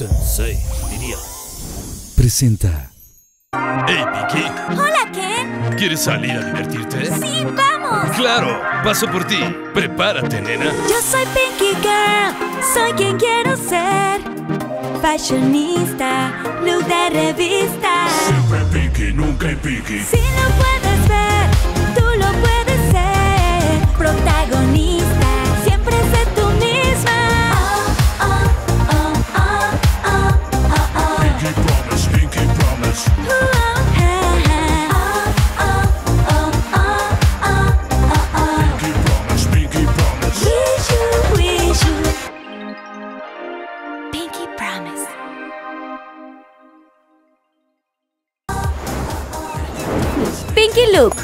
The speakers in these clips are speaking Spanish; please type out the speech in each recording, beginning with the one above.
Sensei, diría. Presenta. ¡Hey, Piki! ¡Hola, Ken! ¿Quieres salir a divertirte? ¡Sí, vamos! ¡Claro! Paso por ti. Prepárate, nena. Yo soy Pinky Girl. Soy quien quiero ser. Fashionista, look de revista. Siempre Pinky, nunca hay Pinky. Si lo puedes ver, tú lo puedes ser. Protagonista. look.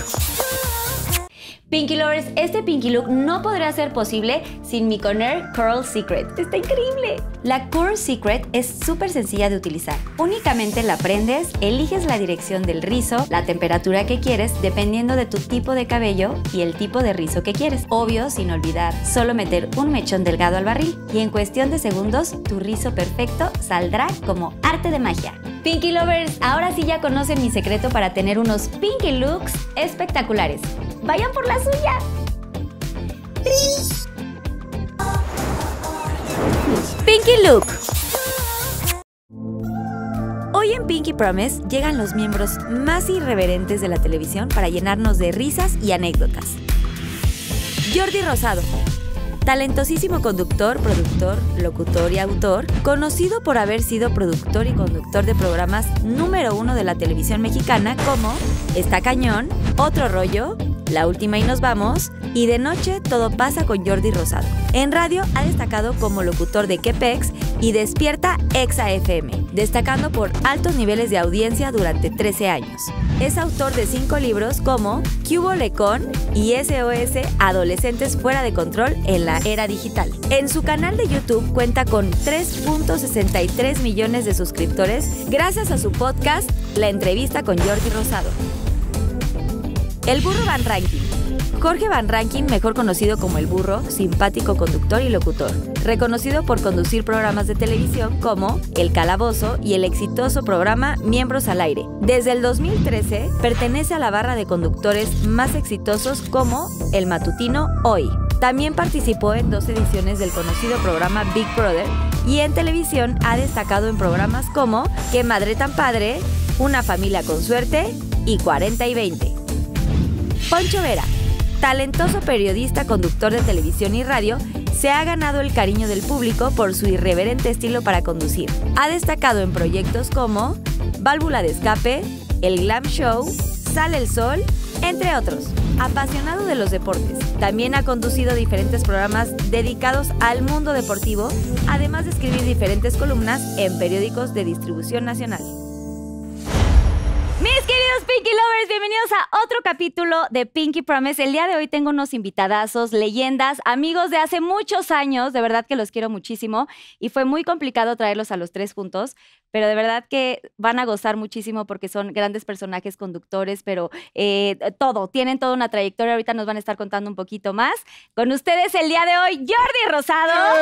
Pinky Lovers, este Pinky Look no podrá ser posible sin mi Conair Curl Secret. ¡Está increíble! La Curl Secret es súper sencilla de utilizar. Únicamente la prendes, eliges la dirección del rizo, la temperatura que quieres, dependiendo de tu tipo de cabello y el tipo de rizo que quieres. Obvio, sin olvidar, solo meter un mechón delgado al barril y en cuestión de segundos, tu rizo perfecto saldrá como arte de magia. Pinky Lovers, ahora sí ya conocen mi secreto para tener unos Pinky Looks espectaculares. ¡Vayan por la suya! Pinky Look Hoy en Pinky Promise llegan los miembros más irreverentes de la televisión para llenarnos de risas y anécdotas. Jordi Rosado, talentosísimo conductor, productor, locutor y autor, conocido por haber sido productor y conductor de programas número uno de la televisión mexicana como Está Cañón, Otro Rollo, la última y nos vamos. Y de noche todo pasa con Jordi Rosado. En radio ha destacado como locutor de Quepex y Despierta Exa FM, destacando por altos niveles de audiencia durante 13 años. Es autor de cinco libros como Cubo Lecon y SOS Adolescentes fuera de control en la era digital. En su canal de YouTube cuenta con 3.63 millones de suscriptores gracias a su podcast La entrevista con Jordi Rosado. El burro Van Ranking Jorge Van Ranking, mejor conocido como El Burro, simpático conductor y locutor, reconocido por conducir programas de televisión como El Calabozo y el exitoso programa Miembros al Aire. Desde el 2013 pertenece a la barra de conductores más exitosos como El Matutino Hoy. También participó en dos ediciones del conocido programa Big Brother y en televisión ha destacado en programas como Qué Madre tan Padre, Una Familia con Suerte y 40 y 20. Poncho Vera, talentoso periodista, conductor de televisión y radio, se ha ganado el cariño del público por su irreverente estilo para conducir. Ha destacado en proyectos como Válvula de Escape, El Glam Show, Sale el Sol, entre otros. Apasionado de los deportes, también ha conducido diferentes programas dedicados al mundo deportivo, además de escribir diferentes columnas en periódicos de distribución nacional. Mis queridos Pinky Lovers, bienvenidos a otro capítulo de Pinky Promise. El día de hoy tengo unos invitadazos, leyendas, amigos de hace muchos años, de verdad que los quiero muchísimo y fue muy complicado traerlos a los tres juntos, pero de verdad que van a gozar muchísimo porque son grandes personajes conductores, pero eh, eh, todo, tienen toda una trayectoria. Ahorita nos van a estar contando un poquito más. Con ustedes el día de hoy, Jordi Rosado.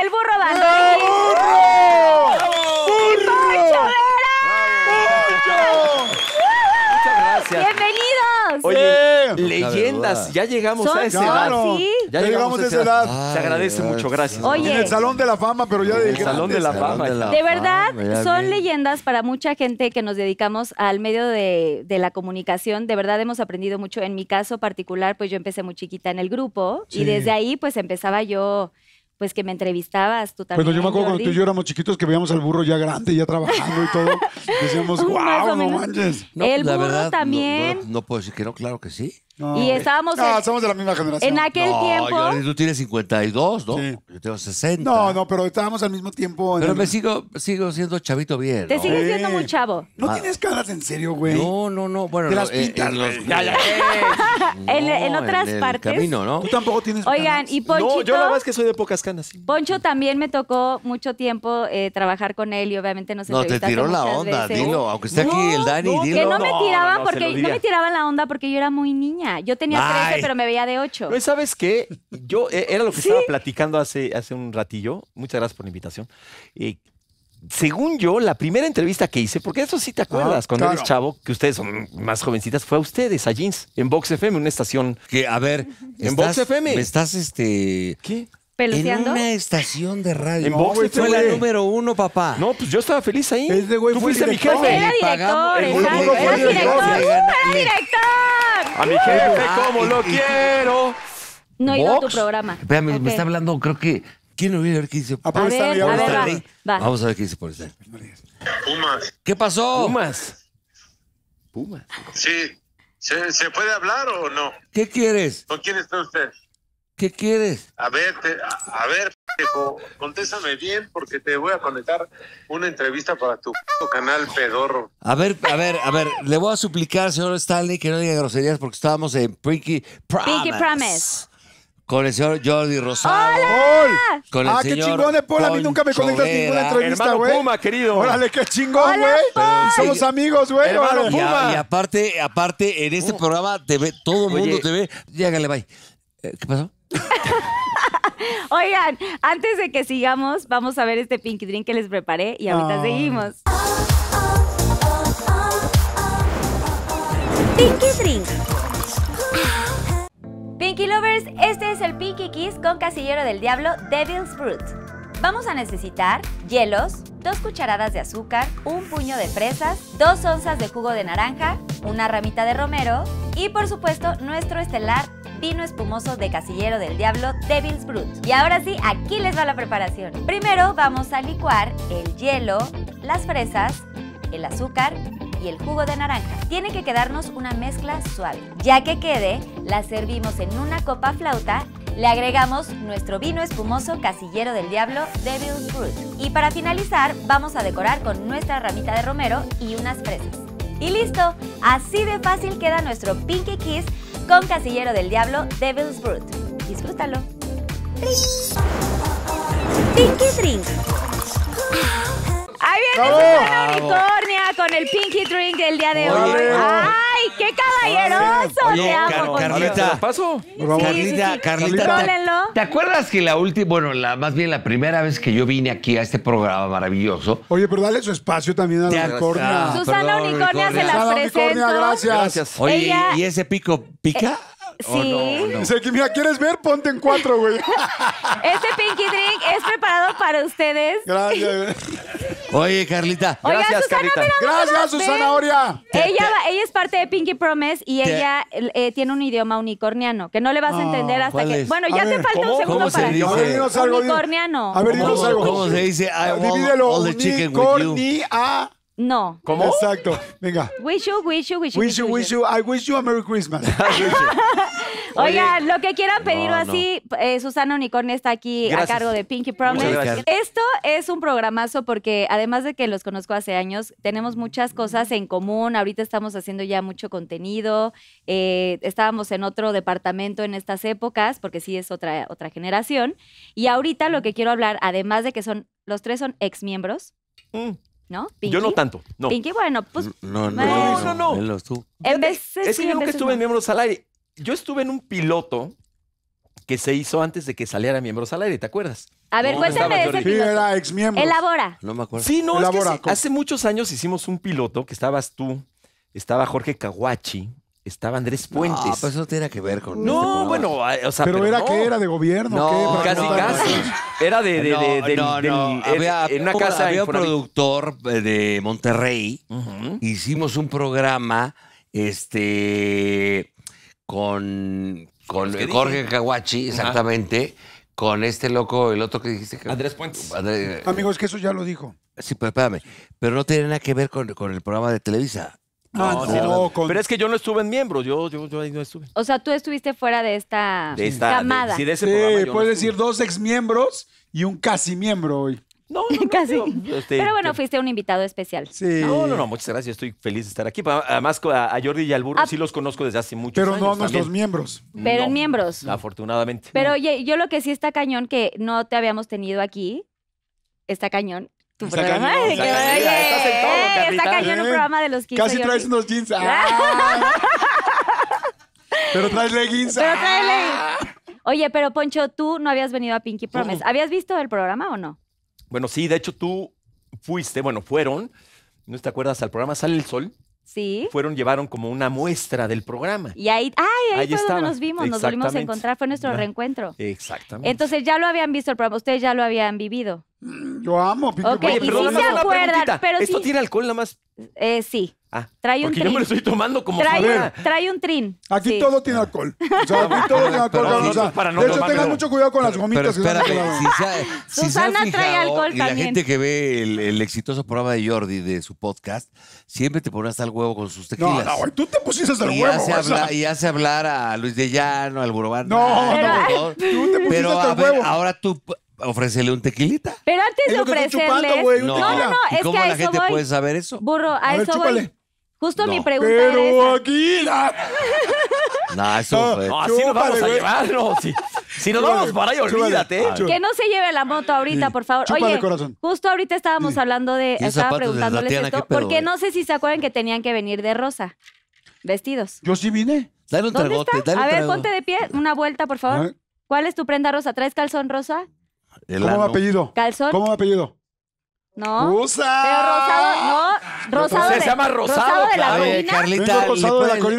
el burro ¡Burro! ¡Burro! ¡Burro! ¡Burro! ¡Burro! ¡Burro! ¡Burro! ¡Burro! Oye, leyendas, ya llegamos a ese edad. Ya llegamos a esa edad. Se agradece mucho, gracias. En el Salón de la Fama, pero ya de Salón de la Fama. De verdad, ah, son leyendas para mucha gente que nos dedicamos al medio de, la comunicación. De verdad hemos aprendido mucho. En mi caso particular, pues yo empecé muy chiquita en el grupo y desde ahí pues empezaba yo pues que me entrevistabas tú también. Bueno, yo me acuerdo cuando tú y yo éramos chiquitos que veíamos al burro ya grande, ya trabajando y todo. Decíamos, wow, no manches. el burro también. No, puedo decir que no, claro que sí. y estábamos. No, de la misma generación. En aquel tiempo. tú tienes 52, ¿no? Yo tengo 60. No, no, pero estábamos al mismo tiempo. En pero me sigo, sigo siendo chavito bien. Te sigues siendo muy chavo. No ah. tienes caras en serio, güey. No, no, no. Bueno, te las pintas. En, los... en, en, otras el partes. Camino, ¿no? Tú tampoco tienes. Oigan, y Ponchito. No, yo la verdad es que soy de pocas Poncho también me tocó mucho tiempo eh, trabajar con él y obviamente No, te tiró la onda, Aunque esté aquí el Dani, no, Que no me tiraban porque no me tiraban la onda porque yo era muy niña. Yo tenía pero me veía de 8. No, pues, ¿sabes qué? Yo eh, era lo que estaba platicando hace, hace un ratillo. Muchas gracias por la invitación. según yo, la primera entrevista que hice, porque eso sí te acuerdas, ah, cuando eres chavo, que ustedes son más jovencitas, fue a ustedes, a Jeans, en Box FM, una estación. Que, a ver, en Box FM. estás, este. ¿Qué? En una estación de radio. En fue la número uno, papá. No, pues yo estaba feliz ahí. Tú fuiste mi jefe. Era director, director. A mi jefe, ah, como lo quiero. No he ido a tu programa. vea me está hablando, creo que... ¿Quién lo iba a ver qué dice? A Vamos a ver qué dice por estar. Pues, Pumas. ¿Qué pasó? Pumas. Pumas. Sí. ¿Se puede hablar o no? ¿Qué quieres? ¿Con quién está usted? ¿Qué quieres? A ver, a, ver, contéstame bien porque te voy a conectar una entrevista para tu canal pedorro. A ver, a ver, a ver, le voy a suplicar, señor Stanley, que no diga groserías porque estábamos en Pinky Promise. Con el señor Jordi Rosado. ¡Hola! Con el ah, señor qué chingón de Paul. A mí nunca me conectas ninguna entrevista, güey. Puma, querido. Órale, qué chingón, güey. Somos amigos, güey. Hermano Puma. Y, aparte, aparte, en este uh. programa te ve, todo el mundo te ve. dale, bye. Eh, ¿Qué pasó? Oigan, antes de que sigamos, vamos a ver este Pinky Drink que les preparé y ahorita ah. seguimos. Pinky Drink. Pinky Lovers, este es el Pinky Kiss con Casillero del Diablo Devil's Fruit. Vamos a necesitar hielos, dos cucharadas de azúcar, un puño de fresas, dos onzas de jugo de naranja, una ramita de romero y por supuesto nuestro estelar vino espumoso de Casillero del Diablo Devil's Brut. Y ahora sí, aquí les va la preparación. Primero vamos a licuar el hielo, las fresas, el azúcar y el jugo de naranja. Tiene que quedarnos una mezcla suave. Ya que quede, la servimos en una copa flauta le agregamos nuestro vino espumoso Casillero del Diablo Devil's Brut. Y para finalizar, vamos a decorar con nuestra ramita de romero y unas fresas. ¡Y listo! Así de fácil queda nuestro Pinky Kiss con Casillero del Diablo, Devil's Brute. Disfrútalo. Pinky Drink. Ahí viene Susana Unicornia con el Pinky Drink del día de hoy. ¡Ay, qué caballeroso! te amo, Car- Carlita, ¿Paso? Carlita, Carlita, te- acuerdas que la última, bueno, la, más bien la primera vez que yo vine aquí a este programa maravilloso? Oye, pero dale su espacio también a la unicornia. Ah, Susana Unicornia se la las gracias. Gracias. Oye, ¿y ese pico pica? Eh, Oh, sí. Oh, Dice que, mira, ¿quieres ver? Ponte en cuatro, güey. Este Pinky Drink es preparado para ustedes. Gracias. Oye, Carlita. Oiga, Gracias, Susana, Carlita. Gracias, Susana Oria. Ella, ella es parte de Pinky Promise y ella eh, tiene un idioma unicorniano que no le vas a ah, entender hasta que. Bueno, ya a te falta un segundo ¿Cómo para. Se dice? Unicorniano. A ver, dinos algo. ¿Cómo, se dice? I want all the chicken with you. No. ¿Cómo? Exacto. Venga. Wish you, wish you, wish you. Wish you, wish you. I wish you a Merry Christmas. Oigan, lo que quieran pedir o así, eh, Susana Unicorn está aquí a cargo de Pinky Promise. Esto es un programazo porque además de que los conozco hace años, tenemos muchas cosas en común. Ahorita estamos haciendo ya mucho contenido. Eh, estábamos en otro departamento en estas épocas, porque sí es otra, otra generación. Y ahorita lo que quiero hablar, además de que son, los tres son ex miembros. Mm. ¿No? Yo no tanto, Pinky, bueno, pues. No, no, no. no, no. es que yo nunca estuve en Miembros al Yo estuve en un piloto que se hizo antes de que saliera Miembros al ¿te acuerdas? A ver, cuéntame de ese piloto. Sí, era ex miembro. Elabora. No me acuerdo. Sí, no, Elabora, es que hace muchos años hicimos un piloto que estabas tú, estaba Jorge Caguachi estaba Andrés pues, Puentes. No, pero eso tenía que ver con. No, este bueno, o sea. Pero, era que era de gobierno. ¿qué? casi, casi. Era de. de, en una casa. Había un productor eh, de Monterrey. Hicimos un programa este, con, con Jorge Caguachi, exactamente. Con este loco, el otro que dijiste Andrés Puentes. Eh, Amigos, que eso ya lo dijo. Sí, pero espérame. Pero no tiene nada que ver con, con el programa de Televisa no, no, Pero es que yo no estuve en miembros, yo, ahí no estuve. O sea, tú estuviste fuera de esta, camada. sí, puedes decir dos ex miembros y un casi miembro hoy. No, no, Casi. Este, pero bueno, fuiste un invitado especial. Sí. No, no, no, muchas gracias. Estoy feliz de estar aquí. Además, a Jordi y al Burro ah, sí los conozco desde hace muchos años Pero no a nuestros miembros. Pero en miembros. Afortunadamente. Pero yo lo que sí está cañón, que no te habíamos tenido aquí, está cañón, Saca programa todo, un programa de los 15. Casi traes unos jeans. Ah. pero traes leggings. Pero ah. Oye, pero Poncho, tú no habías venido a Pinky Promise. ¿Habías visto el programa o no? Bueno, sí, de hecho tú fuiste, bueno, fueron, ¿no te acuerdas? Al programa Sale el Sol. Sí. Fueron, llevaron como una muestra del programa. Y ahí, ay, ahí, fue donde nos vimos, nos volvimos a encontrar, fue nuestro reencuentro. Exactamente. Entonces ya lo habían visto el programa, ustedes ya lo habían vivido. Yo amo, pero se acuerdan, pero ¿Esto tiene alcohol nada más? Eh, sí. Ah, trae un porque yo me lo estoy tomando como trae, trae un trin. Aquí todo tiene alcohol. O sea, aquí ah, todo tiene alcohol. de hecho, tengan mucho cuidado con las gomitas. que si se Susana trae alcohol y La gente que ve el, exitoso programa de Jordi de su podcast, siempre te hasta al huevo con sus tequilas. tú te pusiste huevo. y hace hablar a Luis de Llano, al Burobán. No, no, no. Tú te pusiste huevo. ahora tú ofrécele un tequilita. Pero antes de ofrecerle. No, no, no, es que la gente puede saber eso? Burro, a, eso voy. Justo mi pregunta Pero era esa. aquí... La... eso así ah, ah, nos vamos a llevar, no. Si, si nos vamos para ahí, olvídate. Ah, que no se lleve la moto ahorita, por favor. Oye, justo ahorita estábamos hablando de. Estaba preguntándoles esto. Porque no sé si se acuerdan que tenían que venir de rosa. Vestidos. Yo sí vine. Dale un tragote, dale A ver, ponte de pie, una vuelta, por favor. ¿Cuál es tu prenda rosa? ¿Traes calzón rosa? ¿Cómo va apellido? ¿Calzón? ¿Cómo me apellido? ¿No? ¡Rosa! Pero rosado, no, rosado. Se, llama rosado, de la claro. Carlita,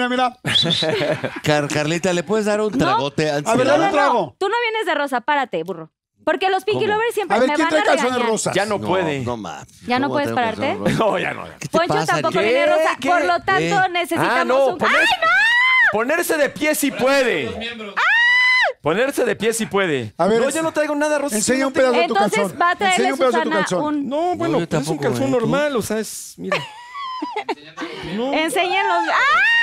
mira. Carlita, ¿le puedes dar un tragote antes? A ver, dale un trago. Tú no vienes de rosa, párate, burro. Porque los Pinky Lovers siempre a ver, me ¿quién van trae a calzones Ya no, puede. No, más. ¿Ya no puedes pararte? No, ya no. Poncho tampoco ¿Qué? viene rosa. Por lo tanto, ah, necesitamos un... ¡Ay, no! Ponerse de pie si puede. ¡Ah! Ponerse de pie si puede. A ver, no, yo no traigo nada, Rosy. Enseña un pedazo de tu calzón. Entonces va a traerle Enseña un pedazo de tu un. No, bueno, No pues, es un calzón ¿eh? normal, o sea, es. Mira. No, Enséñenlos. ¡Ah!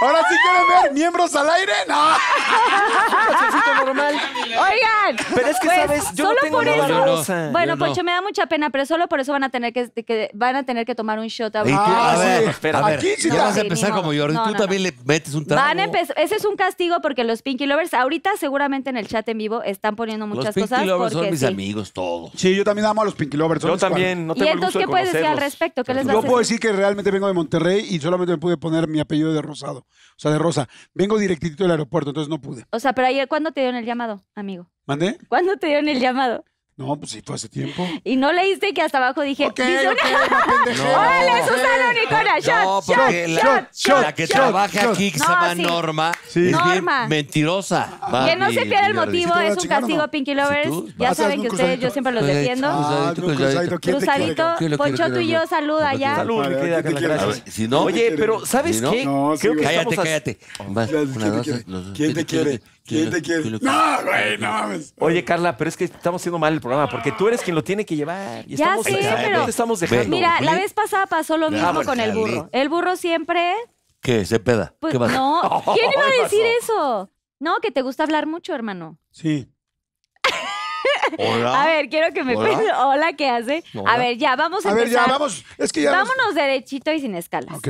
Ahora sí quieren ver miembros al aire. No. normal. Oigan. Pero es que pues, sabes, yo no tengo por eso, pues Bueno, me da mucha pena, pero solo por eso van a tener que, van a tener que tomar un shot. ah, sí. espera, ya vas a empezar como yo. tú también le metes un trago. Van a Ese es un castigo porque los Pinky Lovers ahorita seguramente en el chat en vivo están poniendo muchas cosas. Los Pinky Lovers son mis amigos todos. Sí, yo también amo a los Pinky Lovers. Yo también. No tengo ¿Y entonces qué puedes decir al respecto? ¿Qué les yo puedo decir que realmente vengo de Monterrey y solamente me pude poner mi apellido de rosado, o sea, de rosa. Vengo directito del aeropuerto, entonces no pude. O sea, pero ayer, ¿cuándo te dieron el llamado, amigo? ¿Mandé? ¿Cuándo te dieron el llamado? No, pues sí, fue hace tiempo. Y no leíste que hasta abajo dije. Susana ¡Shot, shot, la, la que trabaja aquí, que se llama Norma, mentirosa. Que no se pierda el motivo, es un castigo, Pinky Lovers. Ya saben que ustedes, yo siempre los defiendo. Ah, cruzadito, y yo, saluda ya Oye, pero ¿sabes qué? Cállate, cállate. ¿Quién te quiere? ¿Quién te No, güey, no mames. Oye, Carla, pero es que estamos haciendo mal el programa porque tú eres quien lo tiene que llevar. Y ya estamos, pero... dónde estamos dejando. Mira, la vez pasada pasó lo mismo con el burro. El burro siempre... ¿Qué? ¿Se peda? Pues, no, oh, ¿quién iba a decir eso? No, que te gusta hablar mucho, hermano. Sí. Hola. A ver, quiero que me Hola, ¿qué hace? A ver, ya, vamos a, a ver, ya, vamos. Es que ya Vámonos derechito y sin escalas. Ok.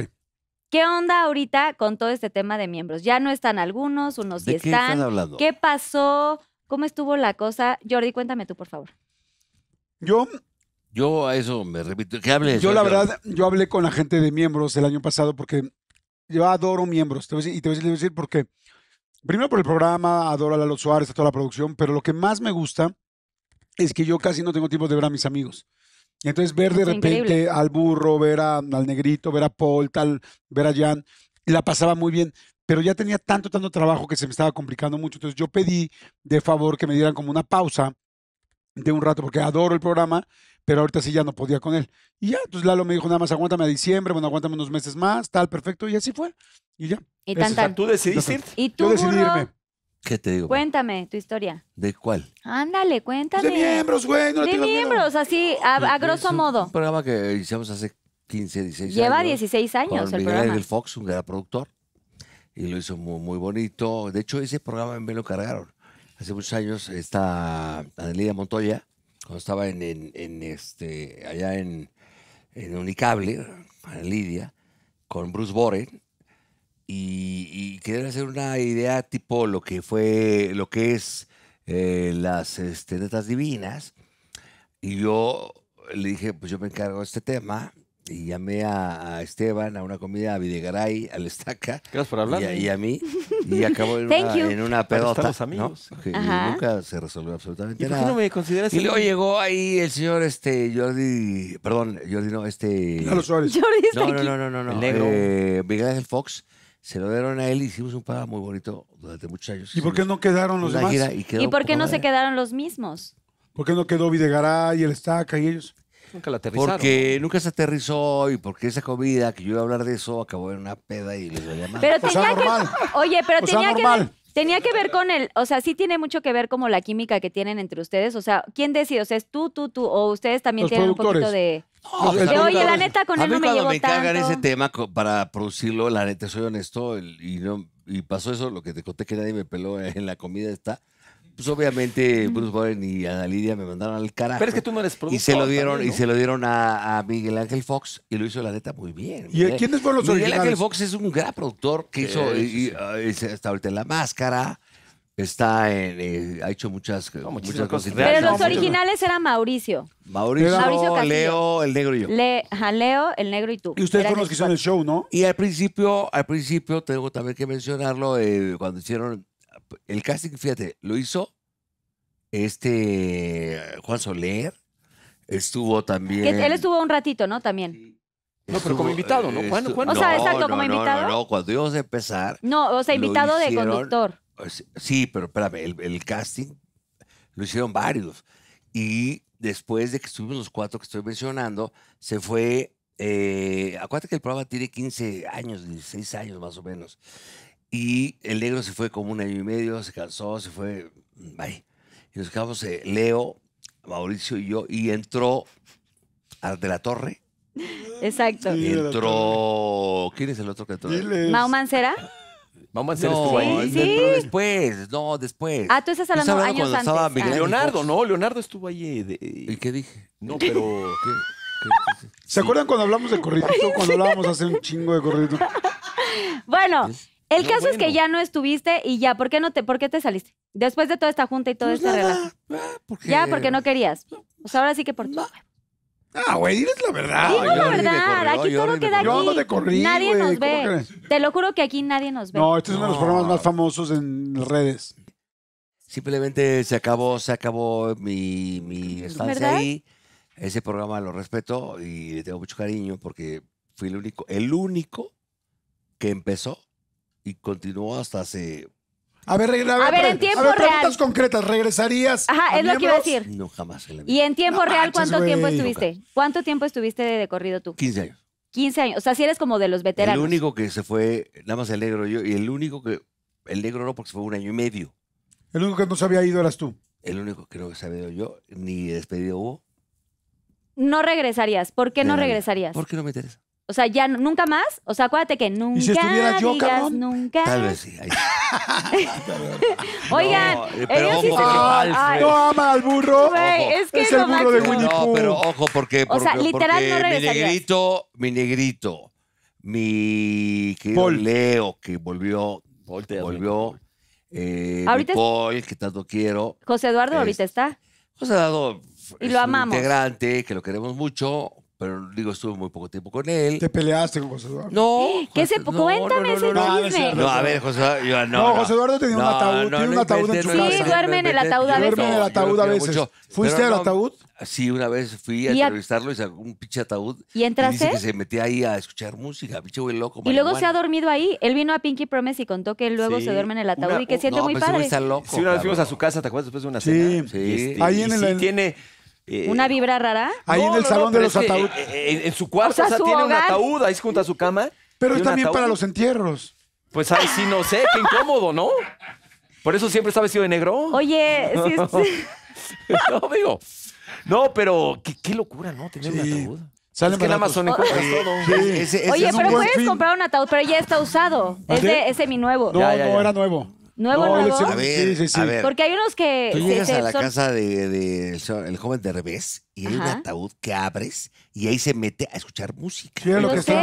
¿Qué onda ahorita con todo este tema de miembros? Ya no están algunos, unos sí qué están. hablando? ¿Qué pasó? ¿Cómo estuvo la cosa? Jordi, cuéntame tú, por favor. Yo Yo a eso me repito. ¿Qué hables. Yo ¿eh? la verdad, yo hablé con la gente de miembros el año pasado porque yo adoro miembros. y te voy a decir, porque por qué. Primero por el programa, adoro a Lalo Suárez, a toda la producción, pero lo que más me gusta es que yo casi no tengo tiempo de ver a mis amigos entonces ver de repente al burro, ver a, al negrito, ver a Paul, tal, ver a Jan, la pasaba muy bien, pero ya tenía tanto, tanto trabajo que se me estaba complicando mucho. Entonces yo pedí de favor que me dieran como una pausa de un rato, porque adoro el programa, pero ahorita sí ya no podía con él. Y ya, entonces Lalo me dijo nada más, aguántame a diciembre, bueno, aguántame unos meses más, tal, perfecto, y así fue. Y ya. Y tan, tan. Tú decidiste ¿Y tú, yo decidí irme. ¿Qué te digo? Cuéntame tu historia. ¿De cuál? Ándale, pues cuéntame. De miembros, güey. de miembros, así, a, pues grosso modo. Un programa que hicimos hace 15, 16 Lleva 16 años con el Miguel programa. Fox, un gran productor. Y lo hizo muy, bonito. De hecho, ese programa me lo cargaron. Hace muchos años está Lidia Montoya, cuando estaba en, este, allá en, en Unicable, Lidia, con Bruce Boren y, y hacer una idea tipo lo que fue, lo que es eh, las este, netas divinas. Y yo le dije, pues yo me encargo de este tema. Y llamé a, a Esteban a una comida a Videgaray, al Estaca. Gracias por hablar. Y, a, a mí. Y acabó en, una, en una, pedota. amigos. ¿no? Y nunca se resolvió absolutamente ¿Y nada. ¿Por qué no me consideras Y luego llegó ahí el señor este Jordi. Perdón, Jordi no, este. Jordi no, no, no, no, no, no. negro. Eh, Miguel Ángel Fox se lo dieron a él y hicimos un pago muy bonito durante muchos años. ¿Y por qué no quedaron los demás? ¿Y, por qué no se quedaron los mismos? ¿Por qué no quedó Videgaray, el Estaca y ellos? Nunca lo aterrizaron. Porque nunca se aterrizó y porque esa comida, que yo iba a hablar de eso, acabó en una peda y les voy a Pero tenía que... Oye, pero tenía que... Tenía que ver con él o sea, sí tiene mucho que ver como la química que tienen entre ustedes, o sea, ¿quién decide? O sea, es tú, tú, tú, o ustedes también tienen un poquito de oye, pues, la neta, con él me cuando me ese tema para producirlo, la neta, soy honesto, y, no, y pasó eso, lo que te conté que nadie me peló en la comida está. Pues obviamente Bruce Warren mm. y Ana Lidia me mandaron al carajo. Pero es que tú no eres productor. Y se lo dieron, y se lo dieron a, Miguel Ángel Fox y lo hizo la neta muy bien. ¿Y quiénes fueron los Miguel Ángel Fox es un gran productor que hizo y, hasta ah, ahorita La Máscara. Está en, eh, ha hecho muchas, muchas cosas. Pero los originales eran Mauricio. Mauricio, Mauricio Leo, el negro y yo. Le, Leo, el negro y tú. Y ustedes fueron los que hicieron el show, ¿no? Y al principio, al principio, tengo también que mencionarlo, eh, cuando hicieron el casting, fíjate, lo hizo este Juan Soler, estuvo también. él estuvo un ratito, ¿no? También. No, pero como invitado, ¿no? Eh, o sea, exacto, como invitado. No, cuando íbamos a empezar. No, o sea, invitado de conductor. Sí, pero espérame, el, casting lo hicieron varios. Y después de que estuvimos los cuatro que estoy mencionando, se fue. Eh, acuérdate que el programa tiene 15 años, 16 años más o menos. Y el negro se fue como un año y medio, se cansó, se fue. Y nos quedamos eh, Leo, Mauricio y yo. Y entró al de la Torre. Exacto. entró. ¿Quién es el otro que entró? Mao Mancera. Vamos a hacer no, ahí. Pero después, no, después. Ah, tú estás hablando, hablando años antes. Leonardo, no, Leonardo estuvo ahí. ¿Y qué dije? No, pero... ¿Se acuerdan cuando hablamos de corridito? Cuando hablábamos hace un chingo de corridito. Bueno, el caso es que ya no estuviste y ya, ¿por qué no te, por qué te saliste? Después de toda esta junta y toda pues este esta relación. Ah, ya, porque no querías. Pues ahora sí que por tu... Ah, güey, diles la verdad. Digo la verdad, aquí todo queda Yo no te Nadie nos ve. Te lo juro que aquí nadie nos ve. No, este es uno de los programas más famosos en redes. Simplemente se acabó, se acabó mi, estancia ahí. Ese programa lo respeto y le tengo mucho cariño porque fui el único, el único que empezó y continuó hasta hace a ver, en tiempo real. concretas, ¿regresarías? Ajá, es lo que iba a decir. No, jamás. Y en tiempo real, ¿cuánto tiempo estuviste? ¿Cuánto tiempo estuviste de, corrido tú? 15 años. 15 años, o sea, si eres como de los veteranos. El único que se fue, nada más el negro yo, y el único que, el negro no, porque se fue un año y medio. El único que no se había ido eras tú. El único que no se había ido yo, ni despedido hubo. No regresarías, ¿por qué no regresarías? ¿Por qué no me interesa. O sea, ya nunca más. O sea, acuérdate que nunca si estuviera yo, digas nunca. Tal vez sí. Oigan, no, eh, pero ojo, no ama al burro. es que el burro de Winnie Pooh. No, pero ojo, porque, o sea, literal no mi negrito, mi negrito, mi querido Leo, que volvió, volvió, eh, ahorita Paul, que tanto quiero. José Eduardo ahorita está. José Eduardo lo amamos. Un integrante que lo queremos mucho pero digo, estuve muy poco tiempo con él. ¿Te peleaste con José Eduardo? No. ¿Qué se, cuéntame ese no, No, a ver, José Eduardo, no. José Eduardo tenía un ataúd, tiene un ataúd en su casa. Sí, duerme en el ataúd a veces. Duerme en el ataúd a veces. ¿Fuiste al ataúd? Sí, una vez fui a, entrevistarlo y sacó un pinche ataúd. ¿Y entraste? Y dice que se metía ahí a escuchar música, pinche güey loco. Y luego se ha dormido ahí. Él vino a Pinky Promise y contó que luego se duerme en el ataúd y que siente muy padre. Está loco, sí, una vez fuimos a su casa, ¿te acuerdas? Después de una cena. Sí, este, Ahí en el... Eh, ¿Una vibra rara? Ahí en el salón de los ataúdes. Eh, eh, en, su cuarto, o sea, tiene un ataúd, ahí junto a su cama. Pero es también para los entierros. Pues ahí sí no sé, qué incómodo, ¿no? Por eso siempre está vestido de negro. Oye, sí, sí. no, No, pero qué, locura, ¿no? Tener un ataúd. es que en Amazon encuentras todo. Oye, pero puedes comprar un ataúd, pero ya está usado. es, ¿Ah, de, nuevo. No, no, era nuevo. Nuevo, no, nuevo. A ver, A ver. Porque hay unos que. Tú llegas a la casa del de, el joven de revés y hay un ataúd que abres y ahí se mete a escuchar música. Mira lo, que está.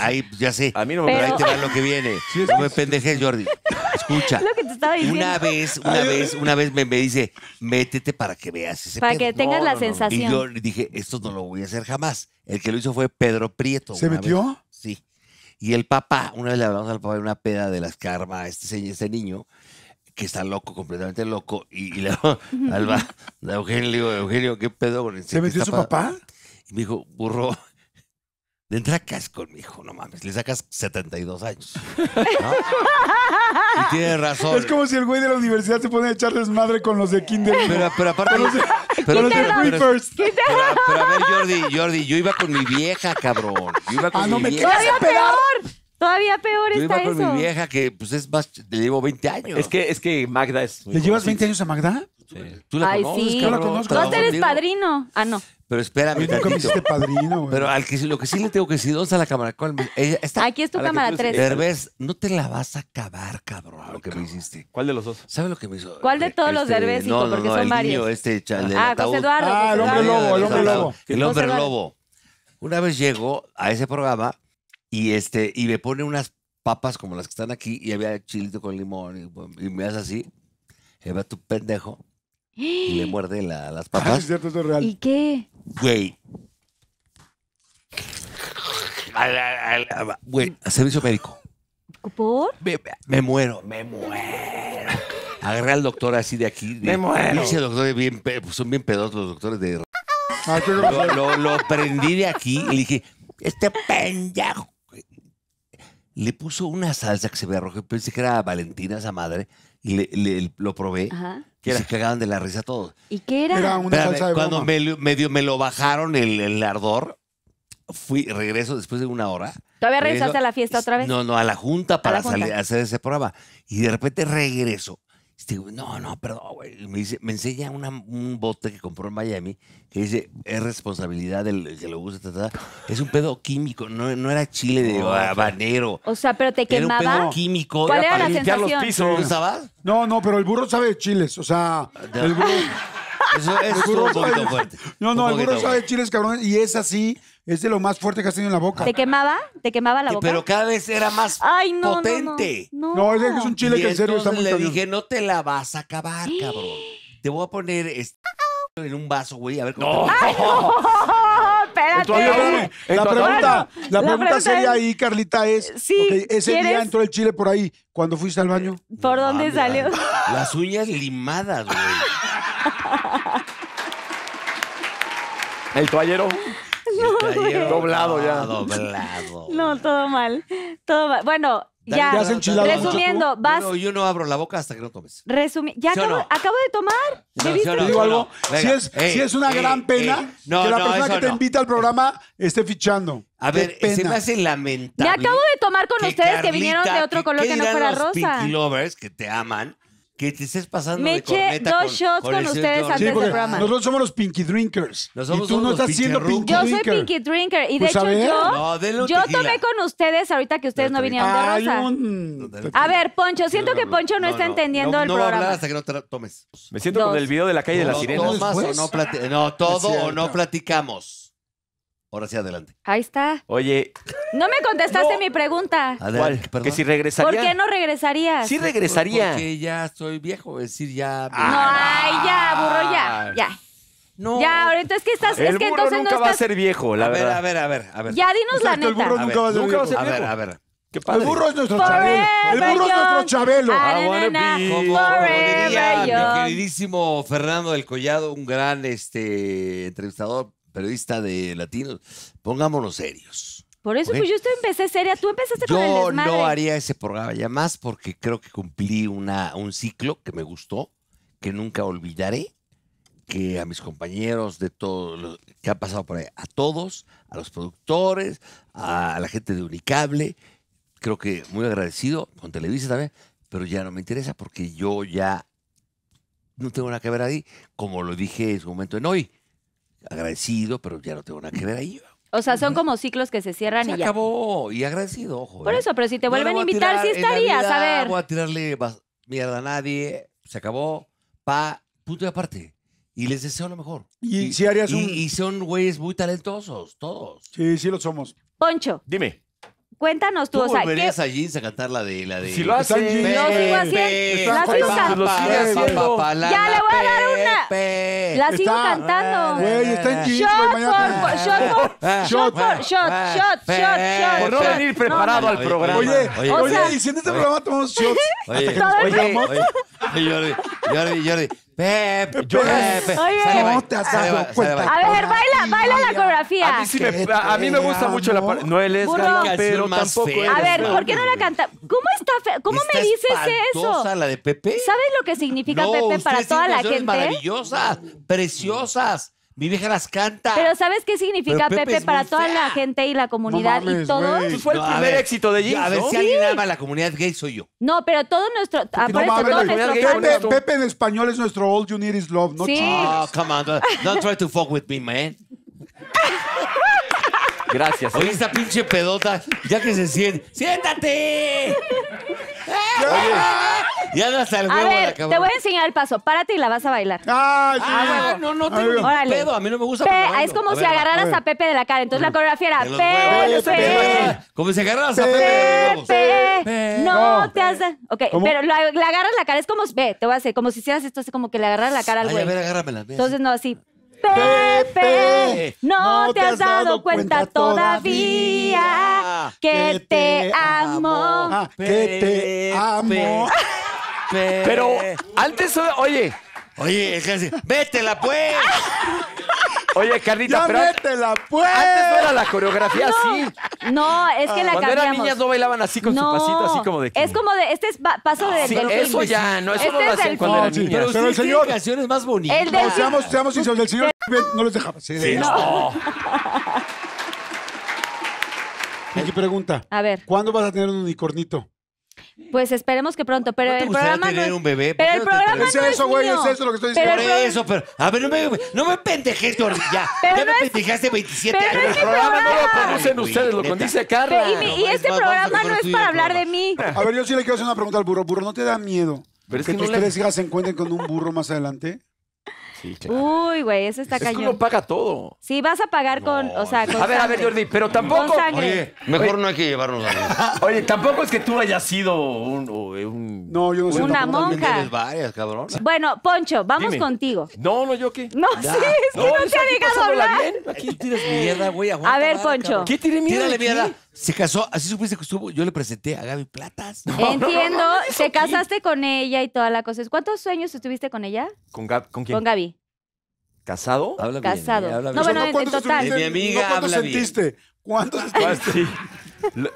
ahí ya sé. A mí no me Pero... Pero ahí te va lo que viene. no me pendejes, Jordi. Escucha. lo que te estaba diciendo. Una vez, una vez, una vez me, dice, métete para que veas ese Para que tengas la sensación. Y yo dije, esto no lo voy a hacer jamás. El que lo hizo fue Pedro Prieto. ¿Se metió? Sí. Y el papá, una vez le hablamos al papá de una peda de las carmas este, este niño, que está loco, completamente loco, y, le, al, a Eugenio Eugenio, ¿qué pedo con este ¿Se metió su papá? Y me dijo, burro, de entrada caes hijo, no mames, le sacas 72 años. ¿no? y tiene razón. Es como si el güey de la universidad se pone a echarles madre con los de Kinder. Pero, pero aparte. Pero, pero, los de Reapers. Pero, pero, a ver, Jordi, Jordi, yo iba con mi vieja, cabrón. Yo iba con ah, no me vieja. Todavía peor. Todavía peor yo iba con mi vieja, que pues es más. Le llevo 20 años. Es que, es que Magda es. ¿Le llevas 20 años a Magda? Sí. ¿Tú la Ay, conoces? Sí. Tú la conozco. No eres padrino. Ah, no. Pero espérame. me hiciste padrino, Pero al que, lo que sí le tengo que decir, dos a la cámara? ¿Cuál? Ella eh, Aquí es tu cámara 3. no te la vas a acabar, cabrón, lo que me hiciste. ¿Cuál de los dos? ¿Sabes lo que me hizo? ¿Cuál de todos los este, Derbez, No, no, Porque son este Ah, José Eduardo. Ah, el hombre lobo, el hombre lobo. El hombre lobo. Una vez llego a ese programa y este y me pone unas papas como las que están aquí y había chilito con limón y, me hace así. Y va tu pendejo y le muerde la- las es ah, papas. cierto, real. ¿Y qué? güey. Güey, a servicio médico. ¿Por? Me, muero, me muero. Agarré al doctor así de aquí. Me muero. Dice doctor, bien, pues, son bien pedos los doctores de. Ah, lo, prendí de aquí y le dije, este pendejo. Le puso una salsa que se ve roja, pensé que era Valentina esa madre, y le- lo probé. Ajá que se cagaban de la risa todos. ¿Y qué era? Era una cuando me, medio me lo bajaron el, ardor, fui, regreso después de una hora. ¿Todavía regresaste a la fiesta otra vez? No, no, a la junta para salir hacer ese prueba. Y de repente regreso este no, no, perdón, güey. Me, enseña un bote que compró en Miami que dice, es responsabilidad del que lo usa, es un pedo químico, no, no era chile de habanero. O sea, pero te quemaba. Era un pedo químico. para limpiar los pisos. ¿No No, pero el burro sabe de chiles, o sea, el burro... Eso, es un poquito fuerte. No, no, el burro sabe de chiles, cabrón, y es así es de lo más fuerte que has tenido en la boca. ¿Te quemaba? ¿Te quemaba la boca? Pero cada vez era más potente. No, es que es un chile que en serio está muy le dije, no te la vas a acabar, cabrón. Te voy a poner este en un vaso, güey, a ver cómo. te- Ay, no, espérate. la, pregunta, la, pregunta ahí, Carlita, es: Sí, ese día entró el chile por ahí. Cuando fuiste al baño, ¿Por dónde salió? Las uñas limadas, güey. El toallero. doblado ya. Doblado. No, todo mal. Todo mal. Bueno, ya. Resumiendo, vas. Yo no, yo no abro la boca hasta que no tomes. resumiendo ¿Ya acabo, acabo, de tomar? algo. si, es, si es una gran pena que la persona que te invita al programa esté fichando. A ver, se me hace lamentable. Me acabo de tomar con ustedes que vinieron de otro color que, no fuera los rosa. lovers que te aman que te estés pasando Me eché dos shots con, ustedes antes del programa. nosotros somos los pinky drinkers. y tú no estás siendo pinky Yo soy Pinky Drinker y de pues, hecho yo, tomé con ustedes ahorita que ustedes no vinieron de rosa. A ver, Poncho, siento que Poncho no, está entendiendo no, el no programa. hasta que no tomes. Me siento con el video de la calle de las sirena sirenas. no pues, No, todo o no platicamos. Ahora sí, adelante. Ahí está. Oye. No me contestaste mi pregunta. ¿Cuál? Que si regresaría. ¿Por qué no regresarías? Sí regresaría. Porque ya soy viejo, es decir, ya. No, ay, ya, burro, ya. Ya. No. Ya, ahorita es que estás. El es que burro nunca va a ser viejo, la ver, verdad. a ver, a ver, a ver. Ya, dinos la neta. el burro nunca va a ser Nunca va a ser viejo. A ver, a ver. Qué pasa? El burro es nuestro Chabelo. El burro es nuestro Chabelo. Ah, ah, I diría mi queridísimo Fernando del Collado, un gran este, entrevistador, periodista de Latinos, pongámonos serios. Por eso pues yo empecé seria, tú empezaste con el Yo no haría ese programa ya más porque creo que cumplí una, un ciclo que me gustó, que nunca olvidaré, que a mis compañeros de todo lo que ha pasado por ahí, a todos, a los productores, a la gente de Unicable, creo que muy agradecido con Televisa también, pero ya no me interesa porque yo ya no tengo nada que ver ahí, como lo dije en su momento en hoy agradecido, pero ya no tengo nada que ver ahí. O sea, son como ciclos que se cierran y ya. acabó, y agradecido, ojo. Por ¿eh? eso, pero si te vuelven a invitar, sí estarías, a ver. No voy a tirarle mierda a nadie, se acabó, pa, punto y aparte. Y les deseo lo mejor. Y, si harías y, y son güeyes muy talentosos, todos. Sí, sí lo somos. Poncho. Dime. Cuéntanos tú, ¿Tú o volverías a Jeans a cantar la de la de Si lo hacen Lo sigo haciendo. La sigo cantando. Ya le voy a dar una. la sigo cantando. Güey, está en Jeans. Shot shot shot shot shot Por no venir preparado al programa. Oye, oye, y si en este programa tomamos shots hasta que nos oye, oye, Jordi, Jordi. Pepe. Oye, te cuenta? A ver, baila, baila la coreografía. A mí, sí me, gusta mucho la parte. No, él es galán, pero tampoco. a ver, ¿por qué no la canta? ¿Cómo está ¿Cómo me dices eso? la de Pepe? ¿Sabes lo que significa Pepe para toda la gente? maravillosas, preciosas. Mi vieja las canta. Pero ¿sabes qué significa Pepe, para toda la gente y la comunidad y todo pues fue el primer éxito de Jimmy A ver si alguien ama la comunidad gay soy yo. No, pero todo nuestro. Ah, todo Pepe, en español es nuestro All You Need Is Love, no no oh, No come on. no don't try to fuck with me, man. Gracias. ¿eh? Oye, esta pinche pedota, ya que se siente. ¡Siéntate! ya hasta el huevo a ver, te voy a enseñar el paso. Párate y la vas a bailar. ¡Ay, sí! Ah, ah, no, no tengo pedo. A mí no me gusta. es como si agarraras a, Pepe de la cara. Entonces la coreografía era Pepe. Como si agarraras a Pepe. Pepe. No, no te has. Ok, pero le agarras la cara. Es como. Ve, te voy a hacer. Como si hicieras esto, Es como que le agarras la cara al güey. A ver, agárramela. Entonces, no, así. Pepe, no, te has dado cuenta todavía que te amo. Ah, que te amo. Pero antes, oye. Oye, vete la pues. Oye, Carlita, ya pero métela, pues. antes no era la coreografía así. No, es que la Cuando eran niñas no bailaban así con su pasito, así como de... que- Es como de, este es paso de Sí, eso ya, no, eso este no lo es hacían cuando eran niñas. Pero el señor- es más bonitas. El No, seamos, sinceros, el señor no les dejaba. Sí, Aquí pregunta. A ver. ¿Cuándo vas a tener un unicornito? Pues esperemos que pronto, pero ¿No el programa tener no es- un bebé? Pero el programa no es eso, güey, es eso lo que estoy Pero diciendo. eso, pero. A ver, no me, no me pendejes, ya. ya no me pendejaste 27 pero años. El programa no lo programa. ustedes, lo neta. condice Carla. y, este programa no es para hablar de mí. A ver, yo sí le quiero hacer una pregunta al burro. Burro, ¿no te da miedo que ustedes tus tres hijas se encuentren con un burro más adelante? Uy, güey, eso está cañón. Es que uno paga todo. Sí, vas a pagar con, o sea, con A ver, a ver, Jordi, pero tampoco... Oye, mejor no hay que llevarnos a Oye, tampoco es que tú hayas sido un... Eh, no, yo no soy Una monja. varias, cabrón. Bueno, Poncho, vamos contigo. No, no, yo qué. No, sí, es que no, te ha llegado hablar. Bien. Aquí tiras mierda, güey. A ver, Poncho. ¿Qué tiene mierda. Se casó, así supiste que estuvo, yo le presenté a Gaby Platas. Entiendo, se te casaste con ella y toda la cosa. ¿Cuántos sueños estuviste con ella? ¿Con, ¿con quién? Con Gaby. ¿Casado? Habla Casado. Bien, Casado. No, bueno, en total. sentiste? ¿Cuántos sentiste?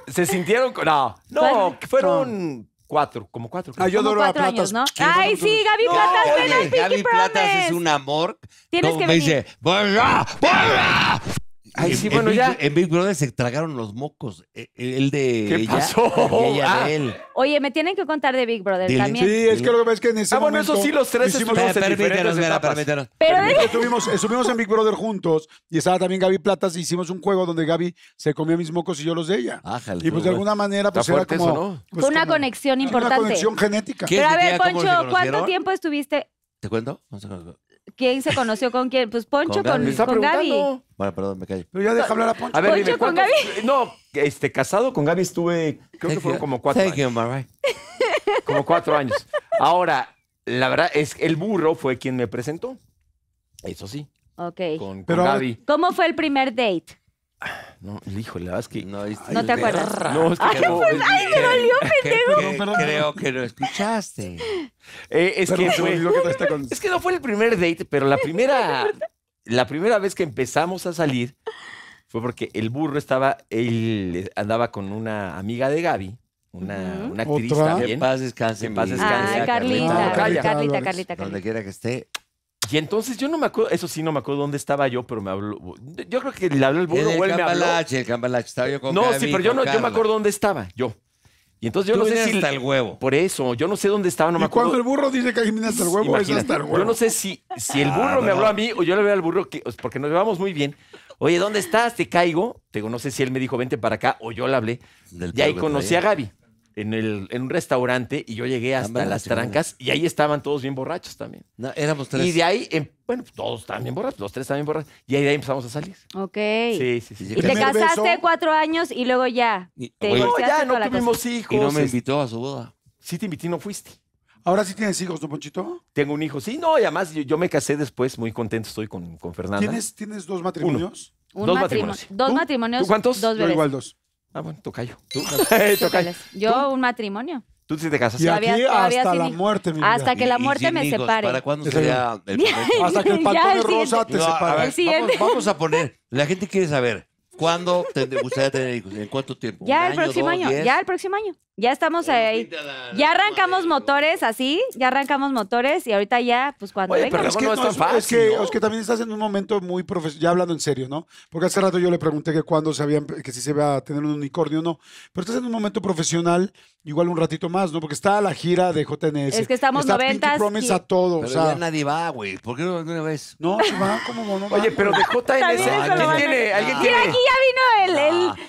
¿Se sintieron? No, no, fueron cuatro, como cuatro. Ah, yo adoro a Platas. Ay, sí, Gaby Platas, ven Gaby Platas es un amor. Tienes que que me dice, ¡Borra! ¡Borra! Ay, sí, en, bueno, ya. Big, en Big Brother se tragaron los mocos. Eh, eh, el, de. ¿Qué ella, Y ah. de él. Oye, me tienen que contar de Big Brother también. Sí, es que lo que pasa es que en ese. Ah, bueno, eso sí, los tres estuvimos en permítanos, mira, permítanos. Pero estuvimos, en Big Brother juntos y estaba también Gaby Platas y hicimos un juego donde Gaby se comía mis mocos y yo los de ella. Ah, y pues de pues. alguna manera, pues era como. No? Pues, una conexión importante. Una conexión genética. Pero a ver, Poncho, ¿cuánto tiempo estuviste? ¿Te cuento? No sé, ¿Quién se conoció con quién? Pues Poncho con, Gaby. Bueno, perdón, me callé. Pero ya deja hablar a Poncho. A con Gaby? No, este, casado con Gaby estuve, creo que fueron como cuatro años. Como cuatro años. Ahora, la verdad es el burro fue quien me presentó. Eso sí. Ok. Con, Gaby. ¿Cómo fue el primer date? No, híjole, la verdad es que. No, te acuerdas? No, es que. ¡Ay, no, pues, dolió, pendejo! Creo que lo escuchaste. Eh, es, que no fue el primer date, pero la primera. la primera vez que empezamos a salir fue porque el burro estaba. Él andaba con una amiga de Gaby. Una, una actriz también. paz descanse. en paz descanse. Ah, Carlita, Carlita. Carlita, Carlita. Donde quiera que esté, y entonces yo no me acuerdo, eso sí no me acuerdo dónde estaba yo, pero me habló. Yo creo que le habló el burro o él me habló. El Cambalache, estaba yo con No, sí, pero yo no, yo me acuerdo dónde estaba yo. Y entonces yo no sé si hasta el huevo. Por eso, yo no sé dónde estaba, no me y Cuando el burro dice que mirar hasta el huevo, es hasta el huevo. Yo no sé si, si el ah, burro me habló a mí o yo le hablé al burro, porque nos llevamos muy bien. Oye, ¿dónde estás? Te caigo. Te digo, no sé si él me dijo, vente para acá, o yo le hablé. y ahí conocí a Gaby en, un restaurante y yo llegué hasta las trancas y ahí estaban todos bien borrachos también. éramos tres. Y de ahí, em, bueno, todos estaban bien borrachos, los tres estaban borrachos. Y ahí de ahí empezamos a salir. Ok. Y, te casaste cuatro años y luego ya. no, ya no tuvimos hijos. Y no me invitó a su boda. Sí te invité y no fuiste. Ahora sí tienes hijos, don Ponchito? Tengo un hijo. Sí, no, y además yo, me casé después, muy contento estoy con, con Fernanda. ¿Tienes, dos matrimonios? Dos matrimonios. Dos matrimonios. cuántos? Dos Yo igual dos. Ah, bueno, tocayo. ¿Tú? Yo, un matrimonio. Tú sí te casas. Y aquí hasta la muerte, mi vida. Hasta que la muerte me separe. ¿Para cuándo sería el primer- Hasta que el pantalón rosa te separe. vamos a poner, la gente quiere saber, ¿Cuándo te gustaría tener hijos? ¿En cuánto tiempo? Ya el próximo año, ya el próximo año. Ya estamos ahí. ya arrancamos motores así, ya arrancamos motores y ahorita ya, pues cuando es que, que, es que también estás en un momento muy profesional, ya hablando en serio, ¿no? Porque hace rato yo le pregunté que cuándo se habían, que si se iba a tener un unicornio o no. Pero estás en un momento profesional, igual un ratito más, ¿no? Porque está la gira de JNS. Es que estamos está 90. Promise a todo. o sea. nadie va, güey. ¿Por qué no, no ves? No, va, como no? Oye, pero de JNS, ¿Quién tiene? ¿Alguien tiene? ya vino el.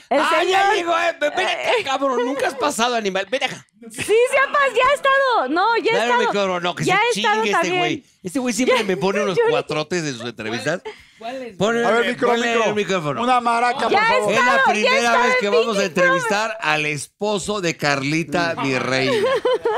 el, ah, ya digo Eh, cabrón. Nunca has pasado, animal. Ven acá. Sí, sí, ya ha estado. No, ya ha estado. no, que se chingue este güey. Este güey siempre me pone unos cuatrotes en sus entrevistas. ¿Cuál es? a ver, el micrófono. Una maraca, por favor. es la primera vez que vamos a entrevistar al esposo de Carlita Virrey.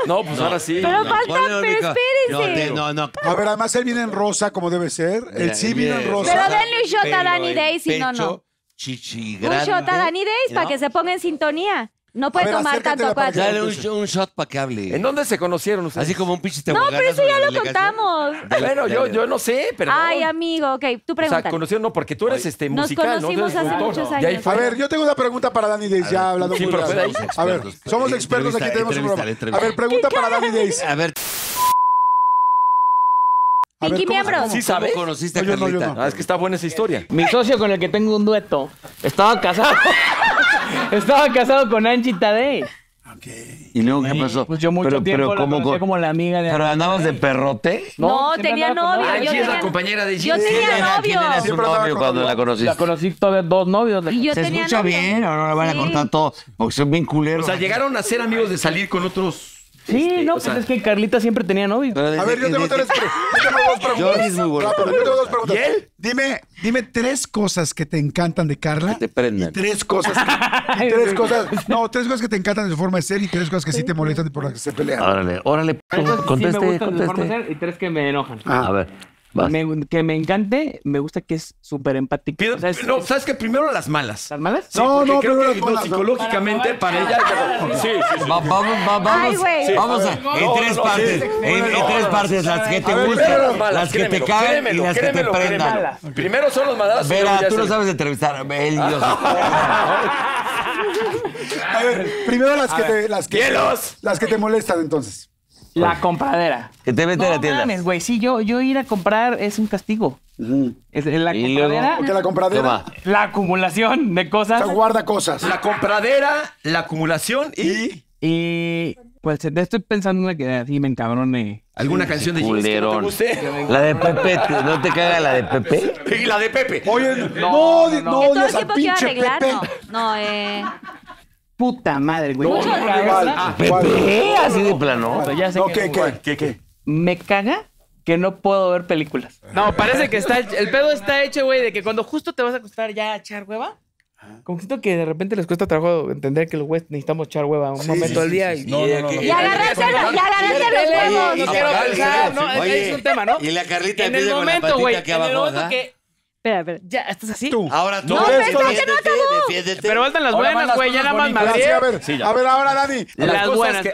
No, pues ahora sí. Pero falta, pero espérense. No, no, no. A ver, además él viene en rosa, como debe ser. El sí viene en rosa. Pero denle un shot a Danny Day, si no, no chichi grande. Un shot a Dani Days para que se ponga en sintonía. No puede tomar tanto cuatro. Dale un, shot para que hable. ¿En dónde se conocieron ustedes? Así como un pinche No, pero eso ya lo contamos. Bueno, yo, no sé, pero. Ay, amigo, ok, tú pregunta. O sea, conocieron, no, porque tú eres este, musical, Nos conocimos hace muchos años. A ver, yo tengo una pregunta para Danny Days, ya hablando sí, muy A ver, somos expertos, aquí tenemos un programa. A ver, pregunta para Danny Days. A ver. Pinky miembro. Sí, sabes. conociste a Carlita? Ah, es que está buena esa historia. Mi socio con el que tengo un dueto estaba casado. estaba casado con Angie Tadei. Okay. ¿Y luego qué pasó? Pues yo mucho tiempo pero, la como la amiga de... ¿Pero andabas de perrote? No, tenía novio. Angie es la compañera de Yo tenía novio. ¿Quién su novio cuando la conociste? La conocí dos novios. Y yo Se escucha bien, ahora la van a contar todo. son bien culeros. O sea, llegaron a ser amigos de salir con otros Sí, este, no, pues es que Carlita siempre tenía novio. a ver, yo tengo, este tres, dos preguntas. Yo yo tengo dos preguntas. ¿Y él? Dime, dime tres cosas que te encantan de Carla. te prendan. Y tres cosas. Que, y tres cosas. No, tres cosas que te encantan de su forma de ser y tres cosas que sí te molestan por las que se pelean. Órale, órale. Conteste, sí me conteste. forma de ser y tres que me enojan. Ah. a ver que me encante, me gusta que es súper empático ¿sabes qué? Primero las malas. ¿Las malas? no, no, creo que malas, psicológicamente para, ella... Sí, sí, sí. vamos, vamos, vamos a, en tres partes. En, tres partes, las que te gustan, las, que te caen y las que te prendan. Primero son los malas. Vera, tú no sabes entrevistar. Dios. A ver, primero las que, las que te molestan entonces. La compradera. Que te mete no a la tienda. güey. Sí, yo, yo ir a comprar es un castigo. Es, la compradera. Porque la compradera La acumulación de cosas. se guarda cosas. La compradera, la acumulación y Y pues estoy pensando en una que así me encabrone. alguna canción de Gis no La de Pepe, ¿no te caga la de Pepe? Y la de Pepe. Oye, no, no, no, no, pinche no. No, eh. Puta madre, güey. No, ah, así de plano. ya sé que ¿qué, qué, qué? Me caga que no puedo ver películas. No, parece que está. El pedo está hecho, güey, de que cuando justo te vas a acostar ya a echar hueva. Como siento que de repente les cuesta trabajo entender que los güeyes necesitamos echar hueva un momento al día. y, no, no, no, y agarrarse los huevos. No quiero pensar, es un tema, ¿no? Y la Carlita en el momento, güey, en el momento que Espera, espera. ¿Ya estás así? Tú. Ahora tú. No, pero esto, no defiéndete. Pero faltan las buenas, güey. Ya nada más madre. Sí, a ver, Sí, a ver, ahora, Dani. Las, buenas.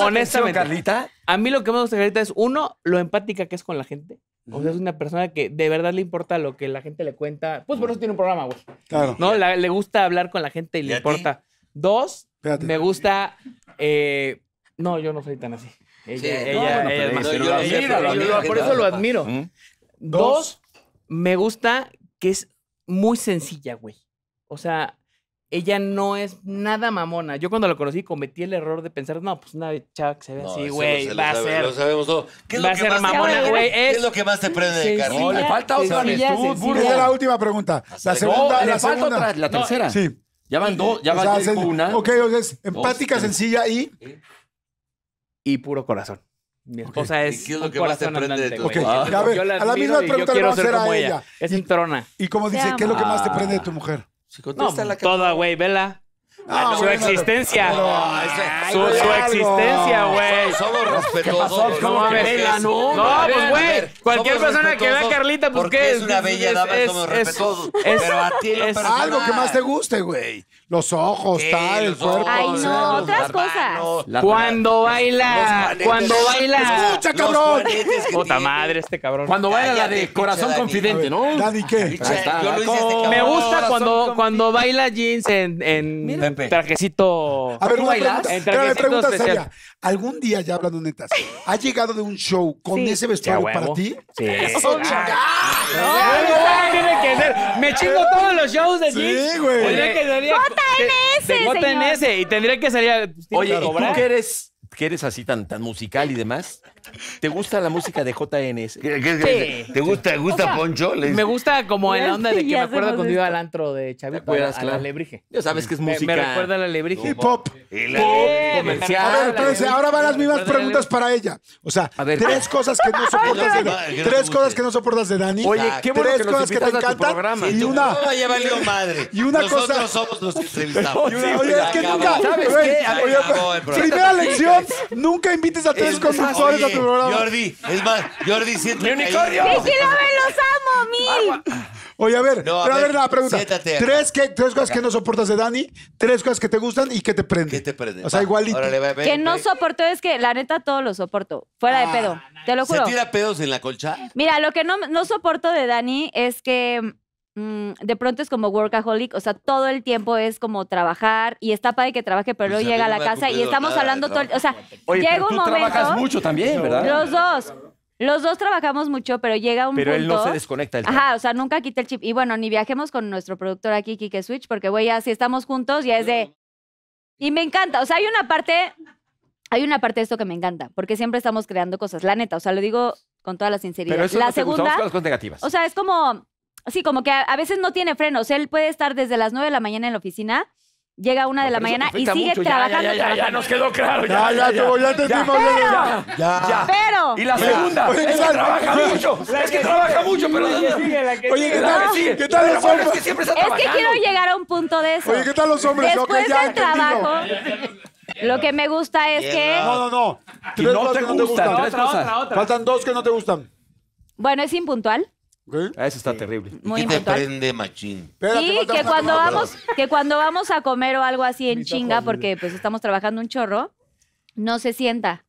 honestamente, A mí lo que me gusta, Carlita, es uno, lo empática que es con la gente. O sea, es una persona que de verdad le importa lo que la gente le cuenta. Pues por eso tiene un programa, güey. Claro. No, le gusta hablar con la gente y le importa. Dos, me gusta. Eh, no, yo no soy tan así. Ella, ella, por eso lo admiro. Dos, me gusta que es muy sencilla, güey. O sea, ella no es nada mamona. Yo cuando la conocí cometí el error de pensar, no, pues una chava que se ve así, güey, va a ser. Lo sabemos todo. ¿Qué es lo que ser más mamona, güey. Es... ¿Qué es lo que más te prende de carne. le falta otra virtud, Esa es la última pregunta. La segunda, la tercera. Sí. Ya van dos, ya van o una. Ok, o sea, es empática, sencilla y... Y puro corazón. Mi esposa es. ¿Y qué es lo que más te prende de tu mujer? A, yo la misma pregunta le vamos a hacer a ella. Es entrona. ¿Y cómo dice? ¿Qué es lo que más te prende de tu mujer? no, la toda, güey, vela su existencia. su, existencia, güey. Somos respetuosos. No, pues, No, pues, güey. Cualquier persona que vea a Carlita, pues, ¿qué? es una bella dama, somos respetuosos. Pero a ti es algo que más te guste, güey. Los ojos, tal, el cuerpo. Ay, no, otras cosas. Cuando baila, cuando baila. Escucha, cabrón. Puta madre este cabrón. Cuando baila la de corazón confidente, ¿no? Daddy, ¿qué? Este Me gusta cuando baila jeans en trajecito. A ver, ¿Tú bailas? En pregunta ¿Algún día, ya hablando neta? ¿Ha llegado de un show con ese vestuario para ti? Sí. ¡Eso, ¡No! Ah. Tiene que ser. Me chingo todos los shows de G Sí, güey. que JNS, JNS. Y tendría que salir. Oye, ¿y tú qué eres que eres así tan, tan musical y demás, ¿te gusta la música de JNS? ¿Qué, qué, ¿Te gusta, Poncho? Me gusta como en la onda de que me acuerdo cuando iba al antro de Chavito, a, la lebrige. Ya sabes que es música. me recuerda a la lebrige. Hip hop. Y comercial. A ahora van las mismas preguntas para ella. O sea, tres cosas que no soportas de Tres cosas que no soportas de Dani. Oye, qué tres cosas que te encantan. Y una. Y una cosa Nosotros somos los que entrevistamos. oye, es que nunca. ¿Sabes qué? primera lección, Nunca invites a tres conductores a tu programa. Jordi, es más, Jordi, siento. ¡Mi unicornio! ¡Que me los amo, mil! Oye, a ver, pero a ver, la pregunta. Tres, que, tres cosas que no soportas de Dani, tres cosas que te gustan y que te prenden. ¿Qué te prende? O sea, igual igualito. Que no soporto es que, la neta, todo lo soporto. Fuera de ah, pedo. Te lo juro ¿Se tira pedos en la colcha? Mira, lo que no, no soporto de Dani es que Mm, de pronto es como workaholic, o sea, todo el tiempo es como trabajar y está padre que trabaje, pero no pues llega a la casa y estamos hablando todo el O sea, Oye, tú trabajas mucho también, ¿verdad? Los dos. Los dos trabajamos mucho, pero llega un pero Pero él no se desconecta. El Ajá, o sea, nunca quita el chip. Y bueno, ni viajemos con nuestro productor aquí, Kike Switch, porque voy ya si estamos juntos, ya es de. Y me encanta. O sea, hay una parte. Hay una parte de esto que me encanta, porque siempre estamos creando cosas. La neta, o sea, lo digo con toda la sinceridad. Pero la segunda. las cosas negativas. O sea, es como sí, como que a, veces no tiene frenos. Él puede estar desde las 9 de la mañana en la oficina, llega a una de la mañana y sigue trabajando. Ya, ya, ya, ya, nos quedó claro. Ya, ya, ya, ya, Ya, ya, Pero. Y la segunda. es que trabaja mucho. es que trabaja mucho, pero. Oye, ¿qué tal? ¿Qué, ¿qué tal los hombres? Es que, quiero llegar a un punto de eso. Oye, ¿qué tal los hombres? Después del trabajo. Lo que me gusta es que. No, no, no. Tres no te gustan. Faltan dos que no te gustan. Bueno, es impuntual. Ah, eso está terrible. Muy ¿Y qué machín? Sí, pues, que cuando, vamos, que cuando vamos a comer o algo así en chinga, porque pues estamos trabajando un chorro, no se sienta.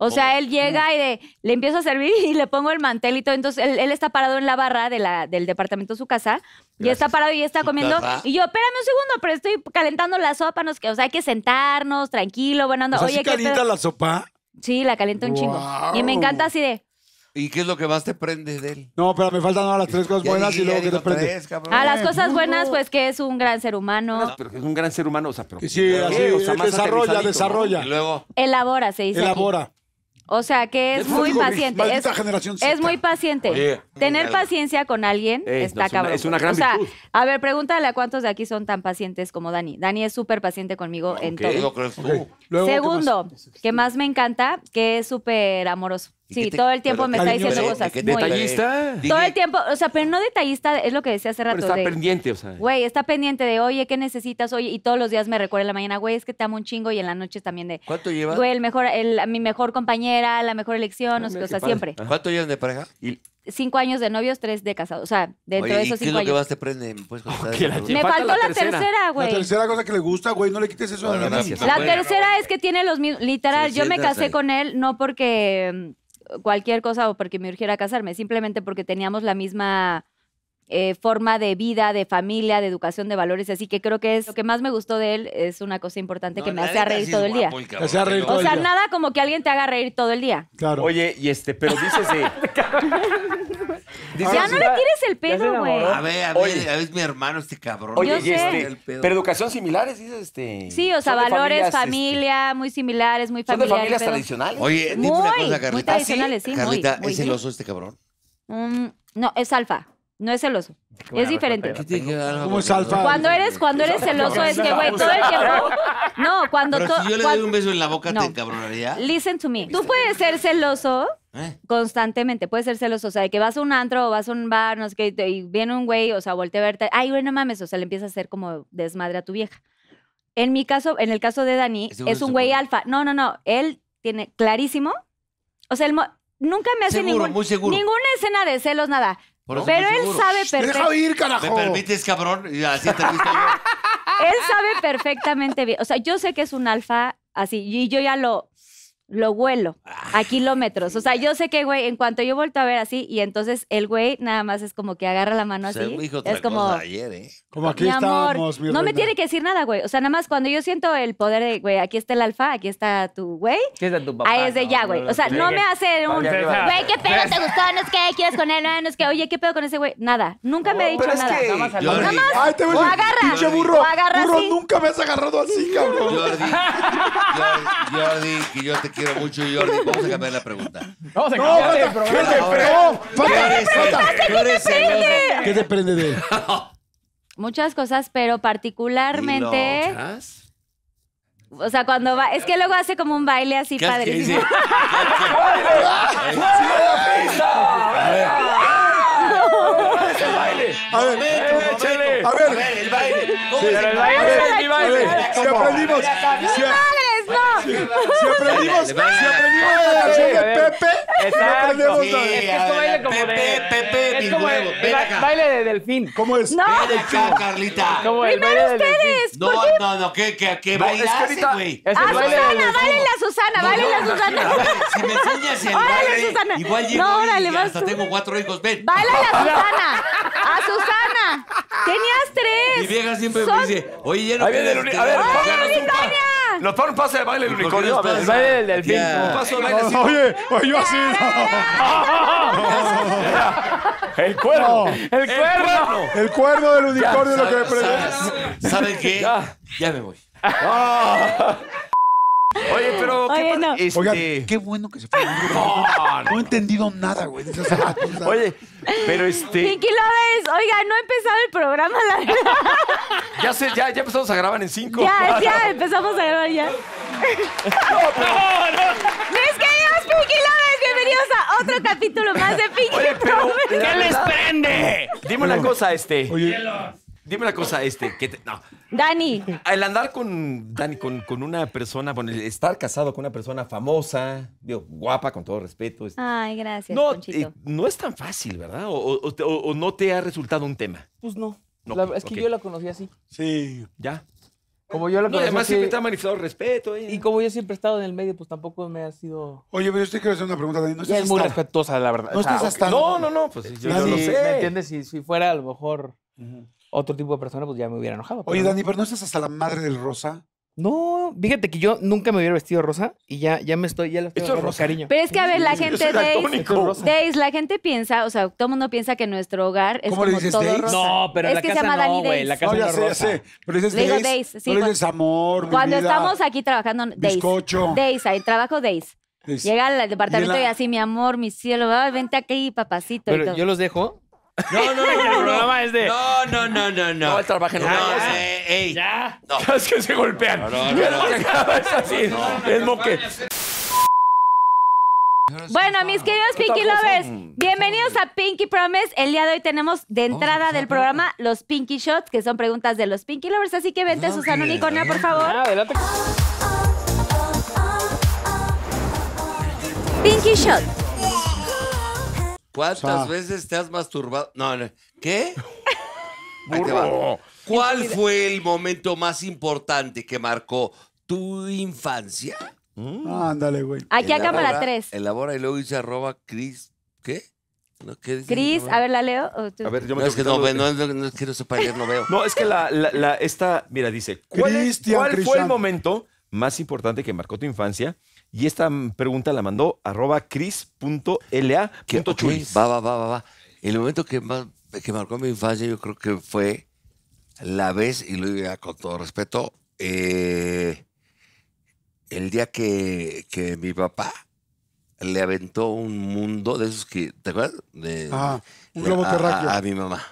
O sea, él llega mm. y le empiezo a servir y le pongo el mantel y todo. Entonces, él, está parado en la barra del departamento de su casa. Y está parado y está comiendo. Y yo, espérame un segundo, pero estoy calentando la sopa. Nos, o sea, hay que sentarnos, tranquilo, bueno, calienta la sopa? Sí, la calienta un chingo. Y me encanta así de, ¿Y qué es lo que más te prende de él? No, pero me faltan ahora las tres cosas buenas y luego que te prende. A ah, las cosas buenas, pues que es un gran ser humano. No, pero que es un gran ser humano, o sea, pero. Sí, sí así, o sea, desarrolla, desarrolla. Y luego. Elabora, se dice. Elabora. O sea, que es, muy paciente. Es, es, muy paciente. Tener paciencia con alguien eh, está es cabrón. es una gran o sea, A ver, pregúntale a cuántos de aquí son tan pacientes como Dani. Dani es súper paciente conmigo en todo. Lo crees tú. Luego, Segundo, que más me encanta, que es súper amoroso. Sí, todo el tiempo me está diciendo ¿eh? cosas. Detallista. Todo el tiempo, o sea, pero no detallista, es lo que decía hace rato. Pero está pendiente, o sea. Güey, está pendiente de, oye, ¿qué necesitas? Oye, y todos los días me recuerda en la mañana, güey, es que te amo un chingo y en la noche también de. ¿Cuánto llevas? Güey, el mejor, el, mi mejor compañera, la mejor elección, ah, o sea, siempre. ¿Cuánto llevan de pareja? Cinco años de novios, tres de casados. O sea, dentro de esos cinco años. ¿Qué es lo que más te prende? Me faltó la tercera, güey. La tercera cosa que le gusta, güey, no le quites eso a la La tercera es que tiene los mismos. Literal, yo me casé con él no porque cualquier cosa o porque me urgiera casarme, simplemente porque teníamos la misma eh, forma de vida, de familia, de educación, de valores. Así que creo que es lo que más me gustó de él es una cosa importante que me hace reír todo el día. o sea, nada como que alguien te haga reír todo el día. Claro. Oye, y este, pero dices de... ya no le tires el pedo, güey. A ver, a ver, a ver, mi hermano este cabrón. Oye, Yo y este, El pero educación similares, dices, este... Sí, o sea, valores, este, familia, muy similares, muy familiares ¿Son de familiares. familias tradicionales? Oye, dime una Muy, cosa, muy tradicionales, sí, ah, ¿es celoso este cabrón? Mm, no, es alfa. No es celoso. Es diferente. ¿Cómo es alfa? Cuando eres, cuando eres celoso es que, güey, todo el tiempo. No, cuando Pero si yo le doy un beso en la boca, ¿te encabronaría? Listen to me. Tú puedes ser celoso ¿Eh? Constantemente, puede ser celoso, o sea, que vas a un antro o vas a un bar, no sé qué, y viene un güey, o sea, voltea a verte, ay, güey, no mames, o sea, le empieza a hacer como desmadre a tu vieja. En mi caso, en el caso de Dani, es un güey alfa. No, no, no, él tiene clarísimo, o sea, nunca me hace ninguna escena de celos, nada. Pero él sabe perfectamente. ir, ¿Me permites, cabrón? así te él sabe perfectamente bien. O sea, yo sé que es un alfa así, y yo ya lo lo vuelo a ah, kilómetros. O sea, yo sé que, güey, en cuanto yo vuelto a ver así, y entonces el güey nada más es como que agarra la mano así. es como. ayer, ¿eh? Como aquí mi amor, No me tiene que decir nada, güey. O sea, nada más cuando yo siento el poder de, güey, aquí está el alfa, aquí está tu güey. tu Ahí es de ya, güey. O sea, no me hace un. Güey, ¿qué pedo te gustó? No es que quieres con él, no es que, oye, ¿qué pedo con ese güey? Nada. Nunca me ha dicho nada. Nada más. ver te agarra. burro. nunca me has agarrado así, cabrón. Jordi. Jordi, que yo te quiero mucho, Jordi. Vamos a cambiar la pregunta. Vamos a cambiar el programa. No, ¿Qué te ¿Qué te prende? depende de él? Muchas cosas, pero particularmente. O sea, cuando va. Es que luego hace como un baile así ¿Qué es? ¿Qué es? A ver, a ver, A ver, el baile. ¿Qué A ver, es baile. aprendimos no. Si aprendimos, si aprendimos la canción de Pepe, Exacto. no aprendemos nada. Es que esto baile como Pepe, de... Pepe, es mi como huevo, el, baile de delfín. ¿Cómo es? No. Ven acá, Carlita. Primero ustedes. No, qué? no, no, que, que, güey. Es ah, Susana, baile la Susana, baile la Susana. Si me enseñas el baile, igual llego y hasta tengo cuatro hijos, ven. Baila la Susana, a Susana. Tenías tres. Mi vieja siempre me dice, oye, ya no... A ver, a los pan de baile del unicornio? El baile del delfín. Un paso de baile Oye, oye, pues yo así. El cuerno. El cuerno. El cuerno del unicornio es lo que me preguntas. ¿Saben qué? Ya me voy. Ah. Oye, pero qué, no. este... qué bueno que se fue. No, he entendido nada, güey. Oye, pero este. Pinky Loves, oiga, no he empezado el programa, la verdad. Ya sé, ya, ya empezamos a grabar en cinco. Ya, ya empezamos a grabar ya. No, no, no, Mis queridos Pinky Loves, bienvenidos a otro capítulo más de Pinky Oye, pero, ¿Qué les prende? Dime una cosa, este. Oye. Dime una cosa, este, que no. Dani. El andar con Dani, con, con una persona, bueno, el estar casado con una persona famosa, digo, guapa, con todo respeto. Ay, gracias. No, eh, no es tan fácil, ¿verdad? O, no te ha resultado un tema. Pues no. es que yo la conocí así. Sí. Ya. Como yo la conocí además, siempre te ha manifestado respeto. ¿eh? Y como yo siempre he estado en el medio, pues tampoco me ha sido. Oye, pero yo estoy quiero hacer una pregunta, Dani. No es muy respetuosa, la verdad. No estás hasta. No, no, no. Pues yo, no lo sé. ¿Me entiendes? Si, fuera, a lo mejor otro tipo de persona, pues ya me hubiera enojado. Oye, Dani, ¿pero no estás hasta la madre del rosa? No, fíjate que yo nunca me hubiera vestido rosa y ya, ya me estoy, ya es rosa. Pero es que a ver, la gente de Days, la gente piensa, o sea, todo el mundo piensa que nuestro hogar es como le dices todo Days? rosa. No, pero es la que casa se llama no, Dani la casa no, rosa. Pero dices Days, dices pues, amor, Cuando estamos aquí trabajando Days. Bizcocho. ahí trabajo Days. Llega al departamento y, así, mi amor, mi cielo, vente aquí, papacito. Pero yo los dejo no, no, no, el programa es de. No, no, no, no, no. No, eh, ey. Ya. Es que se golpean. No, Es así. Es moque. Bueno, mis queridos Pinky Lovers, bienvenidos a Pinky Promise. El día de hoy tenemos de entrada del programa los Pinky Shots, que son preguntas de los Pinky Lovers. Así que vente, ah, Susana Unicornia, por ah, favor. Adelante. Pinky Shot. ¿Cuántas veces te has masturbado? No, no. ¿Qué? Burro. ¿Cuál fue el momento más importante que marcó tu infancia? Mm. Ándale, güey. Aquí a cámara 3. Elabora y luego dice arroba Cris. ¿Qué? No, ¿qué Cris, a ver, la leo. A ver, yo me no, es que no, no, no, no, quiero separar, no veo. No, es que la, la, esta, mira, dice, ¿cuál, ¿cuál fue el momento más importante que marcó tu infancia? Y esta pregunta la mandó arroba Va, va, va, va, El momento que, más, que marcó mi infancia yo creo que fue la vez, y lo digo con todo respeto, eh, el día que, mi papá le aventó un mundo de esos que, ¿te acuerdas? De, ah, un globo terráqueo. A, a mi mamá.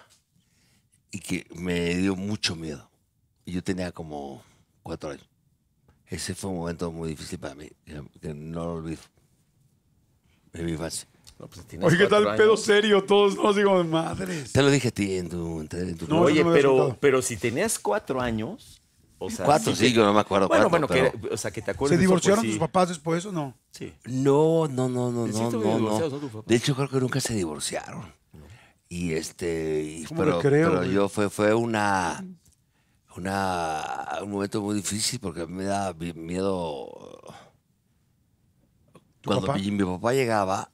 Y que me dio mucho miedo. Yo tenía como cuatro años. Ese fue un momento muy difícil para mí, no lo olvido. En mi fácil. Pues, oye, ¿qué tal pedo serio? Todos nos digo, madres. Te lo dije a ti en tu... En tu no, oye, pero, pero si tenías cuatro años... O sea, cuatro, sí, yo no me acuerdo. Bueno, bueno, que, o sea, que te acuerdas. ¿Se pues, divorciaron tus papás después o no? Sí. No, no, no, no, no, no. De hecho, creo que nunca se divorciaron. Y este, pero, creo, pero yo fue, fue una una, un momento muy difícil porque a mí me da miedo. Cuando Mi, papá llegaba,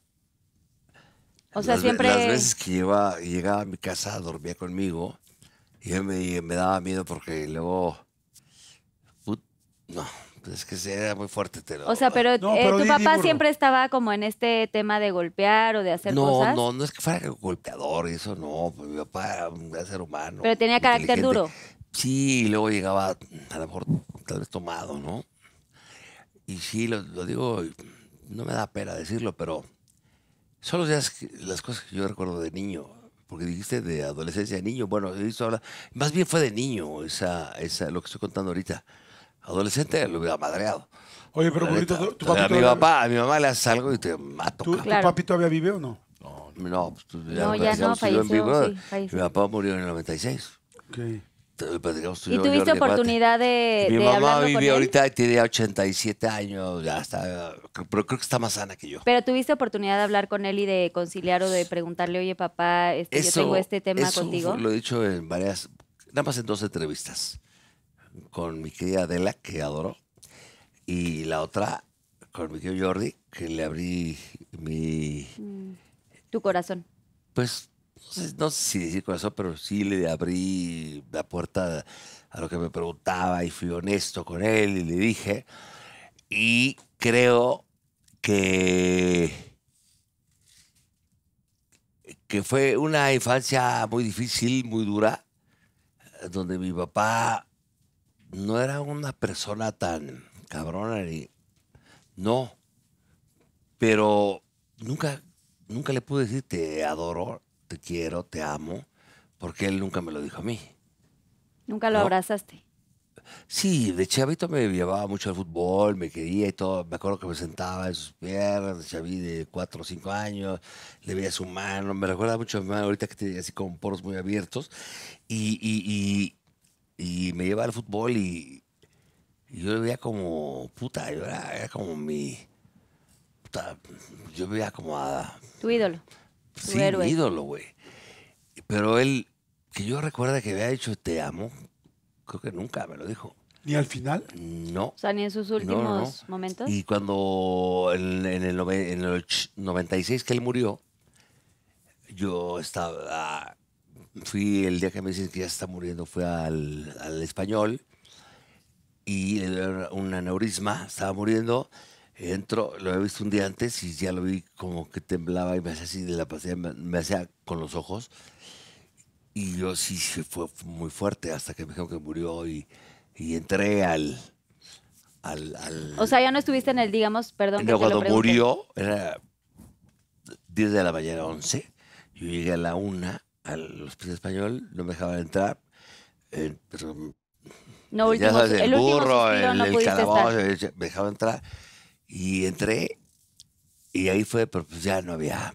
o sea, las, siempre... veces que llegaba a mi casa, dormía conmigo y me, daba miedo porque luego. no, pues es que era muy fuerte. O sea, pero, eh, tu papá siempre estaba como en este tema de golpear o de hacer cosas. No, no, no es que fuera golpeador, eso no. Pues mi papá era un ser humano. Pero tenía carácter duro. Sí, y luego llegaba a lo mejor tal vez tomado, ¿no? Y sí, lo, digo, no me da pena decirlo, pero son las cosas que yo recuerdo de niño, porque dijiste de adolescencia de niño, bueno, más bien fue de niño esa, esa, lo que estoy contando ahorita. Adolescente lo hubiera madreado. Oye, pero tu, papá. A mi papá, a mi mamá le haces algo y te mato. ¿Tu papi todavía vive o no? No, no, pues, ya, no, ya no falleció, falleció. Mi papá murió en el 96. ok. ¿Y tuviste oportunidad de, Mi mamá vive ahorita, tiene 87 años, ya está, pero creo que está más sana que yo. Pero tuviste oportunidad de hablar con él y de conciliar o de pues, preguntarle, oye papá, este, yo tengo este tema contigo. Lo he dicho en varias, nada más en dos entrevistas, con mi querida Adela, que adoro, y la otra con mi querido Jordi, que le abrí mi... Tu corazón. Pues no sé, si decir con eso, pero sí le abrí la puerta a lo que me preguntaba y fui honesto con él y le dije. Y creo que, que fue una infancia muy difícil, muy dura, donde mi papá no era una persona tan cabrona ni... No, pero nunca, nunca le pude decir te adoro te quiero, te amo, porque él nunca me lo dijo a mí. ¿Nunca lo abrazaste? Sí, de chavito me llevaba mucho al fútbol, me quería y todo. Me acuerdo que me sentaba en sus piernas, de chaví de 4 o 5 años, le veía su mano. Me recuerda mucho a mi mano ahorita que tenía así con poros muy abiertos. Y, me llevaba al fútbol y, yo le veía como puta, yo era, como mi. Puta, yo veía como a. Tu ídolo. Pues sí, ídolo, güey. Pero él, que yo recuerda que había dicho Te amo, creo que nunca me lo dijo. ¿Ni al final? No. O sea, ni en sus últimos momentos. Y cuando en, el 96 que él murió, yo estaba. Fui el día que me dicen que ya está muriendo, fui al, al español y un aneurisma, estaba muriendo. Entro, lo había visto un día antes y ya lo vi como que temblaba y me hacía así de la pasada, me, hacía con los ojos. Y yo sí, sí, fue muy fuerte hasta que me dijeron que murió y, entré al, al, al, O sea, ya no estuviste en el, digamos, perdón. que cuando murió, era 10 de la mañana, 11. Yo llegué a la 1 al hospital español, no me dejaban entrar. Eh, no, último, el, burro, el, no me dejaban entrar. Y entré y ahí fue, pero pues ya no había,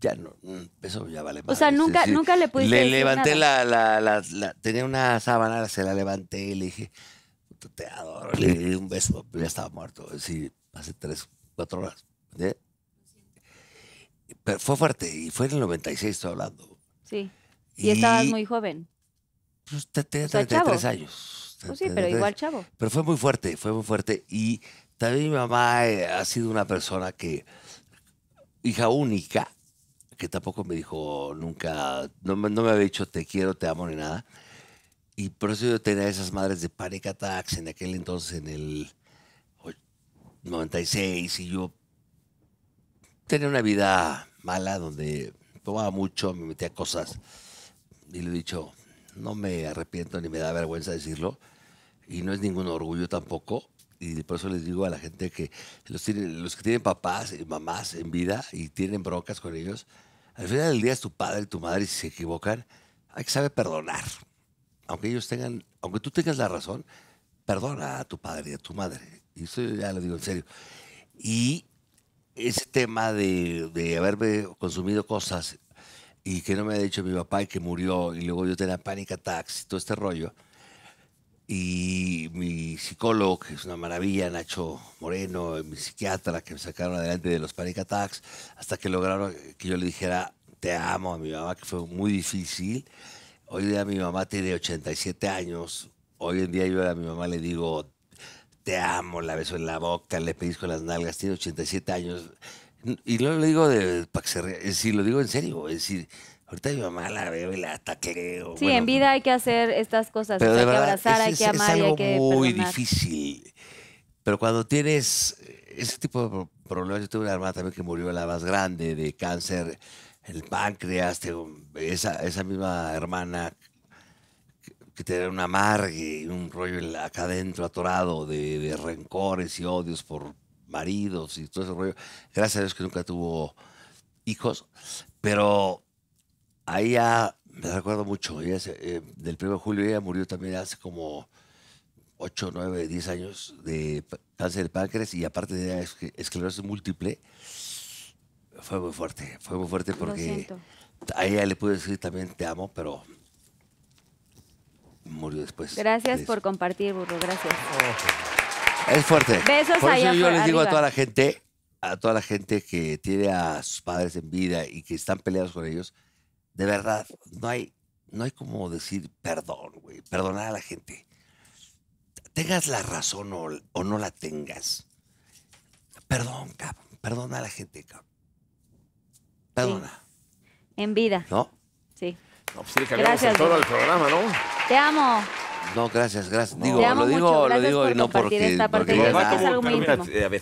ya no, mm, eso ya vale más. O sea, nunca, nunca le pude Le levanté La, la, tenía una sábana, se la levanté y le dije, te adoro, le di un beso, ya estaba muerto, sí hace tres, cuatro horas. Pero fue fuerte y fue en el 96, estoy hablando. Sí. Y, estabas muy joven. Pues, tenía años. Pues sí, pero igual chavo. Pero fue muy fuerte, fue muy fuerte. Y también mi mamá eh, ha sido una persona que, hija única, que tampoco me dijo nunca, no, me había dicho te quiero, te amo ni nada. Y por eso yo tenía esas madres de panic attacks en aquel entonces, en el 96, y yo tenía una vida mala donde tomaba mucho, me metía cosas. Y le he dicho, no me arrepiento ni me da vergüenza decirlo, y no es ningún orgullo tampoco, y por eso les digo a la gente que los, los que tienen papás y mamás en vida y tienen broncas con ellos, al final del día es tu padre y tu madre y si se equivocan, hay que saber perdonar. Aunque ellos tengan, aunque tú tengas la razón, perdona a tu padre y a tu madre. Y eso ya lo digo en serio. Y ese tema de, de haberme consumido cosas y que no me ha dicho mi papá y que murió y luego yo tenía pánico taxi todo este rollo, y mi psicólogo, que es una maravilla, Nacho Moreno, mi psiquiatra, que me sacaron adelante de los panic attacks, hasta que lograron que yo le dijera, te amo a mi mamá, que fue muy difícil. Hoy día mi mamá tiene 87 años. Hoy en día yo a mi mamá le digo, te amo, la beso en la boca, le pedisco las nalgas, tiene 87 años. Y no lo digo de, para que se lo digo en serio, es decir, Ahorita mi mamá la veo y la ataqueo. Sí, en vida hay que hacer estas cosas. hay que abrazar, hay que amar es algo muy difícil. Pero cuando tienes eh, ese tipo de problemas, yo tuve una hermana también que murió la más grande de cáncer, el páncreas, esa, misma hermana que te tenía un amargue, un rollo acá adentro atorado de rencores y odios por maridos y todo ese rollo. Gracias a Dios que nunca tuvo hijos, pero Ahí ya me recuerdo mucho, ella eh, del 1 de julio ella murió también hace como 8, 9, 10 años de cáncer de páncreas y aparte de esclerosis múltiple. Fue muy fuerte, fue muy fuerte porque a ella le pude decir también te amo, pero murió después. Gracias por compartir, burro, gracias. Oh. es fuerte. por eso yo les digo a toda la gente, a toda la gente que tiene a sus padres en vida y que están peleados con ellos, de verdad, no hay, no hay como decir perdón, güey. Perdonar a la gente. Tengas la razón o, no la tengas. Perdón, cabrón. Perdona a la gente, cabrón. Perdona. En vida. ¿No? Sí. No, pues, gracias, todo el programa, ¿no? Te amo. No, gracias, gracias. digo, lo digo, lo digo no porque, pues, eh,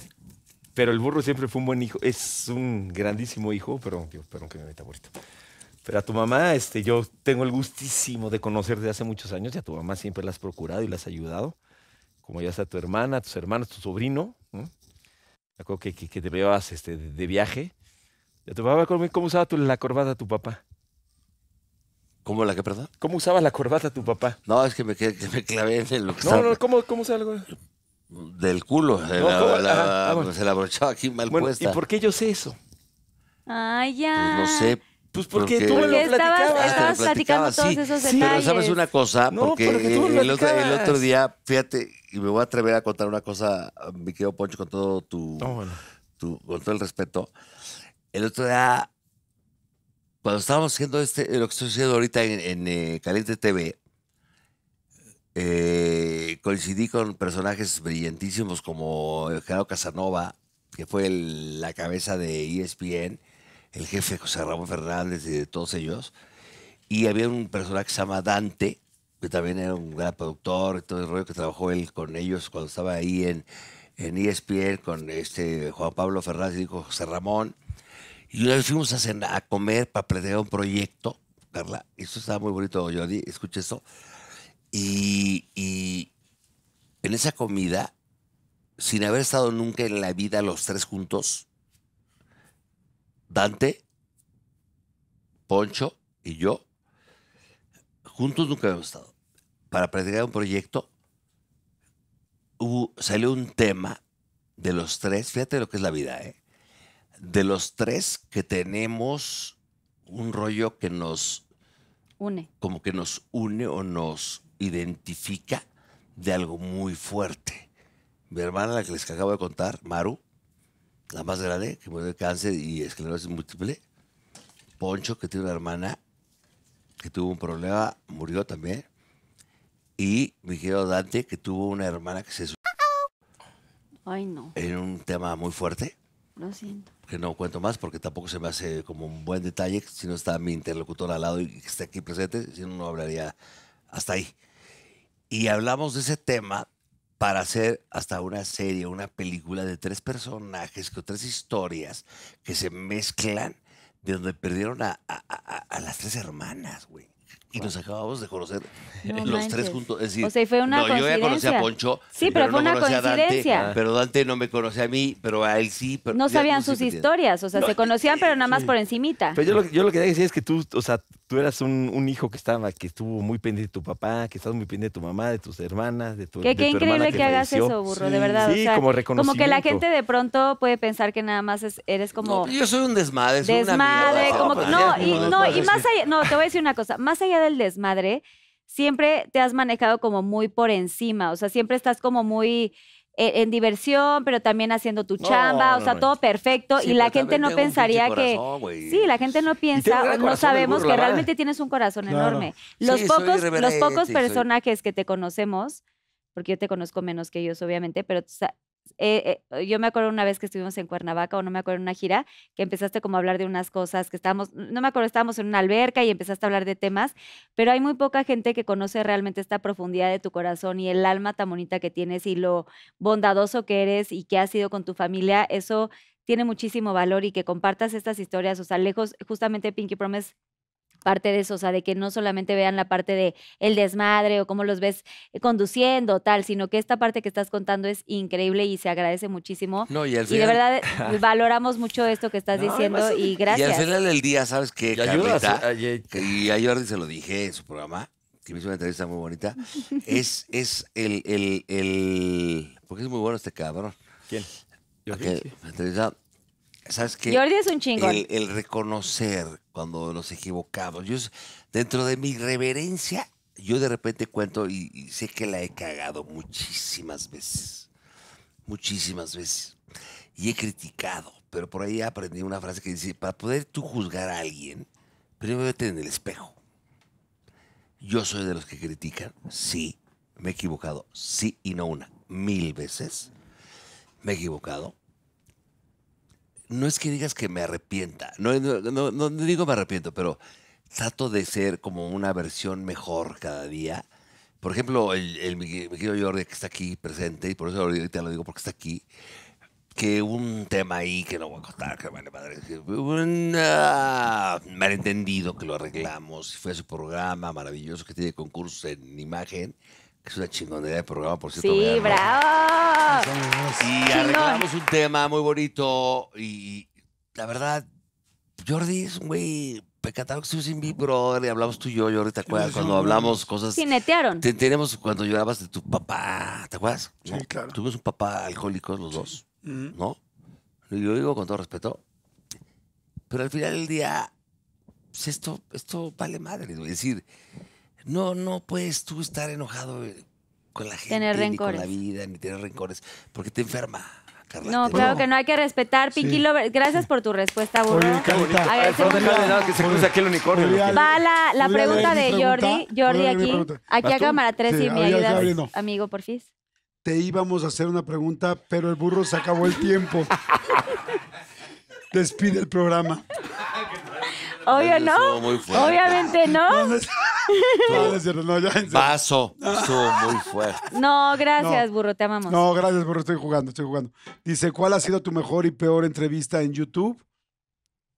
pero el burro siempre fue un buen hijo, es un grandísimo hijo, pero perdón que me meta bonito. Pero a tu mamá, este, yo tengo el gustísimo de conocerte de hace muchos años y a tu mamá siempre la has procurado y la has ayudado, como ya sea tu hermana, tus hermanos, tu sobrino. que, que, te veas este, de, viaje. Y a tu papá, ¿cómo usaba la corbata tu papá? ¿Cómo la que, perdón? ¿Cómo usaba la corbata tu papá? No, es que me, que clavé en lo que No, no, ¿cómo, cómo usaba Del culo. Se la abrochaba ah, aquí mal bueno, puesta. ¿Y por qué yo sé eso? Ay, ah, ya. Pues no sé, pues porque, tú Estabas, platicando todos esos detalles. Pero sabes una cosa, porque, el, otro, día, fíjate, y me voy a atrever a contar una cosa, mi querido Poncho, con todo tu, con todo el respeto. El otro día, cuando estábamos haciendo este, lo que estoy haciendo ahorita en, eh, Caliente TV, eh, coincidí con personajes brillantísimos como Gerardo Casanova, que fue la cabeza de ESPN, el jefe José Ramón Fernández y de todos ellos. Y había un personaje que se llama Dante, que también era un gran productor, todo el rollo que trabajó él con ellos cuando estaba ahí en, en ESPN con este Juan Pablo Fernández y dijo José Ramón. Y nos fuimos a, cenar, a comer para plantear un proyecto, Carla. Esto estaba muy bonito, Jordi, escucha esto. y en esa comida, sin haber estado nunca en la vida los tres juntos, Dante, Poncho y yo, juntos nunca habíamos estado. Para practicar un proyecto, salió un tema de los tres, fíjate lo que es la vida, ¿eh? de los tres que tenemos un rollo que nos une. Como que nos une o nos identifica de algo muy fuerte. Mi hermana, la que les acabo de contar, Maru, la más grande, que murió de cáncer y esclerosis múltiple. Poncho, que tiene una hermana que tuvo un problema, murió también. Y mi querido Dante, que tuvo una hermana que se Ay, no. En un tema muy fuerte. Lo siento. Que no cuento más porque tampoco se me hace como un buen detalle si no está mi interlocutor al lado y que esté aquí presente, si no, no hablaría hasta ahí. Y hablamos de ese tema para hacer hasta una serie, una película de tres personajes, con tres historias que se mezclan, de donde perdieron a, a las tres hermanas, güey y nos acabamos de conocer los tres juntos. o sea, fue una no, yo ya conocí a Poncho. Sí, pero, fue una coincidencia. Ah, pero Dante no me conocía a mí, pero a él sí. Pero no sabían sus historias, o sea, se conocían, pero nada más por encimita. Pero yo lo, yo lo que decía es que tú, o sea, tú eras un, hijo que estaba, que estuvo muy pendiente de tu papá, que estabas muy pendiente de tu mamá, de tus hermanas, de tu, Que qué increíble que, hagas eso, burro, de verdad. Sí, como Como que la gente de pronto puede pensar que nada más eres como... yo soy un desmadre. Desmadre, como... No, y, no, y más allá... No, te voy a decir una cosa. Más allá del desmadre, siempre te has manejado como muy por encima, o sea, siempre estás como muy eh, en, diversión, pero también haciendo tu chamba, o sea, todo perfecto y la gente no pensaría que Sí, la gente no piensa, no sabemos que realmente tienes un corazón enorme. Los pocos los pocos personajes que te conocemos porque yo te conozco menos que ellos, obviamente, pero eh, eh, yo me acuerdo una vez que estuvimos en Cuernavaca o no me acuerdo en una gira, que empezaste como a hablar de unas cosas que estábamos, no me acuerdo, estábamos en una alberca y empezaste a hablar de temas, pero hay muy poca gente que conoce realmente esta profundidad de tu corazón y el alma tan bonita que tienes y lo bondadoso que eres y que has sido con tu familia. Eso tiene muchísimo valor y que compartas estas historias. O sea, lejos, justamente Pinky Promise parte de eso, o sea, de que no solamente vean la parte de el desmadre o cómo los ves eh, conduciendo tal, sino que esta parte que estás contando es increíble y se agradece muchísimo. No, y, y de verdad eh, valoramos mucho esto que estás diciendo y gracias. Y al final del día, ¿sabes qué? Y, eh, y a Jordi se lo dije en su programa, que me hizo una entrevista muy bonita, es, es el, el, el... Porque es muy bueno este cabrón. ¿Quién? Yo entrevista ¿Sabes qué? es un chingón. El, reconocer cuando los equivocamos. Yo, dentro de mi reverencia, yo de repente cuento y, sé que la he cagado muchísimas veces. Muchísimas veces. Y he criticado. Pero por ahí aprendí una frase que dice, para poder tú juzgar a alguien, primero vete en el espejo. Yo soy de los que critican. Sí, me he equivocado. Sí y no una. Mil veces. Me he equivocado no es que digas que me arrepienta, no, no, no, digo me arrepiento, pero trato de ser como una versión mejor cada día. Por ejemplo, el, Miguel Jordi que está aquí presente, y por eso ahorita lo digo porque está aquí, que un tema ahí que no voy a contar, que vale madre, un ah, malentendido que lo arreglamos, fue su programa maravilloso que tiene concursos en imagen, que es una chingonera de programa, por cierto. Sí, bravo. Y arreglamos un tema muy bonito y la verdad, Jordi es un güey pecatado que estuvimos sin mí, Brother y hablamos tú y yo, Jordi, ¿te acuerdas? Cuando hablamos cosas... Te tenemos cuando llorabas de tu papá, ¿te acuerdas? Sí, claro. Tuvimos un papá alcohólico los dos, mm. ¿no? Y yo digo con todo respeto, pero al final del día, pues esto, esto vale madre, güey. Es decir, no, no puedes tú estar enojado eh, con la gente, con la vida, ni tener rencores, porque te enferma. no, claro que no hay que respetar. Piquilo. gracias por tu respuesta, burro. que se Va la, pregunta de Jordi. Jordi, aquí, aquí a cámara 3 y me ayudas, amigo, porfis. Te íbamos a hacer una pregunta, pero el burro se acabó el tiempo. Despide el programa. Obvio no. Obviamente no. Paso. Estuvo muy fuerte. No, gracias, burro, te amamos. No, gracias, burro, estoy jugando, estoy jugando. Dice, ¿cuál ha sido tu mejor y peor entrevista en YouTube?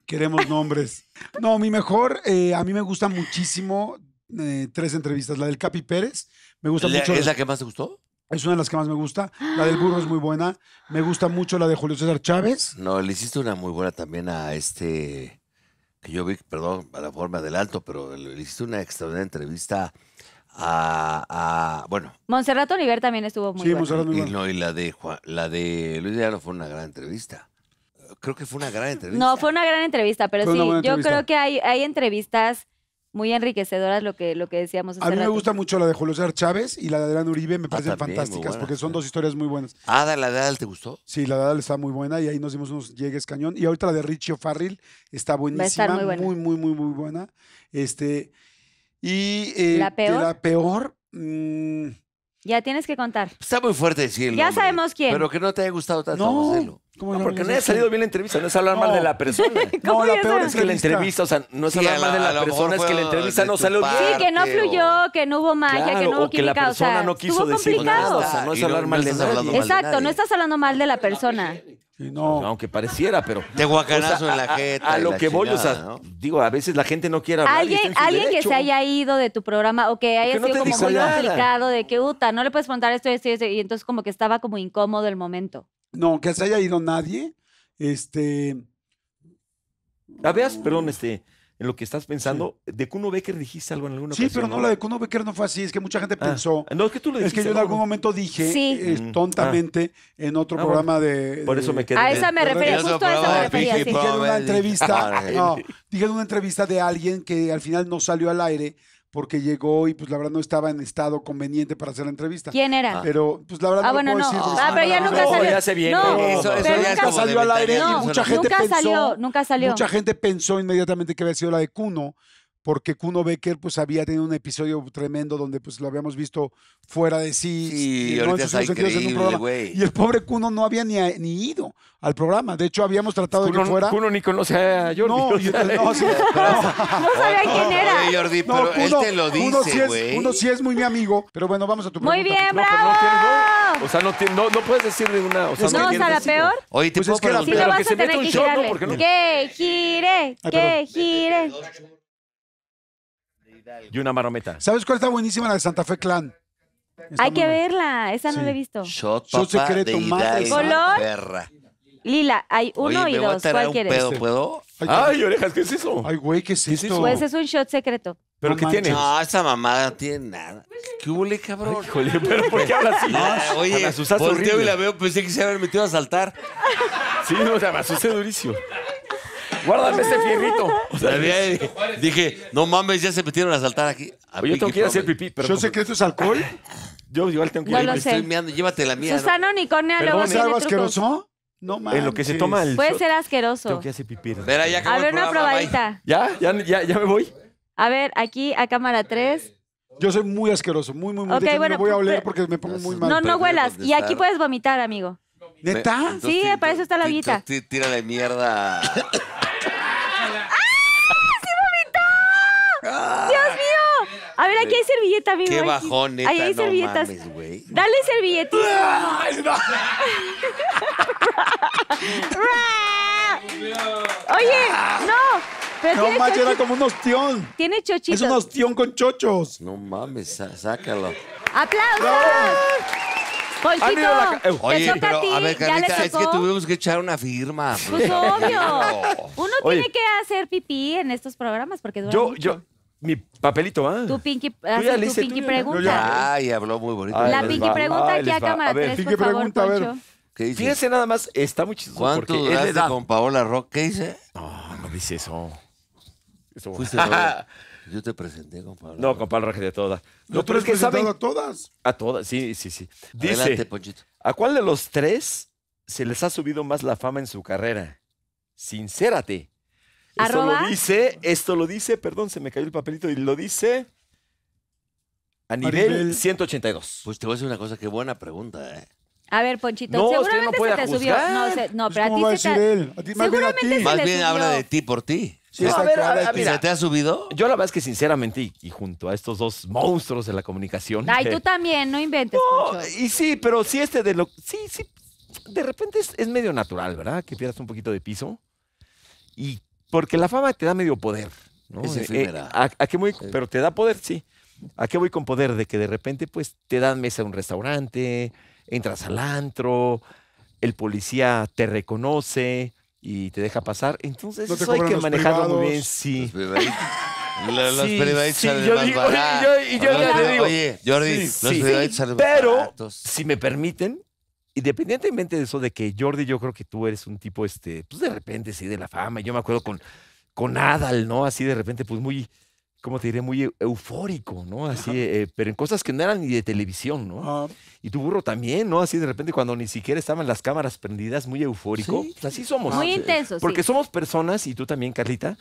Queremos nombres. No, mi mejor, eh, a mí me gusta muchísimo eh, tres entrevistas. La del Capi Pérez, me gusta mucho. ¿Es la que más te gustó? Es una de las que más me gusta. La del burro es muy buena. Me gusta mucho la de Julio César Chávez. No, le hiciste una muy buena también a este que yo vi, perdón, a la forma del alto, pero le hiciste una extraordinaria entrevista a, bueno. Monserrat Oliver también estuvo muy sí, Y, y la de la de Luis fue una gran entrevista. Creo que fue una gran entrevista. No, fue una gran entrevista, pero sí, yo creo que hay, hay entrevistas muy enriquecedoras lo que, lo que decíamos. a mí me gusta mucho la de Julio César Chávez y la de Adrián Uribe, me ah, parecen fantásticas porque son dos historias muy buenas. ah la de Adal, ¿te gustó? Sí, la de Adal está muy buena y ahí nos dimos unos llegues cañón. Y ahorita la de Richio Farril está buenísima, muy, buena. muy, muy, muy, buena. Este, y ¿La, eh, peor? Mm, ya tienes que contar. Está muy fuerte decirlo. Ya sabemos quién. Pero que no te haya gustado tanto, hacerlo. No, porque no haya salido bien la entrevista, no es hablar mal de la persona. No, lo peor es que la entrevista, o sea, no es hablar mal de la persona, es que la entrevista no salió bien. Sí, que no fluyó, que no hubo magia, que no hubo o que la persona no quiso decir nada, no es hablar mal de Exacto, no estás hablando mal de la persona. Pues, pues, aunque pareciera, pero. Te guacanazo en la jeta. A, lo que voy, o sea, digo, a veces la gente no quiere hablar. Alguien, alguien que se haya ido de tu programa o que haya sido como muy complicado de que, Uta, no le puedes contar esto, esto, esto, y entonces como que estaba como incómodo el momento. No, que se haya ido nadie. Este. A ah, veas? Perdón, este en lo que estás pensando. De Kuno Becker dijiste algo en alguna Sí, pero no, la de Kuno Becker no fue así. Es que mucha gente ah, pensó. No, es que tú lo dijiste. Es que yo en algún momento dije eh, tontamente en otro ah, programa de, Por eso me quedé. A esa me refería, justo a esa me refería. Dije una entrevista. no, dije en una entrevista de alguien que al final no salió al aire porque llegó y pues la verdad no estaba en estado conveniente para hacer la entrevista. ¿Quién era? Ah. Pero pues la verdad ah, no bueno, no. Ah, pero ya nunca salió. ya se viene. eso, eso ya nunca salió al aire y mucha gente nunca pensó. Salió, nunca salió. Mucha gente pensó inmediatamente que había sido la de Cuno porque Kuno Becker pues había tenido un episodio tremendo donde pues lo habíamos visto fuera de sí, y, no en y el pobre Kuno no había ni, eh, ni, ido al programa, de hecho habíamos tratado de que fuera Kuno ni conoce a Jordi, no, yo, no, sí, no, sabía quién era. Oye, Jordi, pero él te lo dice, Kuno sí, es, sí, es, muy mi amigo, pero bueno, vamos a tu pregunta. Muy bien, bravo. o sea, no, no, puedes decir ninguna. una. O sea, no, o sea, la peor. Oye, te pues puedo es que la peor. que lo vas un tener que Que gire, que gire y una marometa. ¿Sabes cuál está buenísima? La de Santa Fe Clan. Hay que verla, esa no la he visto. Shot, secreto, de ¿Color? Lila, hay uno y dos. ¿Cuál quieres? ¿puedo? Ay, orejas, ¿qué es eso? Ay, güey, ¿qué es eso? Pues es un shot secreto. ¿Pero qué tiene? No, esa mamada no tiene nada. ¿Qué huele, cabrón? joder, ¿pero por qué hablas así? Ah, oye, me asustaste volteo y la veo, pensé que se había metido a saltar. Sí, no, o sea, me asusté durísimo. Guárdame ese fierrito. Eh, dije, no mames, ya se metieron a saltar aquí. A Oye, yo tengo que ir a hacer pipí, pero. ¿Yo sé que esto es alcohol? Yo igual tengo que ir. a lo Estoy meando, llévate la mía. ¿no? ni con luego ¿Es ¿eh? algo asqueroso? No mames. En lo que se toma el. Puede ser asqueroso. Tengo asqueroso. que hacer pipí. A ver, una probadita. ¿Ya? ¿Ya, ya, ya me voy? A ver, aquí a cámara 3. Yo soy muy asqueroso, muy, muy, muy. No voy a pues, oler pues, porque me pongo muy mal. No, no huelas. Y aquí puedes vomitar, amigo. ¿Neta? Sí, para eso está la guita. Tírale mierda ¡Dios mío! A ver, aquí hay servilleta, amigo. Qué bajón, Ahí hay servilletas. mames, Dale servilletita. Oye, no. No más, era como un ostión. Tiene chochitos. Es un ostión con chochos. No mames, sácalo. ¡Aplausos! Oye, a a ver, Carlita, es que tuvimos que echar una firma. Pues obvio. Uno tiene que hacer pipí en estos programas porque dura Yo, yo, mi papelito, ¿ah? Tu pinky, tu pinky pregunta. Ay, habló muy bonito. La pinky pregunta aquí a cámara 3, pinky por favor, pregunta, a Fíjense nada más, está muy chistoso ¿Cuánto porque es con Paola Rock? ¿Qué hice? No, no dice eso. Eso- Fuiste Yo te presenté, compadre. No, compadre Roger, de todas. No, pero es que saben. a todas? A todas, sí, sí, sí. Dice, ¿A cuál de los tres se les ha subido más la fama en su carrera? Sincérate. Esto lo dice, esto lo dice, perdón, se me cayó el papelito y lo dice a nivel 182. Pues te voy a hacer una cosa, qué buena pregunta, ¿eh? A ver, Ponchito, seguramente no se te subió. No, no, pues, pero ¿Cómo a decir él? más bien Más bien habla de ti por ti. ¿Se te ha subido? Yo la verdad es que sinceramente, y, junto a estos dos monstruos de la comunicación. Ay, eh, tú también, no inventes, No, y sí, pero sí este de lo... Sí, sí. De repente es, medio natural, ¿verdad? Que pierdas un poquito de piso. Y porque la fama te da medio poder. ¿no? Es eh, efímera. Eh, ¿a, qué voy? Pero te da poder, sí. ¿A qué voy con poder? De que de repente pues te dan mesa a un restaurante, entras al antro, el policía te reconoce y te deja pasar. Entonces eso hay que manejarlo muy bien, sí. Oye, Jordi, Pero, si me permiten, independientemente de eso, de que Jordi, yo creo que tú eres un tipo, este, pues de repente, sí, de la fama. Yo me acuerdo con, con Adal, ¿no? Así de repente, pues muy ¿cómo te diré? Muy eufórico, ¿no? Así, eh, pero en cosas que no eran ni de televisión, ¿no? Ah. Y tu burro también, ¿no? Así de repente cuando ni siquiera estaban las cámaras prendidas, muy eufórico. Pues así somos. Ah, muy intensos. Porque somos personas, y tú también, Carlita,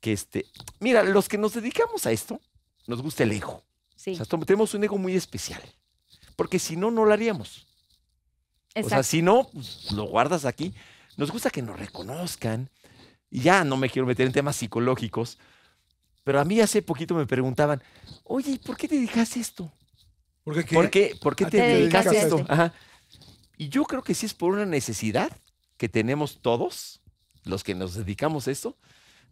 que este, mira, los que nos dedicamos a esto, nos gusta el ego. Sí. O sea, tenemos un ego muy especial. Porque si no, no lo haríamos. Exacto. O sea, si no, pues, lo guardas aquí. Nos gusta que nos reconozcan. Y ya no me quiero meter en temas psicológicos, pero a mí hace poquito me preguntaban, oye, por qué te dedicas esto? ¿Por qué, ¿Por te, dedicas, esto? Y yo creo que sí es por una necesidad que tenemos todos, los que nos dedicamos a esto,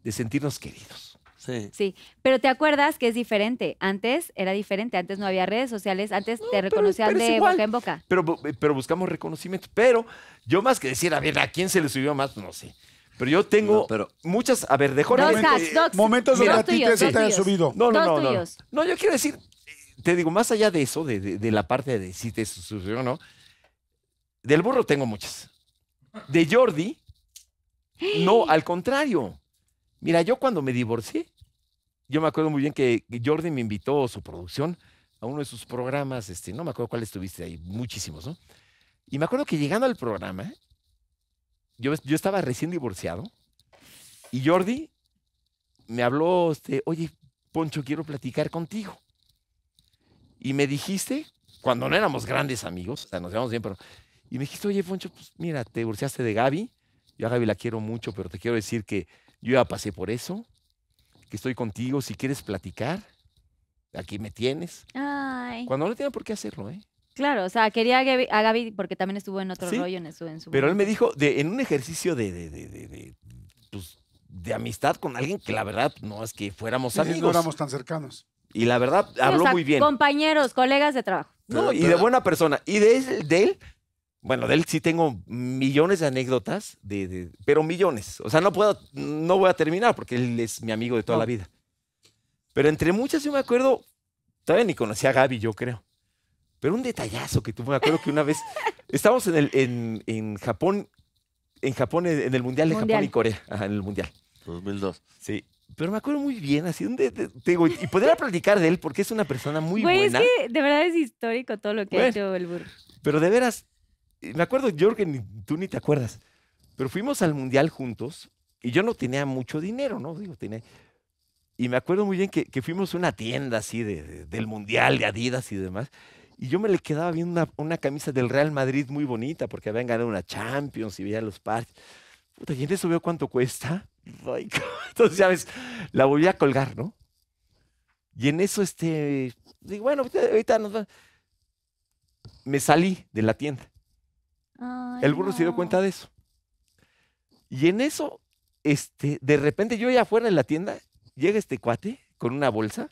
de sentirnos queridos. Sí. sí. pero te acuerdas que es diferente. Antes era diferente, antes no había redes sociales, antes te reconocían de boca en boca. Pero, pero buscamos reconocimiento. Pero yo más que decir, a ver, ¿a quién se le subió más? No sé. Pero yo tengo muchas. A ver, dejó momentos, dos, momentos donde a ti te, han subido. No, no, no, no, no. yo quiero decir, eh, te digo, más allá de eso, de, la parte de si te sucedió o no, del burro tengo muchas. De Jordi, no, al contrario. Mira, yo cuando me divorcié, yo me acuerdo muy bien que Jordi me invitó a su producción a uno de sus programas, este, no me acuerdo cuál estuviste ahí, muchísimos, ¿no? Y me acuerdo que llegando al programa, yo, estaba recién divorciado y Jordi me habló, este, oye, Poncho, quiero platicar contigo. Y me dijiste, cuando no éramos grandes amigos, o sea, nos llevamos bien, pero... Y me dijiste, oye, Poncho, pues mira, te divorciaste de Gaby, yo a Gaby la quiero mucho, pero te quiero decir que yo ya pasé por eso, que estoy contigo, si quieres platicar, aquí me tienes. Ay. Cuando no tiene por qué hacerlo, ¿eh? Claro, o sea, quería a Gaby, porque también estuvo en otro rollo en su, Pero él me dijo, en un ejercicio de, pues, de, amistad con alguien que la verdad no es que fuéramos amigos. no éramos tan cercanos. Y la verdad, habló muy bien. Compañeros, colegas de trabajo. No, y de buena persona. Y de, él- de él, bueno, de él sí tengo millones de anécdotas, de, pero millones. O sea, no puedo, no voy a terminar porque él es mi amigo de toda la vida. Pero entre muchas yo me acuerdo, todavía ni conocía a Gaby, yo creo. Pero un detallazo que tú me acuerdo que una vez estábamos en, el, en, en Japón, en Japón, en el Mundial de Japón y Corea, en el Mundial. 2002. Sí. Pero me acuerdo muy bien, así, y poder platicar de él porque es una persona muy Güey, buena. Es que de verdad es histórico todo lo que ha hecho el burro. Pero de veras, eh, me acuerdo, Jorge, tú ni te acuerdas, pero fuimos al Mundial juntos y yo no tenía mucho dinero, ¿no? Digo, tenía... Y me acuerdo muy bien que, que fuimos a una tienda así de, del Mundial, de Adidas y demás. Y yo me le quedaba viendo una, camisa del Real Madrid muy bonita porque habían ganado una Champions y veía los partidos Puta, y en eso veo cuánto cuesta. Entonces, ya ves, la volví a colgar, ¿no? Y en eso, este, bueno, ahorita nos Me salí de la tienda. el burro se dio cuenta de eso. Y en eso, este, de repente yo ya afuera de la tienda, llega este cuate con una bolsa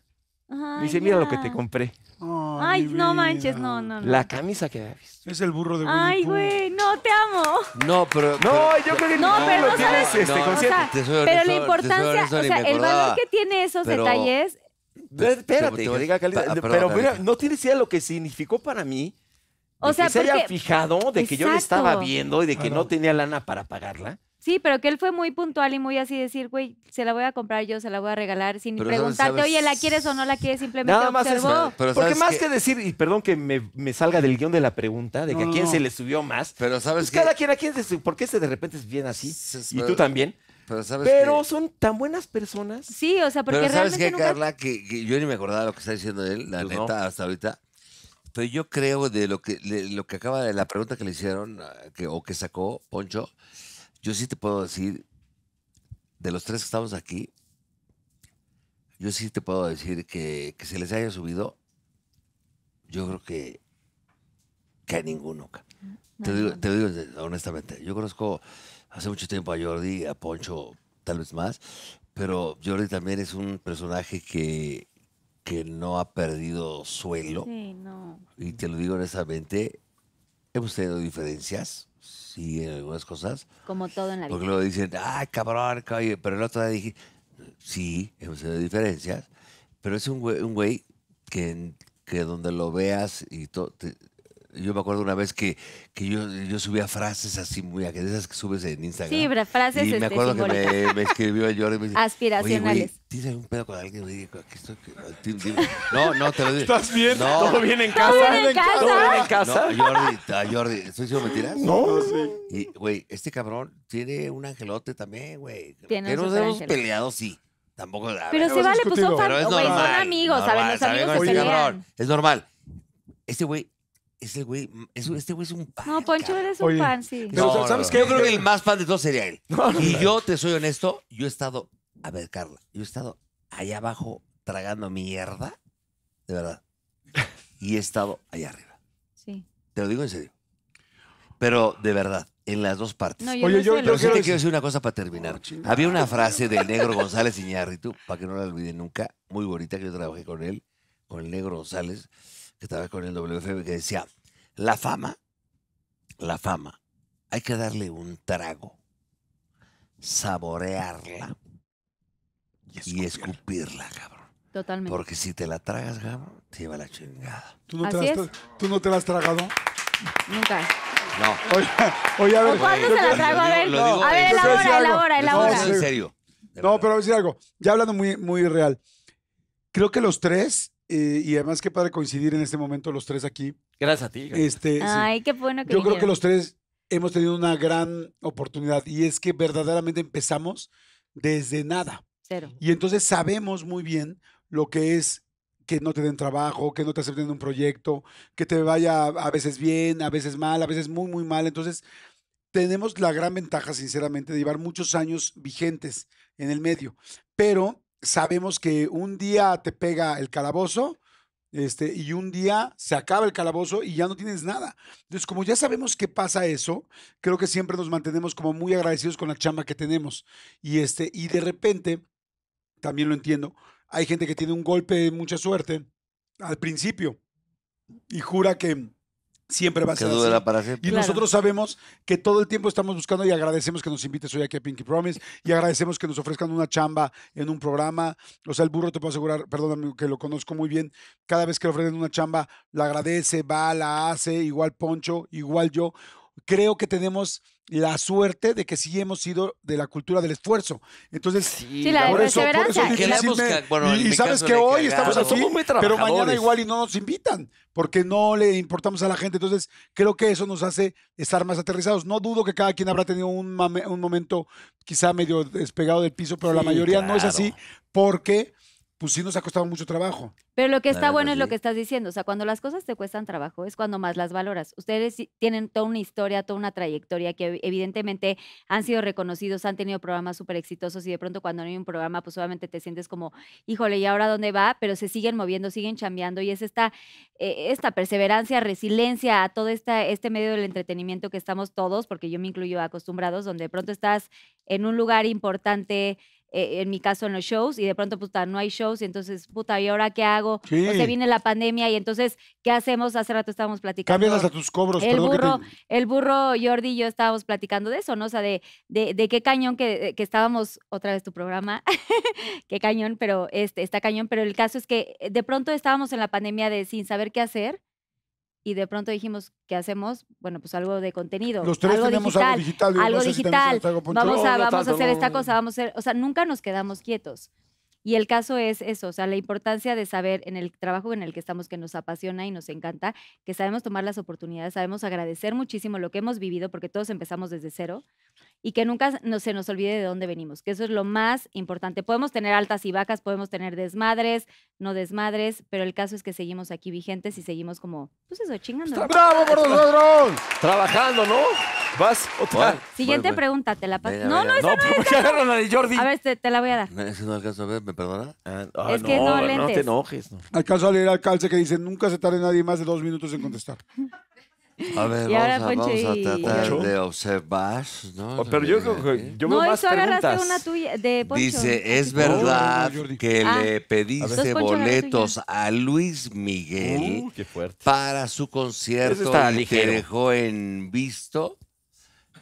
dice, mira lo que te compré. Ay, no manches, no, no, no. La camisa que Es el burro de Winnie Ay, güey, no, te amo. No, pero... No, yo creo que no, pero no tienes este, pero la importancia, o sea, el valor que tiene esos detalles... Pero, espérate, diga Cali, ah, pero mira, no tienes idea lo que significó para mí o sea, que se haya fijado de que yo le estaba viendo y de que no tenía lana para pagarla. Sí, pero que él fue muy puntual y muy así decir, güey, se la voy a comprar yo, se la voy a regalar, sin preguntarte, oye, ¿la quieres o no la quieres? Simplemente Nada más Porque más que... decir, y perdón que me, salga del guión de la pregunta, de que a quién se le subió más. Pero sabes que... Pues, cada quien, ¿a quién se ¿Por qué se de repente es bien así? y tú también. Pero, sabes pero son tan buenas personas. Sí, o sea, porque pero ¿sabes que Carla? Que, yo ni me acordaba lo que está diciendo él, la pues neta, hasta ahorita. Pero yo creo de lo que, lo que acaba de la pregunta que le hicieron ah, o que sacó Poncho, yo sí te puedo decir, de los tres que estamos aquí, yo sí te puedo decir que, que se les haya subido, yo creo que, que a ninguno. te, te digo honestamente, yo conozco hace mucho tiempo a Jordi, a Poncho tal vez más, pero Jordi también es un personaje que, que no ha perdido suelo. Y te lo digo honestamente, hemos tenido diferencias, y algunas cosas. Como todo en la vida. Porque luego dicen, ay, cabrón, Pero el otro día dije, sí, hemos tenido diferencias. Pero es un güey, un güey que, que donde lo veas y todo, yo me acuerdo una vez que, que yo, yo subía frases así muy de esas que subes en Instagram. Sí, pero frases. Y me este, acuerdo que me, me, escribió Jordi. Me dice, Aspiracionales. ¿Tienes algún pedo con alguien? No, no, te lo digo. ¿Estás bien? ¿Todo bien en casa? ¿Todo bien en casa? No, Jordi, Jordi, ¿estoy diciendo mentiras? No, no sí. Y, güey, este cabrón tiene un angelote también, güey. Tiene un hemos peleados sí. Tampoco. Pero se vale, pues son, fan, güey, son amigos, ¿saben? Los amigos se este pelean. Es normal. Este güey güey, mm, mm. este güey es un pan. No, Poncho eres un Oye, sí. no, ¿sabes Yo creo que el más fan de todos sería él. y yo te soy honesto, yo he estado, a ver, Carla, yo he estado allá abajo tragando mierda, de verdad. Y he estado allá arriba. Sí. Te lo digo en serio. Pero de verdad, en las dos partes. No, yo Oye, quiero decir una cosa para terminar. Había una frase del negro González Iñárritu, para que no la olvide nunca, muy bonita, que yo trabajé con él, con el negro González que estaba con el WFM, que decía, la fama, la fama, hay que darle un trago, saborearla y escupirla, cabrón. Totalmente. Porque si te la tragas, cabrón, te lleva la chingada. ¿Tú no, te, la has, ¿tú no tragado? Nunca. No. Oye, a ver. ¿Cuándo se la trago? A ver, lo a ver, elabora, elabora, elabora. No, en serio. No, pero a decir algo. Ya hablando muy real. Creo que los tres eh, y además, qué para coincidir en este momento los tres aquí. Gracias a ti. Este, Ay, qué bueno que Yo creo que los tres hemos tenido una gran oportunidad y es que verdaderamente empezamos desde nada. Cero. Y entonces sabemos muy bien lo que es que no te den trabajo, que no te acepten un proyecto, que te vaya a veces bien, a veces mal, a veces muy, muy mal. Entonces, tenemos la gran ventaja, sinceramente, de llevar muchos años vigentes en el medio. Pero sabemos que un día te pega el calabozo, este, y un día se acaba el calabozo y ya no tienes nada. Entonces, como ya sabemos que pasa eso, creo que siempre nos mantenemos como muy agradecidos con la chamba que tenemos. Y, este, y de repente, también lo entiendo, hay gente que tiene un golpe de mucha suerte al principio y jura que siempre va a ser Y nosotros sabemos que todo el tiempo estamos buscando y agradecemos que nos invites hoy aquí a Pinky Promise y agradecemos que nos ofrezcan una chamba en un programa. O sea, el burro te puedo asegurar, perdóname que lo conozco muy bien, cada vez que le ofrecen una chamba, la agradece, va, la hace, igual Poncho, igual yo creo que tenemos la suerte de que sí hemos sido de la cultura del esfuerzo. Entonces, por, eso, y sabes que hoy estamos aquí, pero mañana igual y no nos invitan, porque no le importamos a la gente. Entonces, creo que eso nos hace estar más aterrizados. No dudo que cada quien habrá tenido un, momento quizá medio despegado del piso, pero la mayoría no es así, porque pues sí nos ha costado mucho trabajo. Pero lo que está bueno es lo que estás diciendo. O sea, cuando las cosas te cuestan trabajo es cuando más las valoras. Ustedes tienen toda una historia, toda una trayectoria que evidentemente han sido reconocidos, han tenido programas súper exitosos y de pronto cuando no hay un programa, pues obviamente te sientes como, híjole, ¿y ahora dónde va? Pero se siguen moviendo, siguen chambeando y es esta, e, esta perseverancia, resiliencia a todo este medio del entretenimiento que estamos todos, porque yo me incluyo acostumbrados, donde de pronto estás en un lugar importante eh, en mi caso en los shows, y de pronto, puta, no hay shows, y entonces, puta, ¿y ahora qué hago? O se viene la pandemia, y entonces, ¿qué hacemos? Hace rato estábamos platicando. Cambias hasta tus cobros, el Burro, El burro, Jordi y yo estábamos platicando de eso, ¿no? O sea, de, de, qué cañón que, que, estábamos, otra vez tu programa, qué cañón, pero este, está cañón, pero el caso es que eh, de pronto estábamos en la pandemia de sin saber qué hacer, y de pronto dijimos, ¿qué hacemos? Bueno, pues algo de contenido. Los tres algo tenemos digital, algo digital. algo digital. vamos a, vamos a hacer esta cosa, vamos a hacer, o sea, nunca nos quedamos quietos. Y el caso es eso, o sea, la importancia de saber en el trabajo en el que estamos, que nos apasiona y nos encanta, que sabemos tomar las oportunidades, sabemos agradecer muchísimo lo que hemos vivido, porque todos empezamos desde cero y que nunca se nos olvide de dónde venimos, que eso es lo más importante. Podemos tener altas y bajas podemos tener desmadres, no desmadres, pero el caso es que seguimos aquí vigentes y seguimos como, pues eso, pues chingando. ¡Bravo por nosotros! Trabajando, ¿no? Vas Siguiente pregunta, te la paso. No, no, esa no, no pues, la Jordi. A ver, te, este, te, la voy a dar. no alcanzo a ver, ¿me perdona? Ah, es ah, que no, no No te enojes. No. Alcanzo a leer calce que dice, nunca se tarde nadie más de dos minutos en contestar. A ver, vamos, a, tratar de observar, ¿no? Oh, pero yo yo veo más preguntas. una tuya de Dice, ¿es verdad que ah, le pediste boletos a Luis Miguel para su concierto que y te dejó en visto?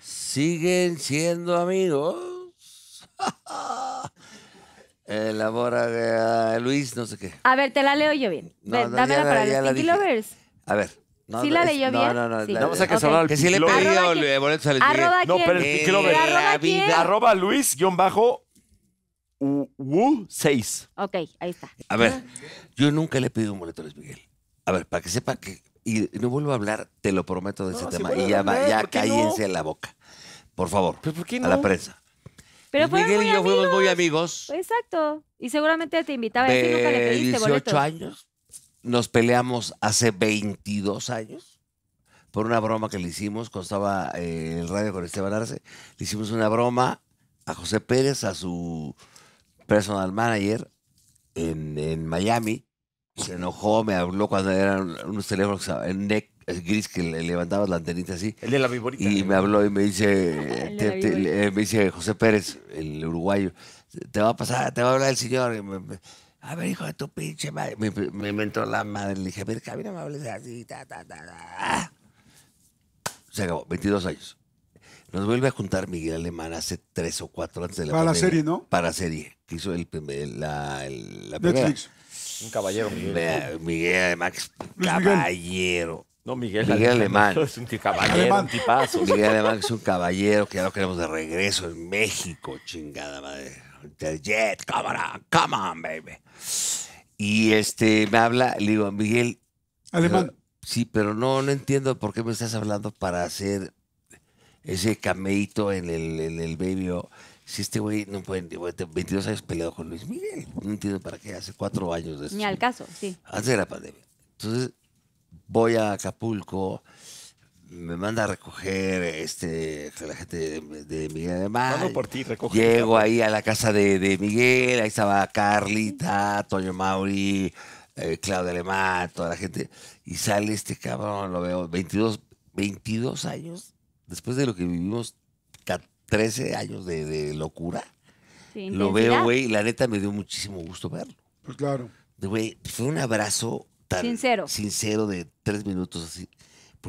¿Siguen siendo amigos? Elabora a ah, Luis, no sé qué. A ver, te la leo yo bien. No, la- para los A ver. ¿Sí la leyó bien? no, no, no. Vamos a que se sonara el Que si le he pedido Arroba quién. Arroba No, pero es que Arroba Arroba Luis guión bajo u- 6. Ok, ahí está. A ver, yo nunca le he pedido un boleto a Luis Miguel. A ver, para que sepa que. Y no vuelvo a hablar, te lo prometo, de ese tema. y ya, va- ya la boca. Por favor. ¿Pero por qué A la prensa. Pero Miguel y yo fuimos muy amigos. Exacto. Y seguramente te invitaba A nunca le 18 años nos peleamos hace 22 años por una broma que le hicimos, estaba en eh, el radio con Esteban Arce, le hicimos una broma a José Pérez, a su personal manager en, Miami. Se enojó, me habló cuando eran unos teléfonos en NEC gris que le levantabas la antenita así. El de la viborita. Y me habló y me dice, eh, me dice José Pérez, el uruguayo, te va a pasar, te va a hablar el señor a ver, hijo de tu pinche madre. Me, me inventó la madre. Le dije, a ver, cabina me hables así, ta, ta, ta, ta. Se acabó, 22 años. Nos vuelve a juntar Miguel Alemán hace 3 o 4 antes de la Para la serie, ¿no? Para serie, que hizo el, primer, la, la primera. Un caballero, Miguel. Miguel Alemán, caballero. No, Miguel, Miguel Alemán. Es un caballero, Miguel Alemán es un caballero que ya lo queremos de regreso en México, chingada madre jet, cámara, come on, baby. Y este, me habla, le digo, Miguel. sí, pero no, no entiendo por qué me estás hablando para hacer ese cameito en el, en el baby. Si este güey no puede, 22 años peleado con Luis Miguel, no entiendo para qué, hace cuatro años de Ni al caso, sí. Antes de la pandemia. Entonces, voy a Acapulco me manda a recoger este, la gente de, Miguel de por ti, Llego ahí a la casa de, Miguel, ahí estaba Carlita, Toño Mauri, eh, Claudio Alemán, toda la gente. Y sale este cabrón, lo veo, 22, años, después de lo que vivimos, 13 años de, locura. lo veo, güey, la neta me dio muchísimo gusto verlo. Pues claro. Güey, fue un abrazo tan sincero, sincero de tres minutos así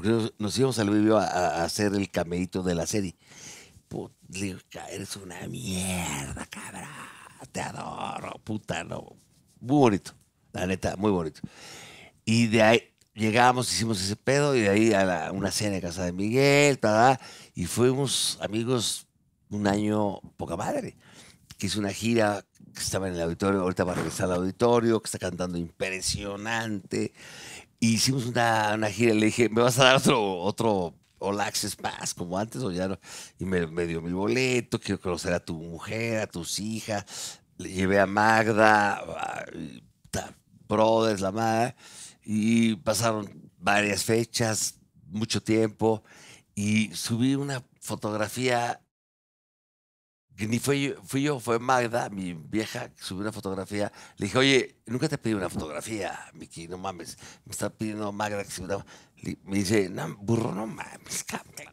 porque nos, íbamos al vivo a, a, hacer el camerito de la serie. Puta, eres una mierda, cabrón. Te adoro, puta, no. Muy bonito, la neta, muy bonito. Y de ahí llegamos, hicimos ese pedo, y de ahí a una cena en casa de Miguel, y fuimos amigos un año poca madre, que hizo una gira que estaba en el auditorio, ahorita va a regresar al auditorio, que está cantando impresionante hicimos una, una gira. Le dije, ¿me vas a dar otro, otro All Access Pass como antes o ya no? Y me, me dio mi boleto. Quiero conocer a tu mujer, a tus hijas. Le llevé a Magda, a Brothers, la madre. Y pasaron varias fechas, mucho tiempo. Y subí una fotografía ni fui, yo, fue Magda, mi vieja, que subió una fotografía. Le dije, oye, nunca te he una fotografía, Miki, no mames. Me está pidiendo Magda que Me dice, no, burro, no mames,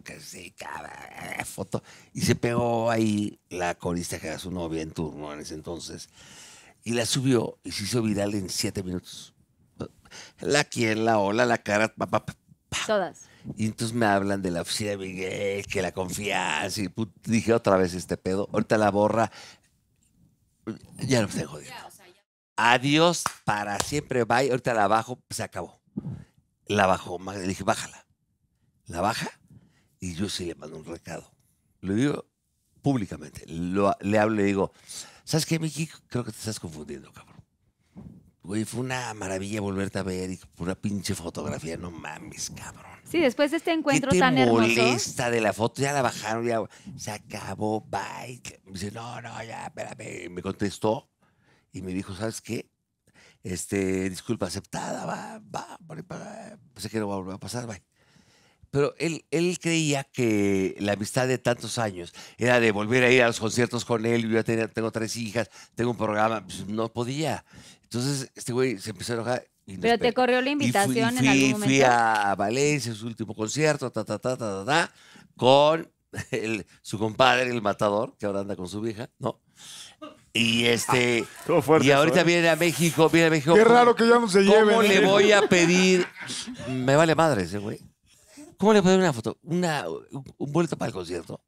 que sí, cabrón, foto. Y se pegó ahí la corista que era su novia en turno en ese entonces. Y la subió y se hizo viral en siete minutos. La quien, la ola, la cara, pa, pa, pa, Todas. Y entonces me hablan de la oficina de Miguel, que la confianza. Y dije otra vez este pedo. Ahorita la borra. Ya no tengo jodiendo Adiós para siempre, bye. Ahorita la bajo, se acabó. La bajó. Le dije, bájala. La baja. Y yo sí le mando un recado. Lo digo públicamente. le hablo le digo, ¿sabes qué, Miki? Creo que te estás confundiendo, cabrón. Güey, fue una maravilla volverte a ver y una pinche fotografía. No mames, cabrón. Sí, después de este encuentro ¿Qué te tan hermoso. molesta de la foto? Ya la bajaron, ya se acabó, bye. Me dice, no, no, ya, espérame. me contestó y me dijo, ¿sabes qué? Este, disculpa, aceptada, va, va, va sé que no va a pasar, bye. Pero él, él creía que la amistad de tantos años era de volver a ir a los conciertos con él. Yo ya tenía, tengo tres hijas, tengo un programa, pues no podía. Entonces, este güey se empezó a enojar pero te corrió la invitación en algún momento. Fui a Valencia, su último concierto, ta, ta, ta, ta, ta, con su compadre, el matador, que ahora anda con su vieja, ¿no? Y este. Ah, y ahorita ¿eh? viene a México, viene a México. Qué raro que ya no se lleve. ¿Cómo le ¿eh? voy a pedir? Me vale madre ese ¿eh, güey. ¿Cómo le voy a pedir una foto? Una, un boleto para el concierto.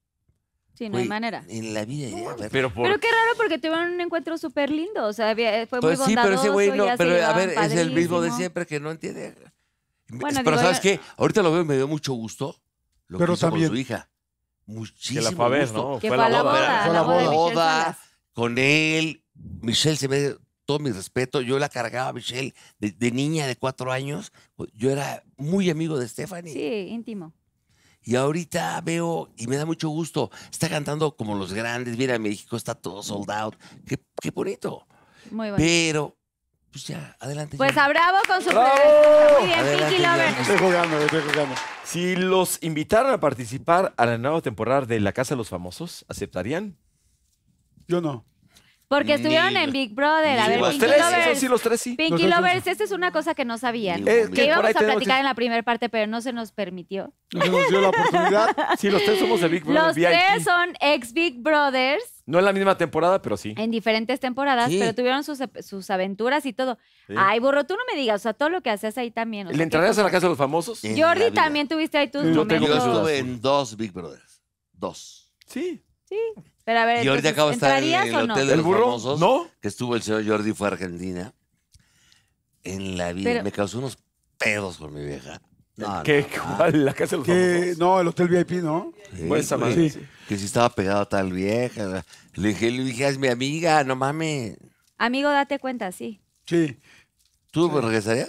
Sí, no hay manera. En la vida. Pero qué raro porque tuvieron un encuentro súper lindo. O sea, eh, fue pues muy sí, pero ese güey no, pero a ver, es el mismo de siempre que no entiende. Bueno, pero ¿sabes qué? Ahorita lo veo y me dio mucho gusto lo que hizo con su hija. Muchísimo que la fue ¿no? fue la boda, a la boda Con él, Michelle se me dio todo mi respeto. Yo la cargaba Michelle de niña de cuatro años. Yo era muy amigo de Stephanie. Sí, íntimo. Y ahorita veo, y me da mucho gusto, está cantando como los grandes. Mira, México está todo sold out. Qué, bonito. Muy bueno. Pero, pues ya, adelante. Pues a Bravo con su ¡Bravo! ¡Oh! Estoy jugando, estoy jugando. Si los invitaran a participar a la nueva temporada de La Casa de los Famosos, ¿aceptarían? Yo no. Porque estuvieron en Big Brother. A ver, los Pinky tres, sí, los tres sí. Pinky Lovers, esta es una cosa que no sabían. Que íbamos a platicar en la primera parte, pero no se nos permitió. No se nos dio la oportunidad. Sí, los tres somos de Big Brother Los tres son ex Big Brothers No en la misma temporada, pero sí. en diferentes temporadas, pero tuvieron sus, sus aventuras y todo. Ay, burro, tú no me digas, o sea, todo lo que haces ahí también. ¿Le entrarías a la casa de los famosos? Jordi también tuviste ahí tus Yo Yo estuve en dos Big Brothers. Dos. Sí. Sí. Pero a ver, y ahorita acabo de estar en el, Hotel de los Famosos, ¿No? que estuvo el señor Jordi, fue a Argentina. En la vida me causó unos pedos con mi vieja. ¿Qué? no, ¿Cuál? ¿La casa de los no, el Hotel VIP, ¿no? Pues, sí. Que si estaba pegado a tal vieja. Le dije, le dije, es mi amiga, no mames. Amigo, date cuenta, sí. Sí. ¿Tú pues, regresarías?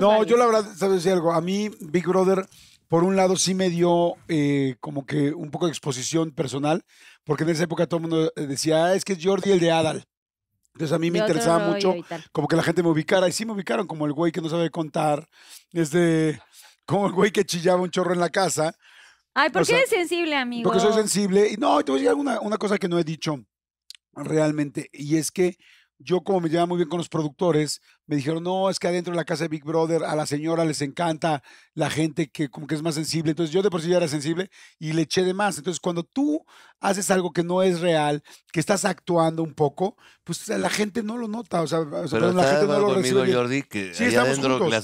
No, yo la verdad, ¿sabes decir algo? A mí, Big Brother, por un lado sí me dio eh, como que un poco de exposición personal, porque en esa época todo el mundo eh, decía, ah, es que es Jordi el de Adal. Entonces a mí me interesaba mucho como que la gente me ubicara, y sí me ubicaron como el güey que no sabe contar, este, como el güey que chillaba un chorro en la casa. Ay, ¿por qué eres sensible, amigo? Porque soy sensible. Y no, te voy a decir una cosa que no he dicho realmente, y es que yo como me llevaba muy bien con los productores, me dijeron, no, es que adentro de la casa de Big Brother a la señora les encanta la gente que como que es más sensible. Entonces yo de por sí ya era sensible y le eché de más. Entonces cuando tú haces algo que no es real, que estás actuando un poco, pues la gente no lo nota. O sea, la gente no lo recibe. Jordi, que sí, adentro la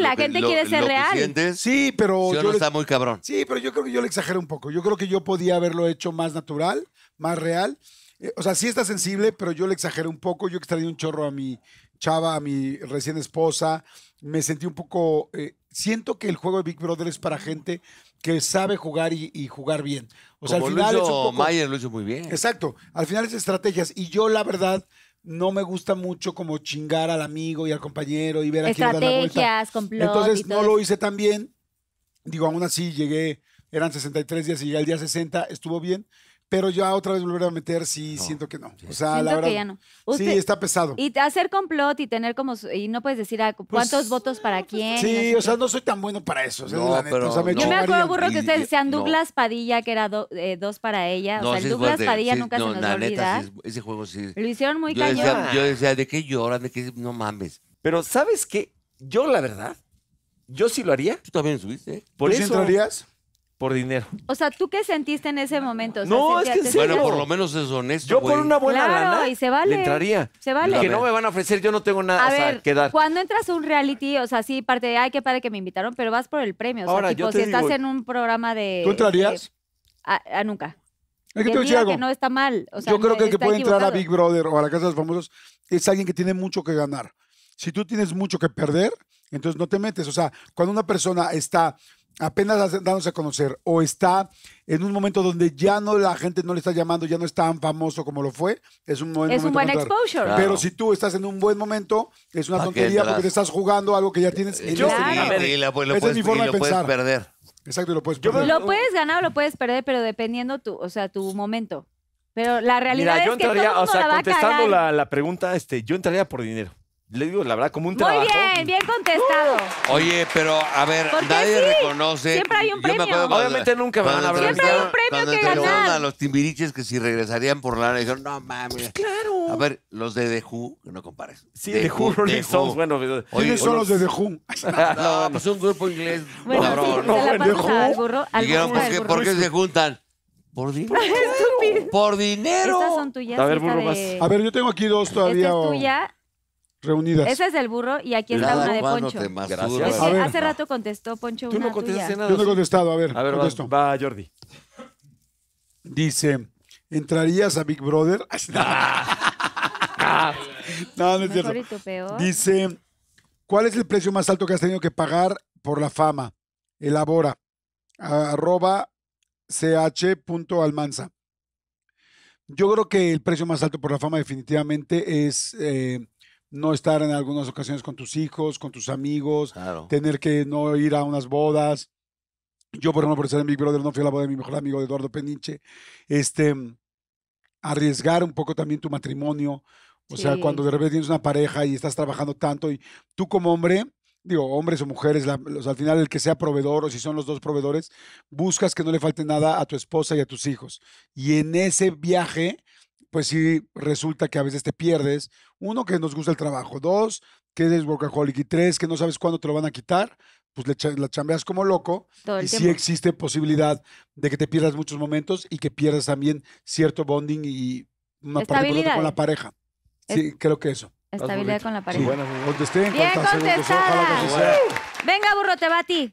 la gente quiere ser real. sí, pero... está muy cabrón. Sí, pero yo creo que yo le exagero un poco. Yo creo que yo podía haberlo hecho más natural, más real eh, o sea, sí está sensible, pero yo le exageré un poco. Yo extrañé un chorro a mi chava, a mi recién esposa. Me sentí un poco. Eh, siento que el juego de Big Brother es para gente que sabe jugar y, jugar bien. O sea, al final. es Mayer lo hizo muy bien. Exacto. Al final es estrategias. Y yo, la verdad no me gusta mucho como chingar al amigo y al compañero y ver a quién la vuelta. Entonces no lo hice tan bien. Digo, aún así llegué, eran 63 días y llegué al día 60, estuvo bien pero yo otra vez volver a meter, sí, siento que no. O sea, la verdad. Que ya no. sí, está pesado. Y hacer complot y tener como. Y no puedes decir pues cuántos votos para quién. Sí, o sea, no soy tan bueno para eso. yo me acuerdo, burro, que ustedes decían Douglas Padilla, que era eh, dos para ella. o sea, el Douglas Padilla nunca se nos la neta, ese juego sí. Lo hicieron muy yo cañón. yo decía, ¿de qué lloran? ¿De qué no mames? Pero, ¿sabes qué? Yo, la verdad, yo sí lo haría. Tú también subiste. ¿eh? Por ¿Tú entrarías? por dinero. O sea, ¿tú qué sentiste en ese momento? no, es que sí. Bueno, por lo menos es honesto. Yo por una buena claro, y se vale. le entraría. Se vale. Que no me van a ofrecer, yo no tengo nada que dar. Cuando entras a un reality, o sea, sí, parte de, ay, qué padre que me invitaron, pero vas por el premio. O sea, Ahora, yo si estás en un programa de. ¿Tú entrarías? a, nunca. Es que, te digo que no está mal. yo creo que el que puede entrar a Big Brother o a la Casa de los Famosos es alguien que tiene mucho que ganar. Si tú tienes mucho que perder, entonces no te metes. O sea, cuando una persona está apenas dándose a conocer o está en un momento donde ya no la gente no le está llamando, ya no es tan famoso como lo fue, es un buen es momento un buen exposure. Pero si tú estás en un buen momento, es una tontería porque te estás jugando algo que ya tienes. Y, claro. y pues, lo Esa es mi forma y lo de puedes perder. Exacto, y lo puedes perder. Lo puedes ganar o lo puedes perder, pero dependiendo tu, o sea, tu momento. Pero la realidad Mira, es yo que todo mundo o sea, contestando a La, la pregunta, este, yo entraría por dinero le digo la verdad, como un Muy Oye, bien, bien contestado. ¡Uh! Oye, pero a ver, nadie reconoce. Siempre hay un premio. Obviamente nunca van a hablar de Siempre hay un premio cuando que entrevistaron a los timbiriches que si regresarían por la dijeron, no mames. Pues claro. A ver, los de The Who, que no compares. sí, de Who, Rolling son Stones, bueno. Oye, son los de The Who? No, pues un grupo inglés, Bueno, sí, cabrón. la ¿por qué, por qué se juntan? Por dinero. Por dinero. Estas son tuyas. A ver, burro, más. A ver, yo tengo aquí dos todavía. es reunidas. Ese es el burro y aquí está la una de Poncho. hace rato contestó Poncho Tú Yo no he contestado, a ver, A ver, va, Jordi. Dice, ¿entrarías a Big Brother? Ah. no, no es cierto. Dice, ¿cuál es el precio más alto que has tenido que pagar por la fama? Elabora. ch.almanza. Yo creo que el precio más alto por la fama definitivamente es eh, no estar en algunas ocasiones con tus hijos, con tus amigos, tener que no ir a unas bodas. Yo, por ejemplo, por ser mi Brother, no fui a la boda de mi mejor amigo Eduardo Peninche, Este, arriesgar un poco también tu matrimonio. O sea, cuando de repente tienes una pareja y estás trabajando tanto y tú como hombre, digo, hombres o mujeres, los, al final el que sea proveedor o si son los dos proveedores, buscas que no le falte nada a tu esposa y a tus hijos. Y en ese viaje pues sí resulta que a veces te pierdes. Uno, que nos gusta el trabajo. Dos, que eres workaholic. Y tres, que no sabes cuándo te lo van a quitar. Pues le la chambeas como loco. y sí existe posibilidad de que te pierdas muchos momentos y que pierdas también cierto bonding y una parte con la pareja. Sí, creo que eso. Estabilidad con la pareja. Bien contestada. venga, burro, te va a ti.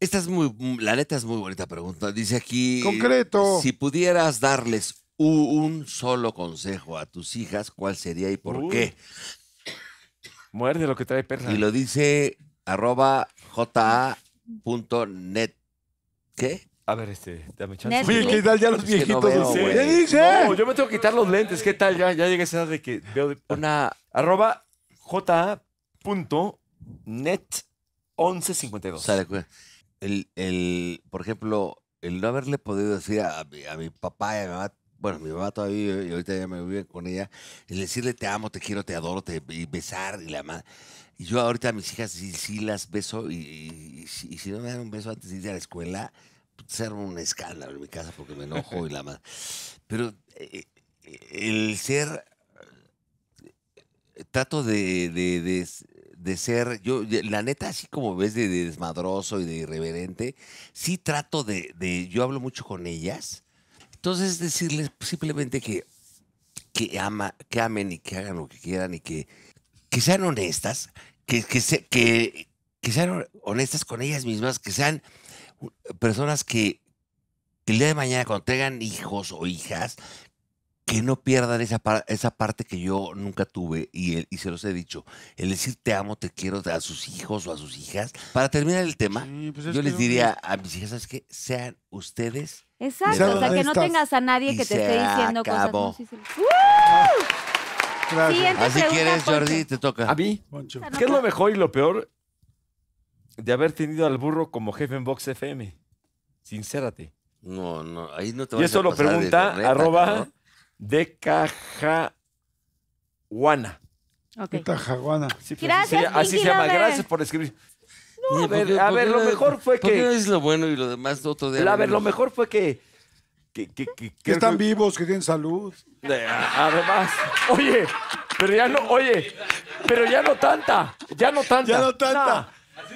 Esta es muy, la neta es muy bonita pregunta. Dice aquí. Concreto. Si pudieras darles un solo consejo a tus hijas, ¿cuál sería y por qué? Muerde lo que trae perra. Y lo dice arroba ja.net. ¿Qué? A ver, este, dame chance. Netflix. ¿qué tal ya los viejitos? ¿Qué dice? No, yo me tengo que quitar los lentes. ¿Qué tal? Ya, ya llegué a esa edad de que veo Una Arroba ja.net1152. O sea, el, el, por ejemplo, el no haberle podido decir a a mi papá y a mi mamá, bueno, mi mamá todavía, y ahorita ya me vive con ella, el decirle te amo, te quiero, te adoro, te, y besar, y la madre. Y yo ahorita a mis hijas sí, las beso, y, si no me dan un beso antes de ir a la escuela, ser un escándalo en mi casa porque me enojo y la madre. Pero eh, eh, el ser, eh, trato de, ser, yo, la neta, así como ves, de, desmadroso y de irreverente, sí trato de, de, yo hablo mucho con ellas entonces, decirles simplemente que, que, ama, que amen y que hagan lo que quieran y que, que sean honestas, que, que, que, sean honestas con ellas mismas, que sean personas que, el día de mañana cuando tengan hijos o hijas, que no pierdan esa, esa parte que yo nunca tuve y, y, se los he dicho, el decir te amo, te quiero a sus hijos o a sus hijas. Para terminar el tema, pues yo les diría a mis hijas, ¿sabes qué? Sean ustedes Exacto, o sea, que no tengas a nadie que te esté diciendo cosas. No, sí, ah. Así quieres, Jordi, te toca. A mí. ¿Qué es lo mejor y lo peor de haber tenido al burro como jefe en Vox FM? Sincérate. No, no, ahí no te vas a Y eso lo pregunta arroba de Okay. cajahuana. Pues, sí, así, se llama. Gracias por escribir a ver, lo mejor fue que. ¿Por es lo bueno y lo demás otro día? A ver, lo mejor fue que. Que, que, están vivos, que tienen salud. Además, oye, pero ya no, oye, pero ya no tanta, ya no tanta. Ya no tanta.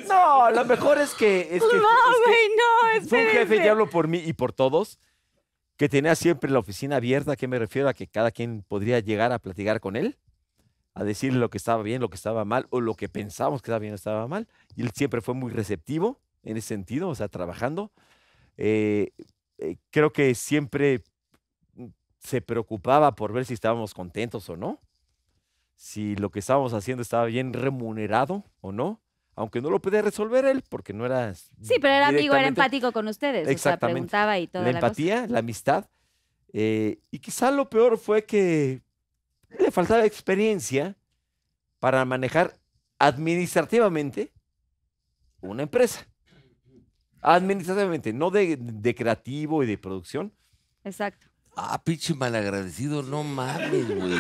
No, lo mejor es que. Es no, güey, no, es Un jefe, ya hablo por mí y por todos, que tenía siempre la oficina abierta, qué me refiero a que cada quien podría llegar a platicar con él a decir lo que estaba bien, lo que estaba mal, o lo que pensábamos que estaba bien, o estaba mal. Y él siempre fue muy receptivo en ese sentido, o sea, trabajando. Eh, eh, creo que siempre mm, se preocupaba por ver si estábamos contentos o no, si lo que estábamos haciendo estaba bien remunerado o no, aunque no lo podía resolver él porque no era... Sí, pero era amigo, era empático con ustedes, Exactamente. O sea, preguntaba y toda la, empatía, la, la amistad. Eh, y quizá lo peor fue que le faltaba experiencia para manejar administrativamente una empresa. Administrativamente, no de, creativo y de producción. Exacto. Ah, pinche malagradecido, no mames, güey.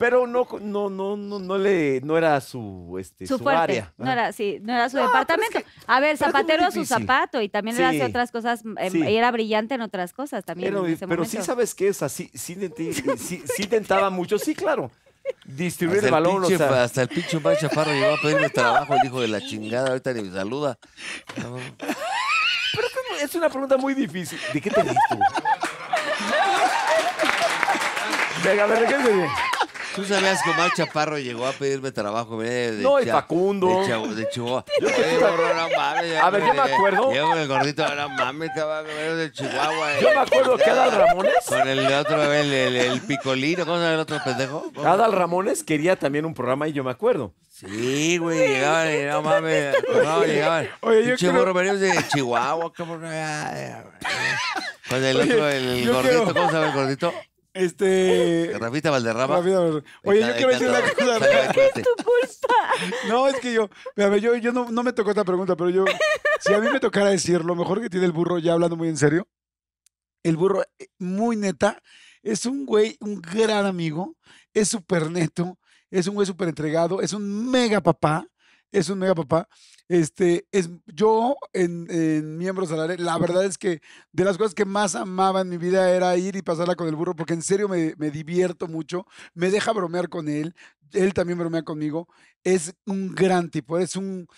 Pero no, no, no, no, no le, no era su, este, su, área. No era, sí, no era su departamento. a ver, zapatero a su zapato y también le hace otras cosas, em, y era brillante en otras cosas también. Pero, pero sí sabes que es así, sí, sí, mucho, sí, claro distribuir el balón. Hasta el pinche más chaparro llegó a pedirle trabajo, el hijo de la chingada, ahorita ni me saluda. Pero es una pregunta muy difícil. ¿De qué te diste? Venga, a ver, ¿Tú sabías que Omar Chaparro llegó a pedirme trabajo? Eh, de no, y Facundo. De, Chihuahua. Yo eh, a ver, yo me acuerdo. con el gordito, no mames, cabrón, de Chihuahua. Eh. Yo me acuerdo que Adal Ramones. Con el otro, el, el, picolino, ¿cómo se llama el otro pendejo? Adal Ramones quería también un programa y yo me acuerdo. Sí, güey, llegaban, y no mames, no, llegaban. Oye, yo Chihuahua, creo... de Chihuahua, cabrón. Con el otro, el, gordito, ¿cómo se llama el gordito? Este. Rafita Valderrama. Oye, yo quiero decir la cosa. qué es tu culpa? No, es que yo. Mira, yo, yo no, no me tocó esta pregunta, pero yo. Si a mí me tocara decir lo mejor que tiene el burro, ya hablando muy en serio. El burro, eh, muy neta, es un güey, un gran amigo. Es súper neto. Es un güey súper entregado. Es un mega papá. Es un mega papá. Este, es, yo en, miembros Miembros la red la verdad es que de las cosas que más amaba en mi vida era ir y pasarla con el burro, porque en serio me, me divierto mucho, me deja bromear con él, él también bromea conmigo, es un gran tipo, es un...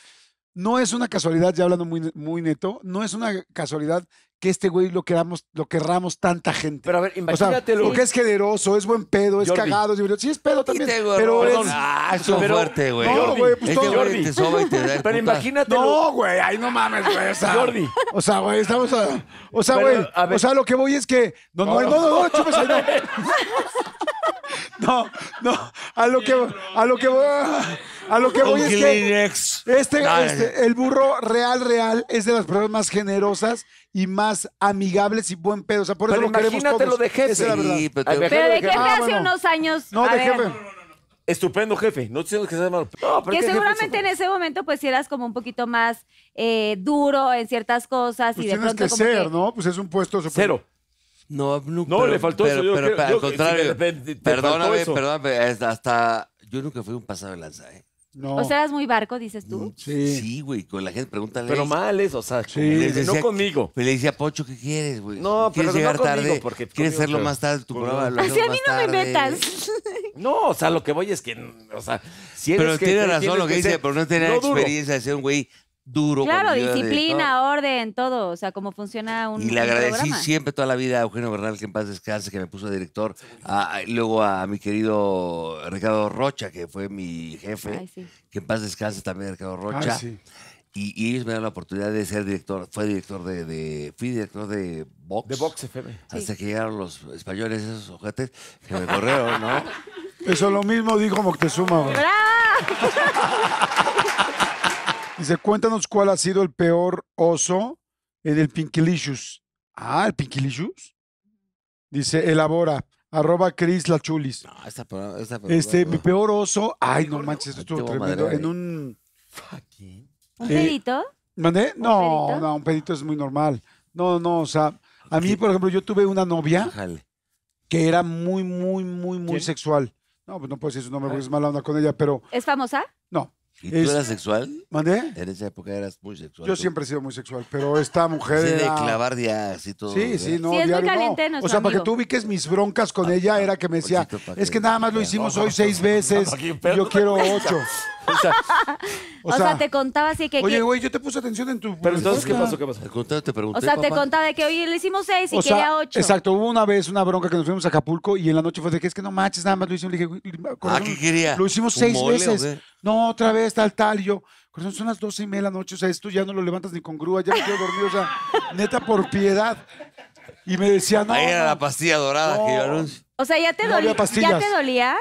No es una casualidad, ya hablando muy, muy neto, no es una casualidad que este güey lo queramos, lo querramos tanta gente. Pero a ver, imagínate O porque es generoso, es buen pedo, es cagado, Sí, es pedo también. pero es. Ah, es pero... fuerte, güey. No, güey, pues este todo. Te y pero imagínatelo. No, güey, ahí no mames, güey. O sea, Jordi. O sea, güey, estamos a. O sea, güey. O sea, lo que voy es que. No, no, no, no, no, no. No, no, a lo que a lo que voy a lo que voy es que este, este el burro real real es de las personas más generosas y más amigables y buen pedo. O sea, por eso imagínate lo queremos de jefe. Sí, pues, pero, de jefe hace ah, unos años. No, de jefe. Estupendo jefe, no que sea malo. que seguramente en ese momento pues si eras como un poquito más eh, duro en ciertas cosas pues y de pronto que ser, ¿no? Pues es un puesto super... cero. No, le faltó pero, eso. Pero, al contrario, perdóname, perdóname, hasta yo nunca fui un pasado de lanza, ¿eh? O sea, eras muy barco, dices tú. Mm, sí. güey. Con la gente pregúntale. Pero mal es, o sea, no conmigo. conmigo. Pues, le decía, Pocho, ¿qué quieres, güey? No, pero llegar no conmigo, tarde? porque ¿Quieres hacerlo más tarde tu programa? Así a mí no me metas. No, o sea, lo que voy es que, o sea, si Pero tiene razón lo que dice, pero no tener experiencia de ser un güey duro. Claro, disciplina, orden, todo. O sea, cómo funciona un. Y le agradecí siempre toda la vida a Eugenio Bernal, que en paz descanse, que me puso director. luego a mi querido Ricardo Rocha, que fue mi jefe. Ay, sí. Que en paz descanse también, Ricardo Rocha. y, ellos me dieron la oportunidad de ser director. Fue director de. fui director de Vox. De Vox FM. Hasta que llegaron los españoles, esos ojetes, que me corrieron, ¿no? Eso lo mismo dijo Moctezuma. ¡Bravo! Dice, cuéntanos cuál ha sido el peor oso en el Pinkilicious. Ah, el Pinkilicious. Dice, elabora. Arroba Chris Lachulis. No, esta, Este, mi peor oso. Ay, no manches, esto estuvo tremendo. En un. ¿Un eh, pedito? ¿Mandé? No, no, un pedito es muy normal. No, no, o sea, a mí, por ejemplo, yo tuve una novia que era muy, muy, muy, muy sexual. No, pues no puedo decir su nombre porque ah. es mala onda con ella, pero. ¿Es famosa? No. ¿Y tú eras sexual? ¿Mandé? En esa época eras muy sexual. Yo siempre he sido muy sexual, pero esta mujer. Sí, de clavar días y todo. Sí, sí, no, sí, caliente, no. O sea, para que tú ubiques mis broncas con ella, era que me decía, es que nada más lo hicimos hoy seis veces, yo quiero ocho. O sea, te contaba así que... Oye, güey, yo te puse atención en tu... Pero entonces, ¿qué pasó? ¿Qué pasó? te o sea, te contaba de que, oye, le hicimos seis y quería ocho. Exacto, hubo una vez una bronca que nos fuimos a Acapulco y en la noche fue de que es que no manches, nada más lo hicimos. Le dije, ah, ¿qué quería? Lo hicimos seis veces. No, otra vez, tal, tal. Y yo, corazón, son las doce y media de la noche. O sea, esto ya no lo levantas ni con grúa, ya me quedo dormido. O sea, neta, por piedad. Y me decía, no. Ahí era la pastilla dorada que yo O sea, ¿ya te, dolía, ¿ya te dolía?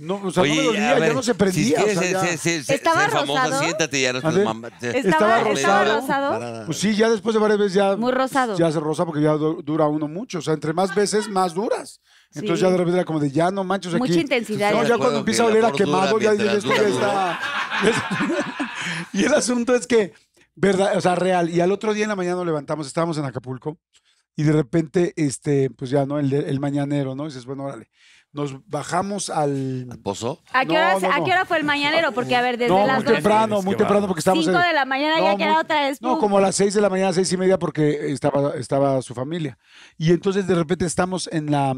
No, o sea, Oye, no me dolía, ya no se prendía. o sea, eh, estaba rosado. siéntate, ya no estaba, rosado. Pues, pues sí, ya después de varias veces ya. Muy rosado. Ya se rosa porque ya dura uno mucho. O sea, entre más veces, más duras. Entonces ya de repente era como de ya no manches Mucha intensidad. No, ya cuando empieza a oler a quemado, ya dices esto está. y el asunto es que, verdad, o sea, real. Y al otro día en la mañana nos levantamos, estábamos en Acapulco y de repente, este, pues ya, ¿no? El, el mañanero, ¿no? Y dices, bueno, órale nos bajamos al... pozo? ¿A qué, hora, fue el mañanero? Porque, a ver, desde las muy temprano, muy temprano, porque estábamos... de la mañana ya otra vez. No, como a las seis de la mañana, seis y media, porque estaba, estaba su familia. Y entonces, de repente, estamos en la...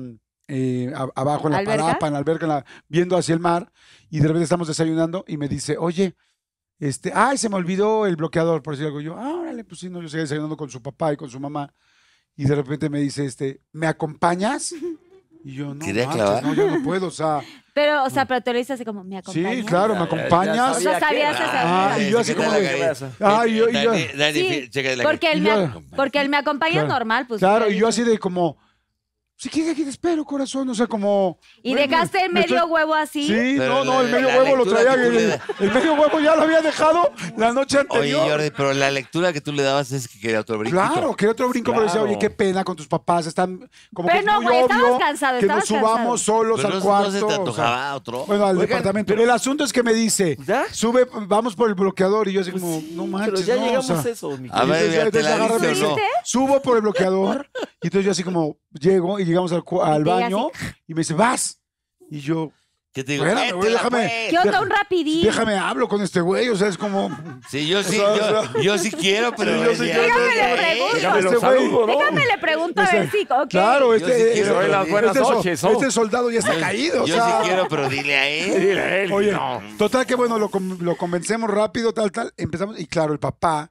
Eh, abajo en la parapa, en la alberca, viendo hacia el mar, y de repente estamos desayunando y me dice, oye, este, ay, se me olvidó el bloqueador, por decir algo. yo, ah, órale, pues sí, no, yo seguía desayunando con su papá y con su mamá, y de repente me dice, este, ¿me acompañas? Y yo no, clavar. no, yo no puedo, o sea. Pero, o sea, pero te lo dices así como, ¿me acompañas? Sí, claro, ¿me acompañas? Ya sabías esa Ah, y yo así como ah, y yo, porque él me, porque él me acompaña normal, pues. Claro, y yo así de como si quieres aquí te espero, corazón? O sea, como. Y dejaste el medio huevo así. Sí, no, no, el medio huevo lo traía. El, el, medio huevo ya lo había dejado la noche anterior. Oye, Jordi, pero la lectura que tú le dabas es que quería otro brinco. Claro, quería otro brinco, pero decía, oye, qué pena con tus papás, están como pero que. no, güey, estabas cansado, Que nos subamos solos al cuarto. No te antojaba otro. Bueno, al departamento. Pero el asunto es que me dice, sube, vamos por el bloqueador. Y yo así pues como, no manches. Pero ya llegamos a eso, mi A ver, Subo por el bloqueador. Y entonces yo así como, llego y llegamos al, al baño y me dice, vas. Y yo, ¿Qué te digo? déjame. ¿Qué onda un rapidito? Déjame hablo con este güey, o sea, es como. Sí, yo sí, yo, sí quiero, pero. Sí, yo Dígame, le pregunto. Déjame este güey. le pregunto a ver si. ok. Claro, este, este- este este soldado ya está caído. o Yo sí quiero, pero dile a él. Dile a él. Oye, no. total que bueno, lo, lo convencemos rápido, tal, tal. Empezamos, y claro, el papá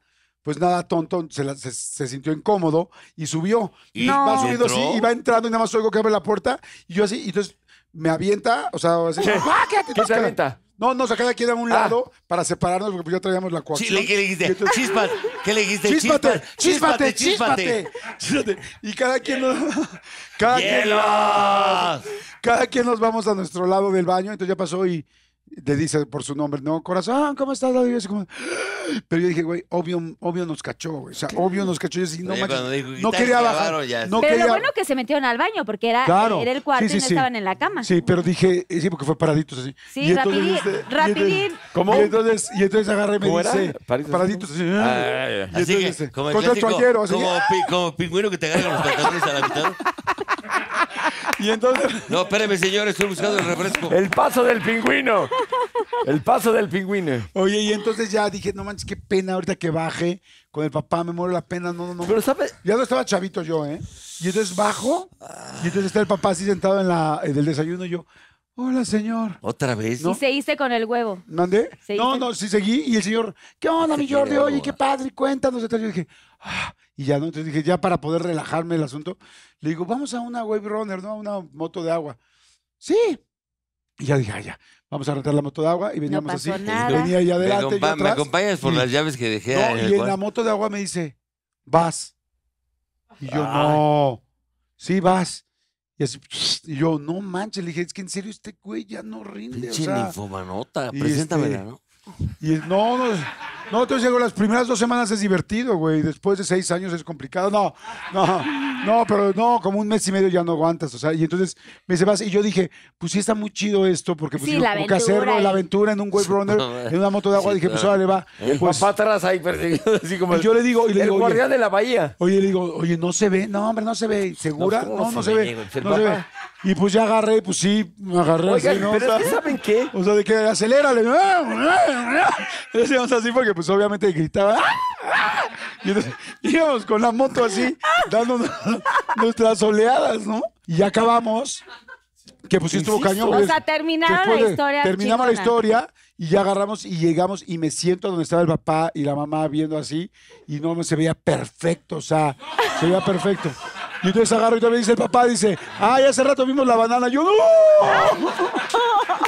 pues nada, tonto, se, la, se, sintió incómodo y subió. Y va subiendo así y va entrando y nada más oigo que abre la puerta y yo así, y entonces me avienta, o sea, así, ¡Ah, ¿Qué, avienta? No, no, o sea, cada quien a un ah. lado para separarnos porque ya traíamos la coacción. Sí, ¿Qué le dijiste? chispas. ¿Qué le dijiste? Chispate, chispate, chispate, Y cada quien nos... Cada quien, cada quien nos vamos a nuestro lado del baño. Entonces ya pasó y le dice por su nombre, no, corazón, ah, ¿cómo estás? Ah", pero yo dije, güey, obvio, obvio nos cachó, güey. O sea, obvio nos cachó. Yo así no, manches, no quería bajar. No pero quería... lo bueno que se metieron al baño, porque era, era el cuarto y no estaban en la cama. Sí, pero dije, sí, porque fue paraditos así. Sí, y rapidín, rapidín. ¿Cómo? Y entonces, y entonces agarré y me dice, paraditos, así. Ah". así entonces, que, como el como, como, pingüino que te agarra los pantalones a la mitad. Y entonces. No, espéreme, señor, estoy buscando el refresco. El paso del pingüino. El paso del pingüino. Oye, y entonces ya dije, no manches, qué pena ahorita que baje con el papá, me muero la pena, no, no, no. Pero ¿sabes? Ya no estaba chavito yo, ¿eh? Y entonces bajo, y entonces está el papá así sentado en, la, el desayuno, y yo, Hola, señor. ¿Otra vez? ¿No? se hice con el huevo. ¿Mandé? No, no, sí seguí. Y el señor, ¿qué onda, mi Jordi? Oye, qué padre, cuéntanos. yo dije, ah, y ya, ¿no? Entonces dije, ya para poder relajarme el asunto, le digo, vamos a una Wave Runner, ¿no? A una moto de agua. Sí. Y ya dije, allá, ah, ya, vamos a rentar la moto de agua y veníamos así. Nada. Venía ya adelante. Me, me acompañas por las llaves que dejé. en y en la moto de agua me dice, vas. Y yo, no, sí vas. Y, así, yo, no manches, le dije, es que en serio este güey ya no rinde. Pinche o sea, preséntamela, este, ¿no? Y no, no. No, entonces, digo, las primeras dos semanas es divertido, güey. Después de seis años es complicado. No, no, no, pero no, como un mes y medio ya no aguantas. O sea, y entonces me dice, vas, y yo dije, pues sí está muy chido esto, porque pues Sí, la que hacerlo, la aventura en un wave runner, en una moto de agua, dije, pues le va. El Pues, papá atrás ahí perseguido, así como Y yo le digo- y le el digo, el guardián de la bahía. Oye, le digo, oye, no se ve, no, hombre, no se ve. ¿Segura? No, No, pues, se ve. Pues, no se ve. Y pues ya agarré, pues sí, agarré Oigan, así, ¿no? pero o sea, que ¿saben qué? O sea, de que acelérale. Decíamos así porque pues obviamente gritaba. Ah, ah". Y entonces íbamos con la moto así, dando nuestras oleadas, ¿no? Y ya acabamos. Que pues sí estuvo cañón. O pues, sea, terminaron la historia. Terminamos la historia y ya agarramos y llegamos y me siento donde estaba el papá y la mamá viendo así y no se veía perfecto, o sea, se veía perfecto. Y entonces agarro y también dice el papá, dice, ay, hace rato vimos la banana. Yo, ¡no!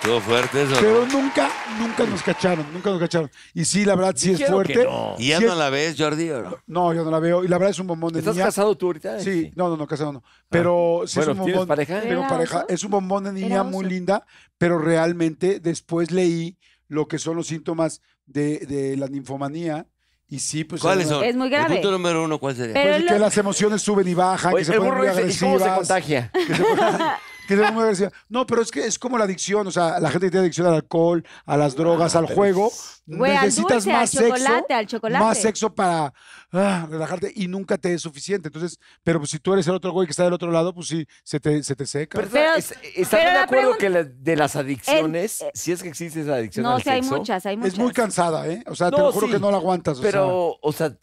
Estuvo fuerte eso. Pero nunca, nunca nos cacharon, nunca nos cacharon. Y sí, la verdad, sí es fuerte. ¿Y ya no la ves, Jordi? o no? No, yo no la veo. Y la verdad es un bombón de niña. ¿Estás casado tú ahorita? Sí, no, no, no, casado no. Pero ah. sí es un bombón. pareja? Tengo pareja. Es un bombón de niña muy linda, pero realmente después leí lo que son los síntomas de, de la ninfomanía y sí, pues. ¿Cuáles son? Es muy grave. El punto número uno, ¿cuál sería? Pues, que las emociones suben y bajan, que se el ponen muy agresivas. ¿y cómo se contagia? que No, pero es que es como la adicción, o sea, la gente que tiene adicción al alcohol, a las drogas, al juego, necesitas más sexo, más sexo para ah, relajarte y nunca te es suficiente. Entonces, pero pues, si tú eres el otro güey que está del otro lado, pues sí, se te, seca. Pero, de acuerdo que de las adicciones, eh, si es que existe esa adicción No, al hay muchas, hay muchas. es muy cansada, ¿eh? O sea, te juro que no la aguantas. Pero, o sea,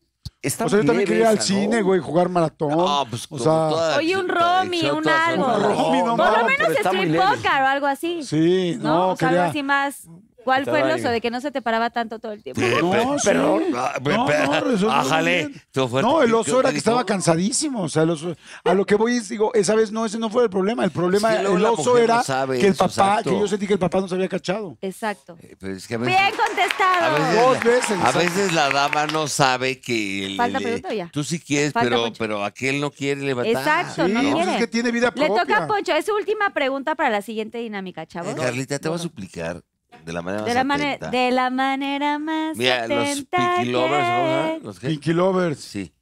o sea, yo también quería ir al cine, güey, jugar maratón. Pues, o sea, oye, un Romy, un algo. Por lo menos street poker o algo así. Sí, no, no algo así más. ¿Cuál fue el oso? De que no se te paraba tanto todo el tiempo. No, pero. Ah, Ájale. No, el oso era que estaba cansadísimo. O sea, oso, a lo que voy digo, esa vez no, ese no fue el problema. El problema, del el oso era que el papá, que yo sentí que el papá no se había cachado. Exacto. Eh, pues, bien contestado. A veces, Dos veces. A veces la dama no sabe que. El, Falta pregunta ya. Tú sí quieres, pero, pero aquel no quiere levantar. Exacto, no pues quiere. es que tiene vida propia. Le toca a Poncho. Es última pregunta para la siguiente dinámica, chavos. Carlita, te voy a suplicar de la manera más atenta. De la manera más Mira, los Pinky Lovers, ¿no? Los Pinky Lovers. Sí.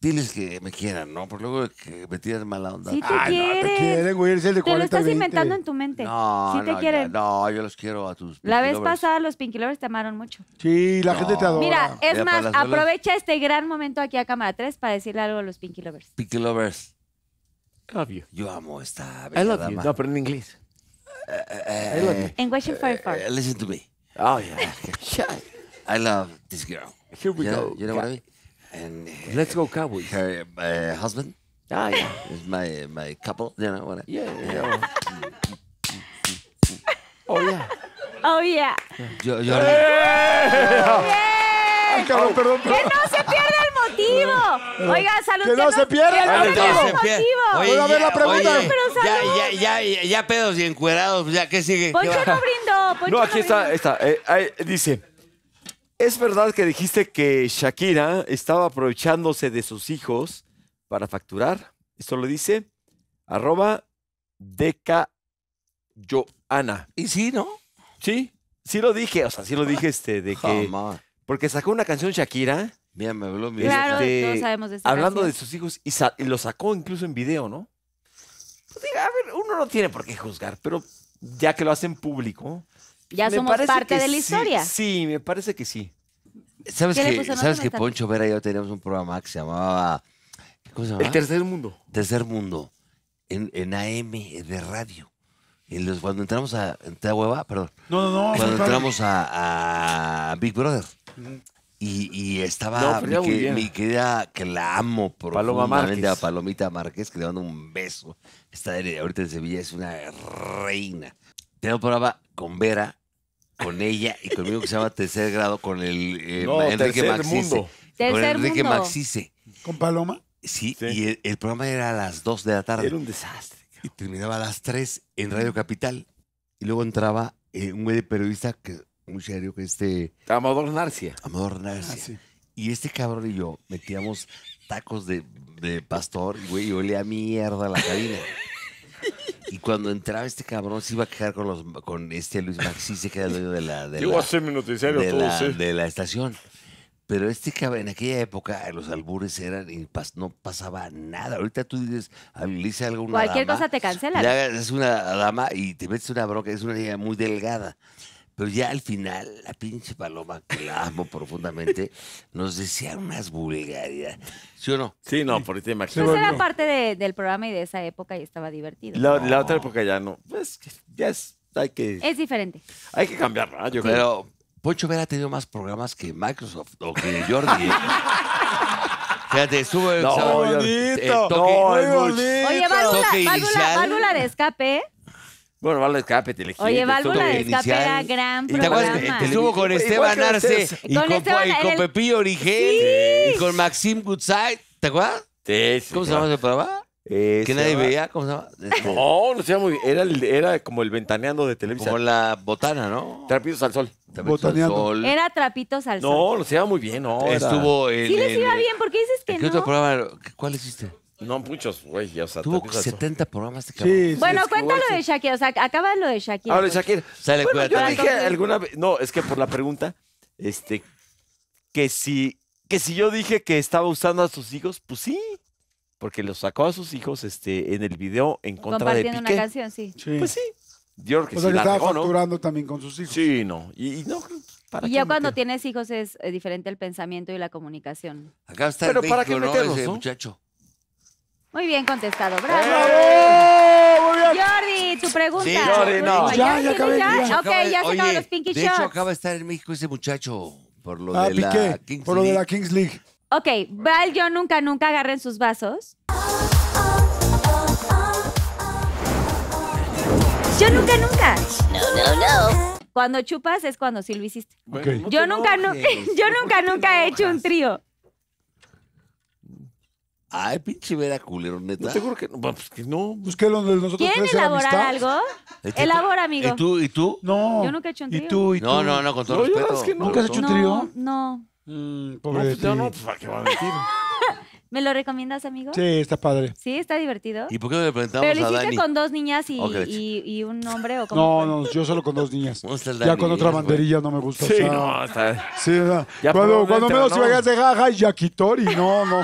Diles que me quieran, ¿no? Porque luego que me tiras mala onda. Sí te Ay, ah, no, te quieren. el de Te lo estás inventando en tu mente. No, sí te no, no, yo los quiero a tus La vez pasada los Pinky Lovers te amaron mucho. Sí, la gente te adora. Mira, es más, aprovecha este gran momento aquí a cámara 3 para decirle algo a los Pinky Lovers. Pinky Lovers, love you. yo amo esta I bella love you. No, pero en inglés. I love you. question for uh, uh, listen to me. Oh yeah. I love this girl. Here we you go. Know, you know what I mean? And uh, let's go Cowboys. Her my husband. Ah yeah. Is my my couple. You know what? I, yeah. yeah. oh yeah. Oh yeah. yeah. yeah. Que no se pierda el motivo. Oiga, saludos. Que no se pierda el motivo. Oye, a ver la pregunta. ya, ya, ya, ya, pedos y encuerados. Ya, ¿qué sigue? Poncho ¿Qué no no, aquí está. está eh, dice. ¿Es verdad que dijiste que Shakira estaba aprovechándose de sus hijos para facturar? Esto lo dice arroba deca Joana. ¿Y sí, no? Sí, sí lo dije, o sea, sí lo dije este, de que... Porque sacó una canción Shakira Mira, me habló mi Claro, Hablando de sus hijos, y, lo sacó incluso en video, ¿no? Pues diga, a ver, uno no tiene por qué juzgar, pero ya que lo hacen público. Ya somos parte de la historia. Sí, me parece que sí. ¿Sabes que, ¿sabes que Poncho Vera y yo teníamos un programa que se llamaba. ¿Cómo se llamaba? El Tercer Mundo. Tercer Mundo. En, en AM de radio. En cuando entramos a. En perdón. No, no, no. Cuando entramos a Big Brother. Y, estaba pues, mi, querida, que la amo profundamente, Paloma a Palomita Márquez, que le mando un beso. Está ahorita en Sevilla, es una reina. Tengo un programa con Vera, con ella y conmigo que se llama Tercer Grado, con el eh, no, Enrique Maxice. Con Enrique ¿Con Paloma? Sí, y el, programa era a las 2 de la tarde. Era un desastre. Y terminaba a las 3 en Radio Capital. Y luego entraba eh, un güey de periodista que un serio que este... Amador Narcia. Amador Narcia. Ah, y este cabrón y yo metíamos tacos de, de pastor, güey, y olía a mierda la cabina. Y cuando entraba este cabrón se iba a quejar con los con este Luis Maxi, se queda el dueño de la de, la, a mi de, la, estación. Pero este cabrón, en aquella época los albures eran y no pasaba nada. Ahorita tú dices, dice Cualquier cosa te cancela. es una dama y te metes una bronca, es una niña muy delgada. Pero ya al final, la pinche paloma, que la amo profundamente, nos decía unas vulgaridades. ¿Sí o no? Sí, no, por te imagino. Pues era parte del programa y de esa época y estaba divertido. La, otra época ya no. Pues ya es, hay que, Es diferente. hay que cambiarla, yo creo. Pero Poncho Vera ha tenido más programas que Microsoft o que Jordi. ¿eh? Fíjate, estuvo el No, sábado, eh, No, Oye, válvula, Toque válvula, válvula de escape. Bueno, Válvula de Escape, elegí. Oye, Válvula de Escape era gran programa. ¿Te acuerdas? Estuvo con Esteban Arce eh, y con, Pepillo Origel y con Maxim Goodside. ¿Te acuerdas? Sí, ¿Cómo se llama ese programa? Eh, que nadie veía, ¿cómo se llama? No, no se llama muy bien. Era, como el ventaneando de Televisa. Como la botana, ¿no? Trapitos al sol. Botaneando. Era trapitos al sol. No, no se llama muy bien, ¿no? Estuvo. sí les iba bien, ¿por qué dices que no? ¿Qué otro programa? ¿Cuál hiciste? No, muchos, güey. O sea, Tuvo 70 programas de este cabrón. Sí, bueno, cuéntalo de Shakira. O sea, acaba lo de Shakira. Ahora, Shakira. Sale, yo dije alguna vez... No, es que por la pregunta, este, que si, yo dije que estaba usando a sus hijos, pues sí. Porque los sacó a sus hijos este, en el video en contra de Piqué. Compartiendo una canción, sí. Pues sí. Dior, que sí estaba también con sus hijos. Sí, no. Y, yo y ya cuando tienes hijos es eh, diferente el pensamiento y la comunicación. Acá está Pero el Pero para qué meterlos, ¿no? muchacho. Muy bien contestado, bravo. Jordi, tu pregunta. Sí, Jordi, no. Ya, ya acabé. Ok, ya se los Pinky de Shots. De hecho, acaba de estar en México ese muchacho por lo, ah, de, la Kings por lo de la Kings League. Ok, Val, yo nunca, nunca agarren sus vasos. Yo nunca, nunca. No, no, no. Cuando chupas es cuando sí lo Yo, nunca, nunca. yo nunca, nunca he hecho un trío. Ay, pinche Vera culero, neta. No, seguro que no. Pues que no. Pues que nosotros ¿Quién elaborar algo? Elabora, amigo. ¿Y tú? ¿Y tú? No. Yo nunca he hecho un trío. ¿Y tú? ¿Y tú? No, no, no, con todo respeto. no. ¿Nunca has hecho un trío? No, no. Mm, no, pues, no, pues, ¿para qué va a mentir? ¿Me lo recomiendas, amigo? Sí, está padre. Sí, está divertido. ¿Y por qué me le preguntamos Pero lo a hiciste con dos niñas y, y- un hombre o No, no, yo solo con dos niñas. Ya con otra banderilla no me gusta. Sí, no, está... Sí, o sea, cuando, cuando menos ¿no? vayas de jaja y yakitori, no, no.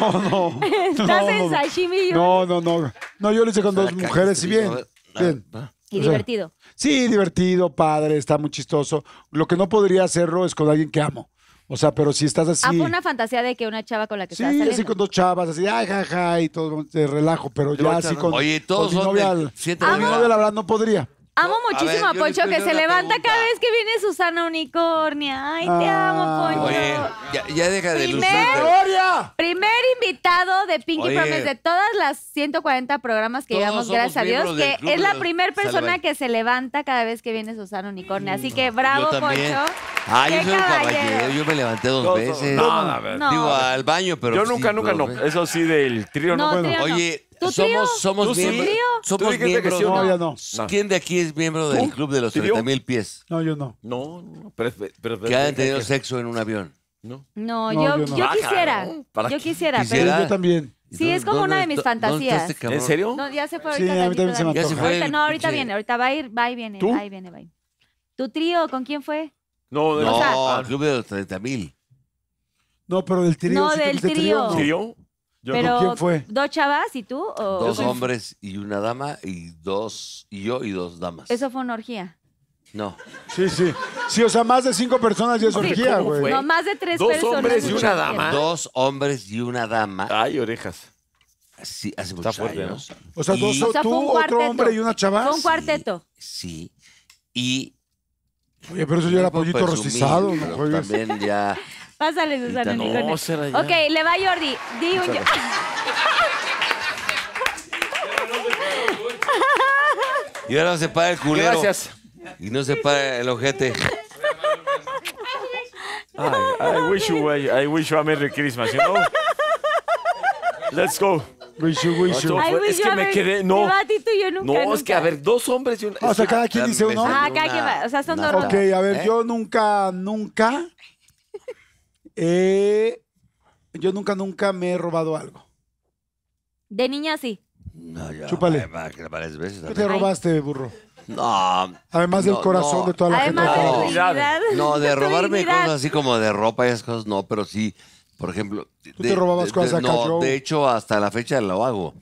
No, no. Estás en sashimi No, no, no. No, yo lo hice con dos mujeres y bien. Ah, bien. Ah. y divertido. Sí, divertido, padre, está muy chistoso. Lo que no podría hacerlo es con alguien que amo. O sea, pero si estás así. Ah, fue una fantasía de que una chava con la que sí, estás saliendo. Sí, así con dos chavas, así, ay, ja, ja", y todo, te relajo, pero ya así con. Oye, todos con mi siete con mi novia, la verdad, no podría. Amo muchísimo a, Poncho que se levanta cada vez que viene Susana Unicornia. Ay, te amo, ah. Poncho. ya, deja de primer, Primer invitado de Pinky oye, de todas las 140 programas que llevamos, gracias a Dios, que es la primera persona que se levanta cada vez que viene Susana Unicornia. Así que bravo, Poncho. ay yo soy Yo me levanté dos no, veces. No, Digo, al baño, pero. Yo nunca, nunca, no. Eso sí, del trío no. Oye, somos, somos miembros. ¿Quién de aquí es miembro del club de los treinta mil pies? No, yo no. No, no, pero, Que han tenido sexo en un avión. No. No, yo, yo quisiera. Ah, yo quisiera, Pero yo también. Sí, es como una de mis este fantasías. ¿En serio? No, ya se fue ahorita. Ya se fue no, ahorita viene, ahorita va a ir, va y viene, ¿Tú? viene, va ¿Tu trío con quién fue? No, del No, club de los 30 mil. No, pero del trío. No, sí del trío. Pero, ¿Quién fue? ¿Dos chavas y tú? Dos hombres y una dama y dos, y yo y dos damas. Eso fue una orgía. No. Sí, sí. Sí, o sea, más de cinco personas y es orgía, güey. No, más de tres Dos personas. hombres y una dama. Dos hombres y una dama. Ay, orejas. Así, hace Está O sea, dos, Y- tú, otro hombre y una chavas Fue un cuarteto. Sí. Y Oye, pero eso ya era pollito pues rostizado, no También ya. Pásale, Susana no, será Ok, le va Jordi. Di un... Y ahora no se para el culero. Gracias. Y no se para el ojete. I, wish you a, I wish you a Merry Christmas, you know? Let's go. Wish you, wish you. es que me quedé, no. no, es que a ver, dos hombres y un. O sea, cada quien dice uno. Ah, cada quien, o sea, son dos. Ok, a ver, ¿Eh? yo nunca, nunca eh, yo nunca, nunca me he robado algo. De niña sí. No, ya. Chúpale. ¿Qué te robaste, burro? No. Además del corazón de toda la gente. No, de robarme cosas así como de ropa y esas cosas, no, pero sí, por ejemplo. ¿Tú te robabas cosas acá, No, de hecho, hasta la fecha lo hago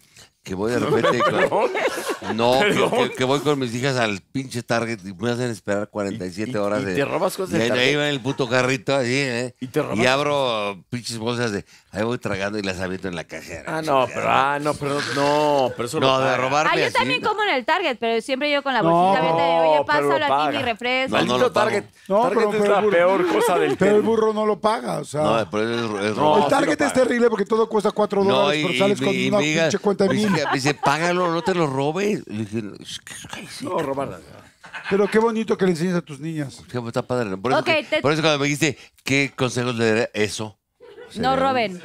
que voy de repente con, no, que, voy con mis hijas al pinche Target y me hacen esperar 47 horas de, y te robas cosas de y ahí, ahí va en el puto carrito así, ¿eh? y te robas? y abro pinches bolsas de Ahí voy tragando y las aviento en la cajera. Ah, no, pero, ah, no, pero no, pero eso no, No, de robarme Ah, yo también como en el Target, pero siempre yo con la bolsita no, de, oye, pásalo aquí mi refresco. No, no lo Target. No, Target pero- es la peor cosa del Pero el burro no lo paga, o sea. No, pero el Target es terrible porque todo cuesta 4 dólares, pero sales con una pinche cuenta de pues, mil. Me dice, págalo, no te lo robes. No, robar. Pero qué bonito que le enseñes a tus niñas. Pues, está padre. Por eso, por eso cuando me dijiste, ¿qué consejos le daré eso? No roben.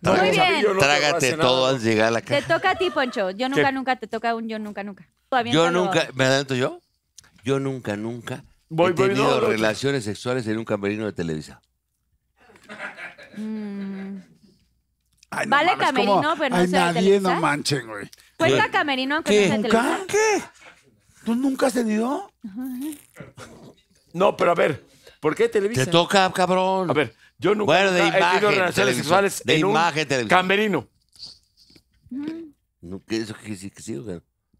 Muy bien. Trágate todo al llegar a la casa. Te toca a ti, Poncho. Yo nunca, nunca, te toca un yo nunca, nunca. Todavía yo nunca, ¿me adelanto yo? Yo nunca, nunca he tenido relaciones sexuales en un camerino de Televisa. Mm. vale camerino, pero no ay, se nadie no manchen, güey. Cuenta camerino aunque ¿Qué? no de ¿Nunca? ¿Qué? ¿Tú nunca has tenido? No, pero a ver, ¿por qué Televisa? Te toca, cabrón. A ver, yo nunca bueno, de he tenido relaciones sexuales de en imagen, un camerino. No, mm. ¿Eso que sí,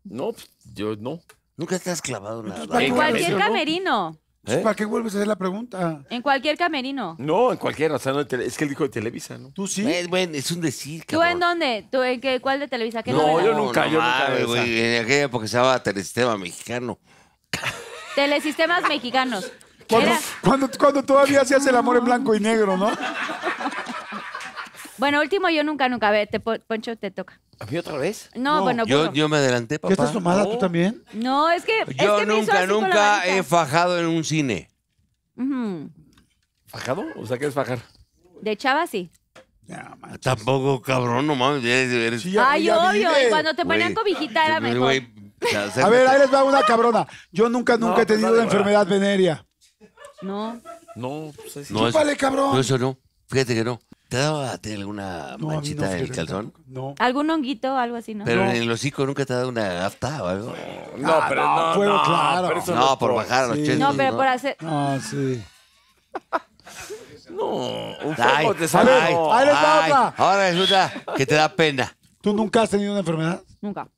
No, pues, yo no. Nunca estás clavado en pues, nada. En cualquier camerino. ¿Eh? Pues, ¿Para qué vuelves a hacer la pregunta? En cualquier camerino. No, en cualquier, o sea, no, es que él dijo de Televisa, ¿no? Tú sí. bueno, es un decir, cabrón. ¿Tú en dónde? ¿Tú en qué, cuál de Televisa? ¿Qué no, yo nunca, yo nunca. en aquella época se llamaba Telesistema Mexicano. Telesistemas Mexicanos. Cuando, todavía cuando, cuando todavía hacías el amor en blanco y negro, ¿no? Bueno, último yo nunca, nunca. A ver, Poncho, te toca. ¿A mí otra vez? No, bueno, Yo, yo me adelanté, papá. ¿Qué estás tomada tú también? No, es que. Yo nunca, nunca he fajado en un cine. ¿Fajado? O sea, ¿qué es fajar? De chava, sí. Tampoco, cabrón, no mames. Ay, obvio. Y cuando te ponían cobijita era mejor. A ver, ahí les va una cabrona. Yo nunca, nunca he tenido pues una enfermedad venérea. No. No, pues No, Chúpale, cabrón. No, eso no. Fíjate que no. ¿Te ha a tener alguna manchita en el calzón? No. ¿Algún honguito o algo así, no? Pero en el hocico nunca te ha dado una afta o algo. No, ah, pero no, no, claro. No, por bajar a los sí. no, pero por hacer... Ah, sí. No, un poco te de ay, ahora resulta que te da pena. ¿Tú nunca has tenido una enfermedad? Nunca.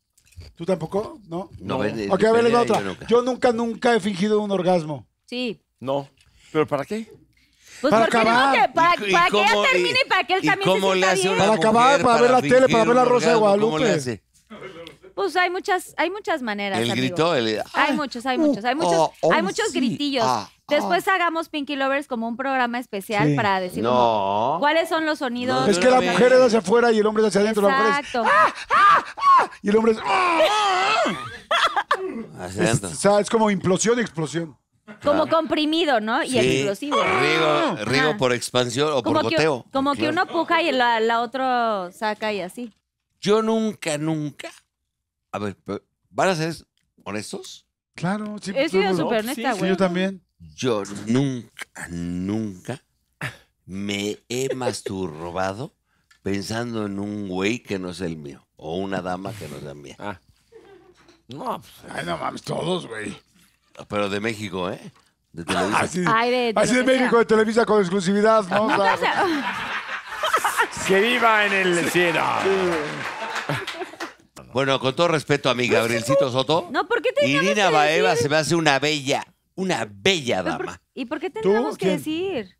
¿Tú tampoco? No. No, ven, Ok, a ver, la otra. Yo nunca, nunca he fingido un orgasmo. Sí. No. ¿Pero para qué? Pues para porque que para, que ella termine y para que él también se Para acabar, para ver la tele, para ver la Rosa de Guadalupe? Pues hay muchas, hay muchas maneras. El amigo. grito, Hay ah, muchos, hay muchos, hay oh, muchos, oh, hay muchos gritillos. Ah, ah". Después hagamos Pinky Lovers como un programa especial para decir cuáles son los sonidos. Es que la mujer es hacia afuera y el hombre es hacia adentro. Exacto. y el hombre es... O sea, es como implosión y explosión. Como comprimido, ¿no? Y el explosivo. Riego, por expansión o por goteo. como que uno puja y la, otro saca y así. Yo nunca, nunca. A ver, ¿van a ser honestos? Claro, sí. He sido súper Sí, yo también. Yo nunca, nunca me he masturbado pensando en un güey que no es el mío o una dama que no es la mía. Ah. No, pues, Ay, no mames, todos, güey. Pero de México, ¿eh? De Televisa. Ah, Así, de, México, de Televisa con exclusividad, ¿no? Que viva en el cielo. Bueno, con todo respeto a mi Gabrielcito Soto, No, ¿por qué te Irina Baeva se me hace una bella, una bella dama. ¿Y por qué tenemos que decir?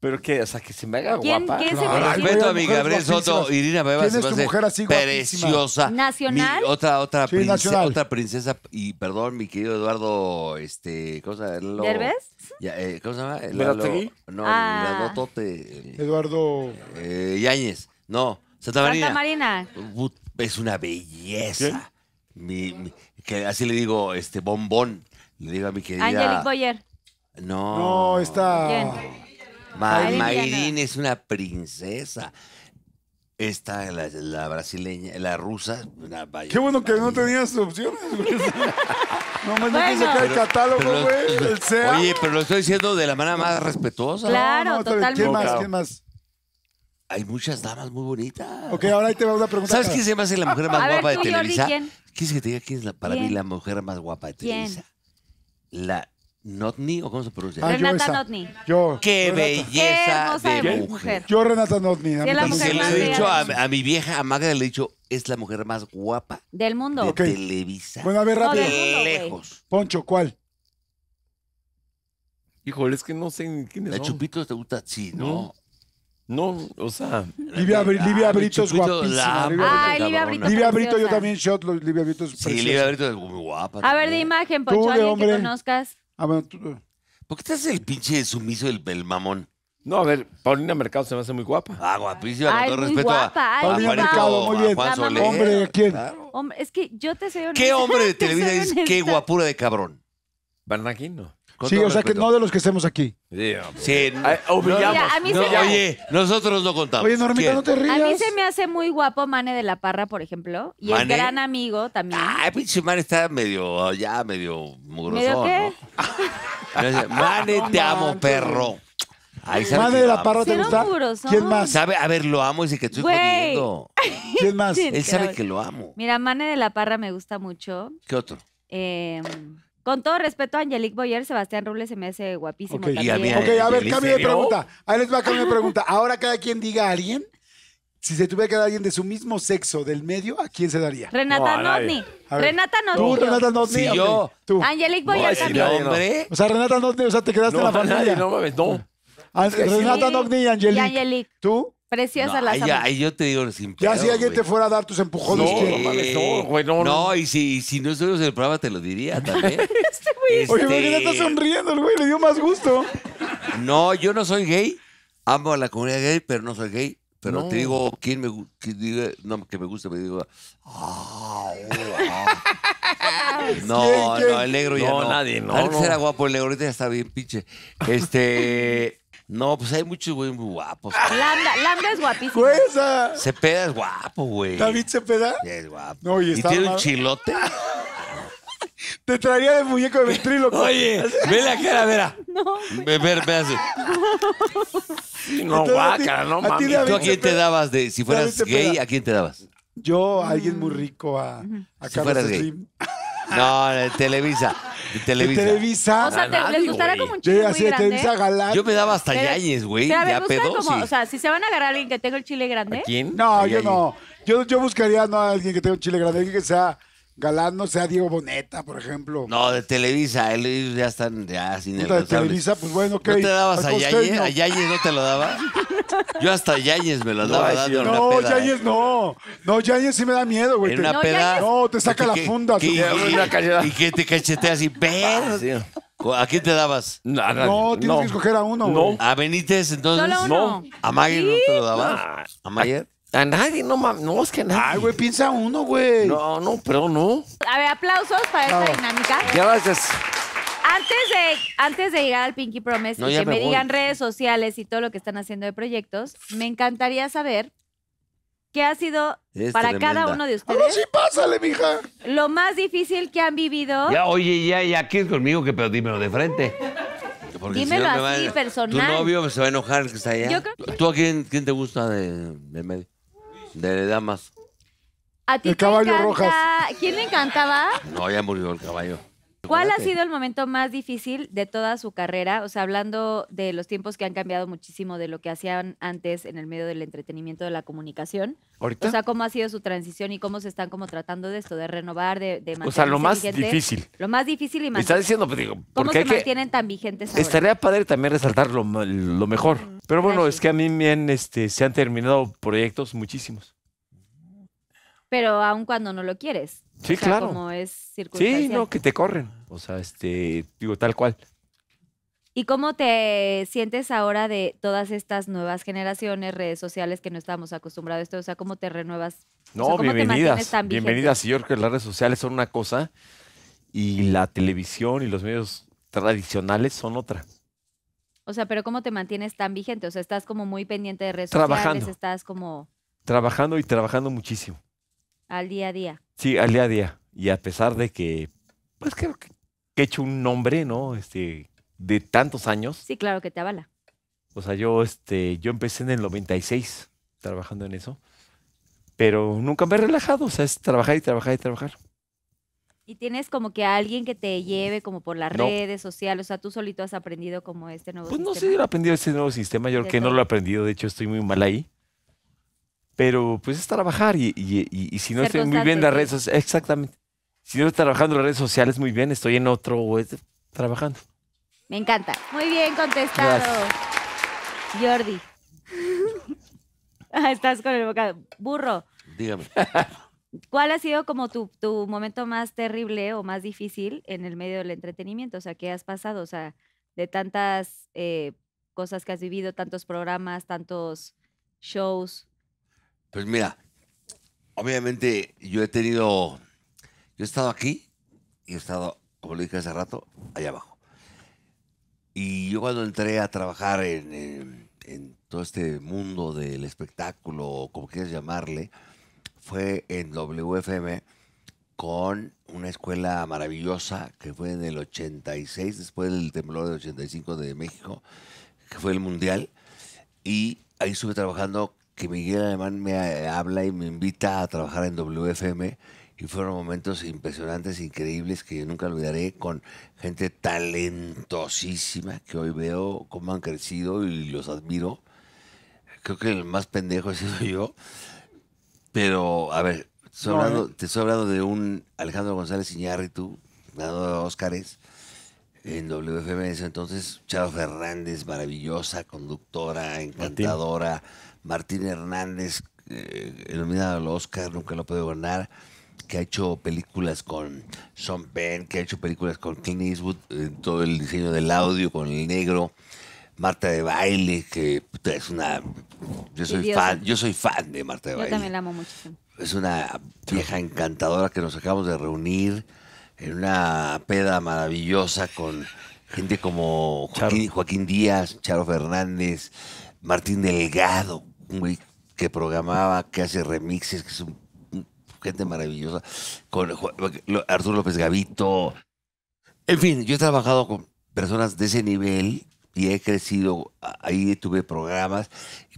Pero que, o sea, que se me haga guapa. quién se No, respeto a mi Gabriel Soto, Irina Bebas. ¿Quién es tu mujer así guapísima? preciosa. ¿Nacional? Mi- otra, otra, princesa, otra princesa. Y perdón, mi querido Eduardo, este, ¿cómo se llama? Eh, ¿Cómo se llama? El no, Ah. el Eduardo. eh, Yáñez. No, Santa Marina. Santa Marina. Es una belleza. Mi- que así le digo, este, bombón. Le digo a mi querida. Angelique Boyer. No. No, está. Mayrín es una princesa. Esta, la, brasileña, la rusa. Una Qué bueno que no tenías opciones, no más no quise el catálogo, Oye, pero lo estoy diciendo de la manera más respetuosa. Claro, totalmente. ¿Quién más? más? Hay muchas damas muy bonitas. Ok, ahora ahí te va una pregunta. ¿Sabes quién se llama la mujer más guapa de Televisa? ¿quién? ¿Quieres que te diga quién es para mí la mujer más guapa de Televisa? La Notni o cómo se pronuncia? Ah, Renata yo Notni. Yo. Qué belleza de mujer. Yo Renata Notni. he dicho a, mi vieja a Magda le he dicho es la mujer más guapa Del mundo. de Televisa. Bueno, a ver, rápido. lejos. Poncho, ¿cuál? Híjole, es que no sé ni es. ¿La Chupito Chupitos te gusta? Sí, ¿no? No, o sea, Livia, ah, Brito es guapísima. Livia Brito. Livia yo también shot. Livia Brito es Sí, Livia Brito es muy guapa. A ver, de imagen, Poncho, alguien que conozcas. A ah, ver, tú... Eh. ¿Por qué te haces el pinche sumiso el, mamón? No, a ver, Paulina Mercado se me hace muy guapa. Ah, guapísima, con todo respeto guapa, a, Paulina Mercado, muy Juan Soler. Hombre, quién? es que yo te sé ¿Qué hombre de televisión dices qué guapura de cabrón? Bernanquín, no. Sí, o sea que no de los que estemos aquí. Sí, ah, eh, a mí se oye, nosotros no contamos. Oye, Normita, no te rías. A mí se me hace muy guapo Mane de la Parra, por ejemplo, y el gran amigo también. Ay, ah, pinche man está medio, ya medio mugroso. ¿Medio qué? Mane, te amo, perro. Mane de la parra, ¿te gusta? ¿Quién más? a ver, lo amo, dice que estoy comiendo. ¿Quién más? Él sabe que lo amo. Mira, Mane de la Parra me gusta mucho. ¿Qué otro? Eh, con todo respeto a Angelique Boyer, Sebastián Ruble se me hace guapísimo también. ok, a ver, cambio de pregunta. Ahí les va a de pregunta. Ahora cada quien diga a alguien, si se tuviera que dar a alguien de su mismo sexo del medio, ¿a quién se daría? Renata No, Notni. Renata Tú, Renata Notni. Sí, yo. Tú. Angelique Boyer también. O sea, Renata Notni, o sea, te quedaste en la pantalla. no mames, no. Ah, Renata Sí. Notni y Y Angelique. ¿Tú? Precias la a las ya, yo te digo sin Ya si alguien te fuera a dar tus empujones, no, no, no, no. No, y si, no estuvieras en el programa te lo diría también. este güey. Este- Oye, me está sonriendo el güey? Le dio más gusto. No, yo no soy gay. Amo a la comunidad gay, pero no soy gay. Pero te digo, ¿quién me gusta no, que me guste? Me digo, "Ah, ah". No, no, el negro ya no. No, nadie, no, Antes no. era guapo el negro, ahorita ya está bien pinche. Este, No, pues hay muchos güeyes muy guapos. Landa, Landa es guapísimo. Cepeda es guapo, güey. ¿David Cepeda? Sí, es guapo. y, tiene un chilote. Te traería de muñeco de ventríloco. Oye, ve la cara, vera No. Ve, ve, ve No, guaca, no mami. ¿Tú a quién te dabas? de Si fueras gay, ¿a quién te dabas? Yo a alguien muy rico, a, Carlos Slim. No, de Televisa. Televisa. O sea, les gustará como un chile Sí, muy así de Televisa galán. Yo me daba hasta Pero- güey. Ya o sea, si se van a agarrar a alguien que tenga el chile grande, quién? No, yo no. Yo, yo buscaría no a alguien que tenga un chile grande, alguien que sea galán no sea Diego Boneta, por ejemplo. No, de Televisa, ya están ya sin el De Televisa, pues bueno, ¿qué? ¿No te dabas a Yáñez? No. ¿A no te lo daba? Yo hasta Yáñez me lo daba. no, una no. ¿eh? No, Yáñez sí me da miedo, güey. En una no, peda. No, te saca la funda. Que, y, y, que te cacheteas y ves. Ah, ¿A quién te dabas? no, tienes que escoger a uno. No. ¿A Benítez entonces? No. ¿A Mayer no te lo dabas? Ah. ¿A Mayer? A nadie, no mames, no, es que a nadie. Ay, güey, piensa uno, güey. No, no, pero no. A ver, aplausos para esta dinámica. Gracias. Antes de, antes de llegar al Pinky Promise y que me digan redes sociales y todo lo que están haciendo de proyectos, me encantaría saber qué ha sido para cada uno de ustedes Ahora sí, pásale, mija. lo más difícil que han vivido. Ya, oye, ya, ya, aquí es conmigo, que, pero dímelo de frente. Dímelo así, personal. Tu novio se va a enojar que está allá. ¿Tú a quién, quién te gusta de, de medio? De damas. ¿A ti te caballo encanta- Rojas. ¿Quién le encantaba? No, ya murió el caballo. Pues, ¿Cuál ha sido el momento más difícil de toda su carrera? O sea, hablando de los tiempos que han cambiado muchísimo de lo que hacían antes en el medio del entretenimiento, de la comunicación. ¿Ahorita? O sea, ¿cómo ha sido su transición y cómo se están como tratando de esto, de renovar, de, de mantener O sea, lo más difícil. Lo más difícil y más. Está diciendo, pues, digo, ¿cómo se mantienen tan vigentes ahora? Estaría padre también resaltar lo, mejor. Pero bueno, es que a mí bien, este, se han terminado proyectos muchísimos pero aun cuando no lo quieres. Sí, claro. Como es circunstancial. Sí, no, que te corren. O sea, este, digo, tal cual. ¿Y cómo te sientes ahora de todas estas nuevas generaciones, redes sociales que no estamos acostumbrados a esto? O sea, ¿cómo te renuevas? No, bienvenidas. bienvenidas. Yo que las redes sociales son una cosa y la televisión y los medios tradicionales son otra. O sea, pero ¿cómo te mantienes tan vigente? O sea, estás como muy pendiente de redes Trabajando. sociales, estás como... Trabajando y trabajando muchísimo. Al día a día. Sí, al día a día. Y a pesar de que, pues creo que, he hecho un nombre, ¿no? Este, de tantos años. Sí, claro que te avala. O sea, yo, este, yo empecé en el 96 trabajando en eso, pero nunca me he relajado, o sea, es trabajar y trabajar y trabajar. Y tienes como que alguien que te lleve como por las redes sociales, o sea, tú solito has aprendido como este nuevo sistema. Pues no sé, yo he aprendido este nuevo sistema, yo creo que no lo he aprendido, de hecho estoy muy mal ahí. Pero pues es trabajar y, si no estoy muy bien las redes sociales, exactamente. Si no estoy trabajando en las redes sociales muy bien, estoy en otro pues, trabajando. Me encanta. Muy bien contestado. Jordi. Estás con el bocado. Burro. Dígame. ¿Cuál ha sido como tu, momento más terrible o más difícil en el medio del entretenimiento? O sea, ¿qué has pasado? O sea, de tantas eh, cosas que has vivido, tantos programas, tantos shows. Pues mira, obviamente yo he tenido, yo he estado aquí y he estado, como le dije hace rato, allá abajo. Y yo cuando entré a trabajar en, todo este mundo del espectáculo, o como quieras llamarle, fue en WFM con una escuela maravillosa que fue en el 86, después del temblor del 85 de México, que fue el Mundial. Y ahí estuve trabajando que Miguel Alemán me eh, habla y me invita a trabajar en WFM y fueron momentos impresionantes, increíbles, que yo nunca olvidaré, con gente talentosísima que hoy veo cómo han crecido y los admiro. Creo que el más pendejo he sido yo. Pero, a ver, eh. te estoy hablando de un Alejandro González Iñárritu, ganador de Óscares, en WFM ese entonces, Charo Fernández, maravillosa, conductora, encantadora. Martín Hernández, eh, nominado al Oscar, nunca lo puede ganar, que ha hecho películas con Sean Penn, que ha hecho películas con Clint Eastwood, todo el diseño del audio con el negro. Marta de Baile, que es una. Yo soy, fan, yo soy fan de Marta de Baile. Yo también la amo muchísimo. Es una vieja encantadora que nos acabamos de reunir en una peda maravillosa con gente como Joaquín Díaz, Charo Fernández, Martín Delgado, un güey que programaba, que hace remixes, que es un, gente maravillosa, con Arturo López Gavito. En fin, yo he trabajado con personas de ese nivel y he crecido, ahí tuve programas,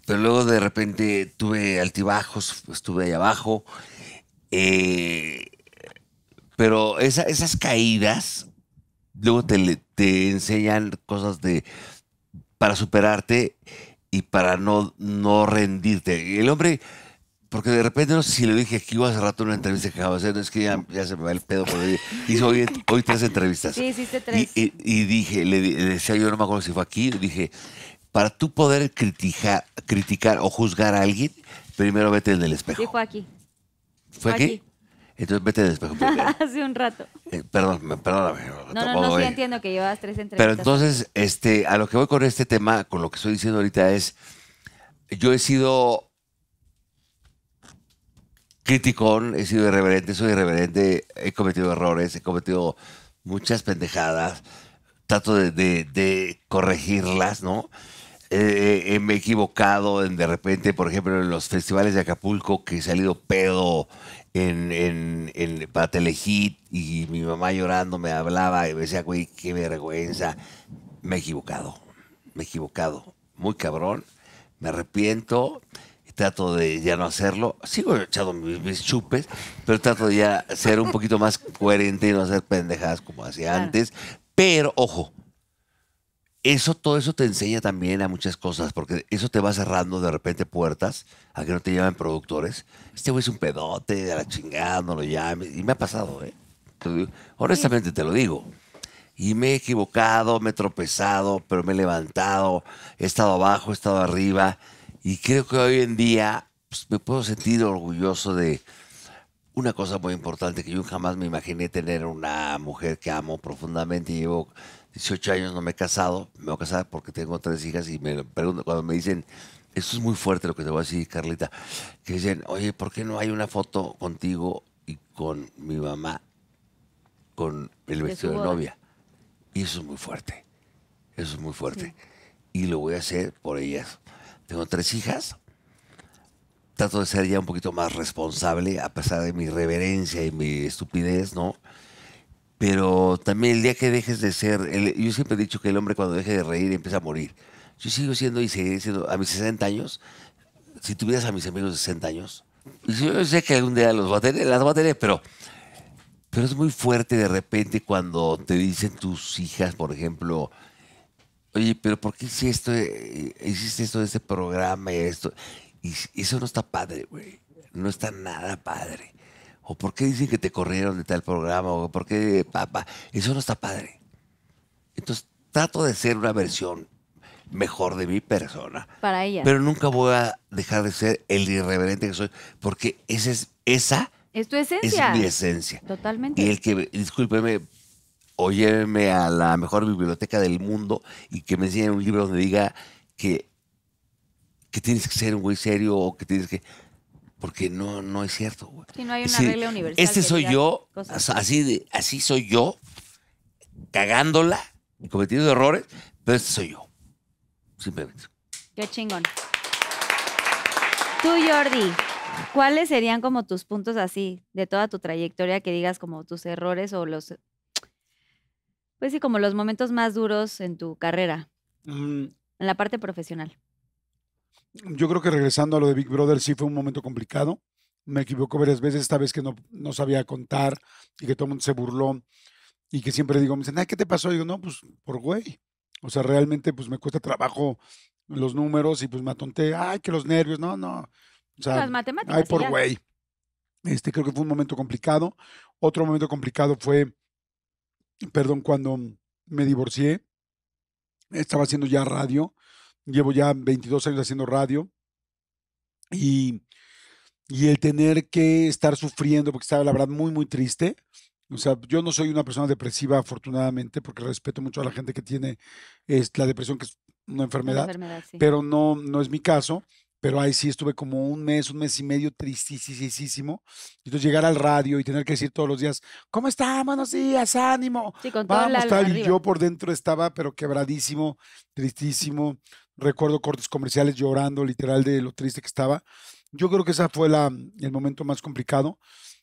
pero luego de repente tuve altibajos, pues, estuve ahí abajo. Eh, pero esas caídas luego te, te enseñan cosas de para superarte y para no, no rendirte. El hombre, porque de repente, no sé si le dije aquí hace rato una entrevista que acabo de hacer, no es que ya, se me va el pedo por hoy. hoy, tres entrevistas. Sí, hiciste tres. Y, dije, le, decía yo, no me acuerdo si fue aquí, dije, para tú poder criticar, o juzgar a alguien, primero vete en el espejo. Sí, fue aquí. ¿Fue, aquí? Entonces vete despejo. Hace un rato. Eh, perdón, perdóname. No, no, no, sí entiendo que llevas tres entrevistas. Pero entonces, este, a lo que voy con este tema, con lo que estoy diciendo ahorita es, yo he sido criticón, he sido irreverente, soy irreverente, he cometido errores, he cometido muchas pendejadas, trato de, de corregirlas, ¿no? Eh, eh, me he equivocado de repente, por ejemplo, en los festivales de Acapulco que he salido pedo en, en, para Telehit y mi mamá llorando me hablaba y me decía, güey, qué vergüenza. Me he equivocado, me he equivocado, muy cabrón, me arrepiento, trato de ya no hacerlo, sigo echando mis, chupes, pero trato de ya ser un poquito más coherente y no hacer pendejadas como hacía antes, pero ojo, eso, todo eso te enseña también a muchas cosas, porque eso te va cerrando de repente puertas a que no te llamen productores. Este güey es un pedote, a la chingada, no lo llames. Y me ha pasado, ¿eh? honestamente te lo digo. Y me he equivocado, me he tropezado, pero me he levantado, he estado abajo, he estado arriba. Y creo que hoy en día pues, me puedo sentir orgulloso de una cosa muy importante que yo jamás me imaginé tener una mujer que amo profundamente. Llevo 18 años, no me he casado, me voy a casar porque tengo tres hijas y me pregunto, cuando me dicen, eso es muy fuerte lo que te voy a decir, Carlita, que dicen, oye, ¿por qué no hay una foto contigo y con mi mamá con el vestido de, novia? Y eso es muy fuerte, eso es muy fuerte. Y lo voy a hacer por ellas. Tengo tres hijas, trato de ser ya un poquito más responsable, a pesar de mi reverencia y mi estupidez, ¿no? pero también el día que dejes de ser, yo siempre he dicho que el hombre cuando deje de reír empieza a morir. Yo sigo siendo y seguiré siendo, a mis 60 años, si tuvieras a mis amigos 60 años, yo sé que algún día los voy a tener, las voy a tener, pero, pero es muy fuerte de repente cuando te dicen tus hijas, por ejemplo, oye, pero ¿por qué hiciste esto, eh, hiciste esto de este programa y esto? Y eso no está padre, güey. No está nada padre o por qué dicen que te corrieron de tal programa, o por qué, papá, eso no está padre. Entonces trato de ser una versión mejor de mi persona. Para ella. Pero nunca voy a dejar de ser el irreverente que soy, porque esa es, esa es mi esencia. Totalmente. Y el que, discúlpeme, llévenme a la mejor biblioteca del mundo y que me enseñen un libro donde diga que, que tienes que ser un güey serio o que tienes que porque no, no es cierto, güey. no hay una regla universal. Este soy yo, así, así soy yo, cagándola, y cometiendo errores, pero este soy yo. Simplemente. Qué chingón. Tú, Jordi, ¿cuáles serían como tus puntos así de toda tu trayectoria que digas como tus errores o los. Pues sí, como los momentos más duros en tu carrera? Mm. En la parte profesional yo creo que regresando a lo de Big Brother sí fue un momento complicado. Me equivoco varias veces, esta vez que no, no sabía contar y que todo el mundo se burló y que siempre digo, me dicen, ¿qué te pasó? digo, no, pues por güey. O sea, realmente pues me cuesta trabajo los números y pues me atonté, ay, que los nervios, no, no. sea, Las matemáticas. Ay, por güey. Este creo que fue un momento complicado. Otro momento complicado fue, perdón, cuando me divorcié, estaba haciendo ya radio Llevo ya 22 años haciendo radio y, y el tener que estar sufriendo, porque estaba la verdad muy, muy triste. O sea, yo no soy una persona depresiva, afortunadamente, porque respeto mucho a la gente que tiene es, este, la depresión, que es una enfermedad, pero no, no es mi caso. Pero ahí sí estuve como un mes, un mes y medio tristísimo. Entonces llegar al radio y tener que decir todos los días, ¿cómo está? Buenos días, ánimo. Sí, Vamos, Y yo por dentro estaba, pero quebradísimo, tristísimo. Recuerdo cortes comerciales llorando literal de lo triste que estaba. Yo creo que ese fue la, el momento más complicado.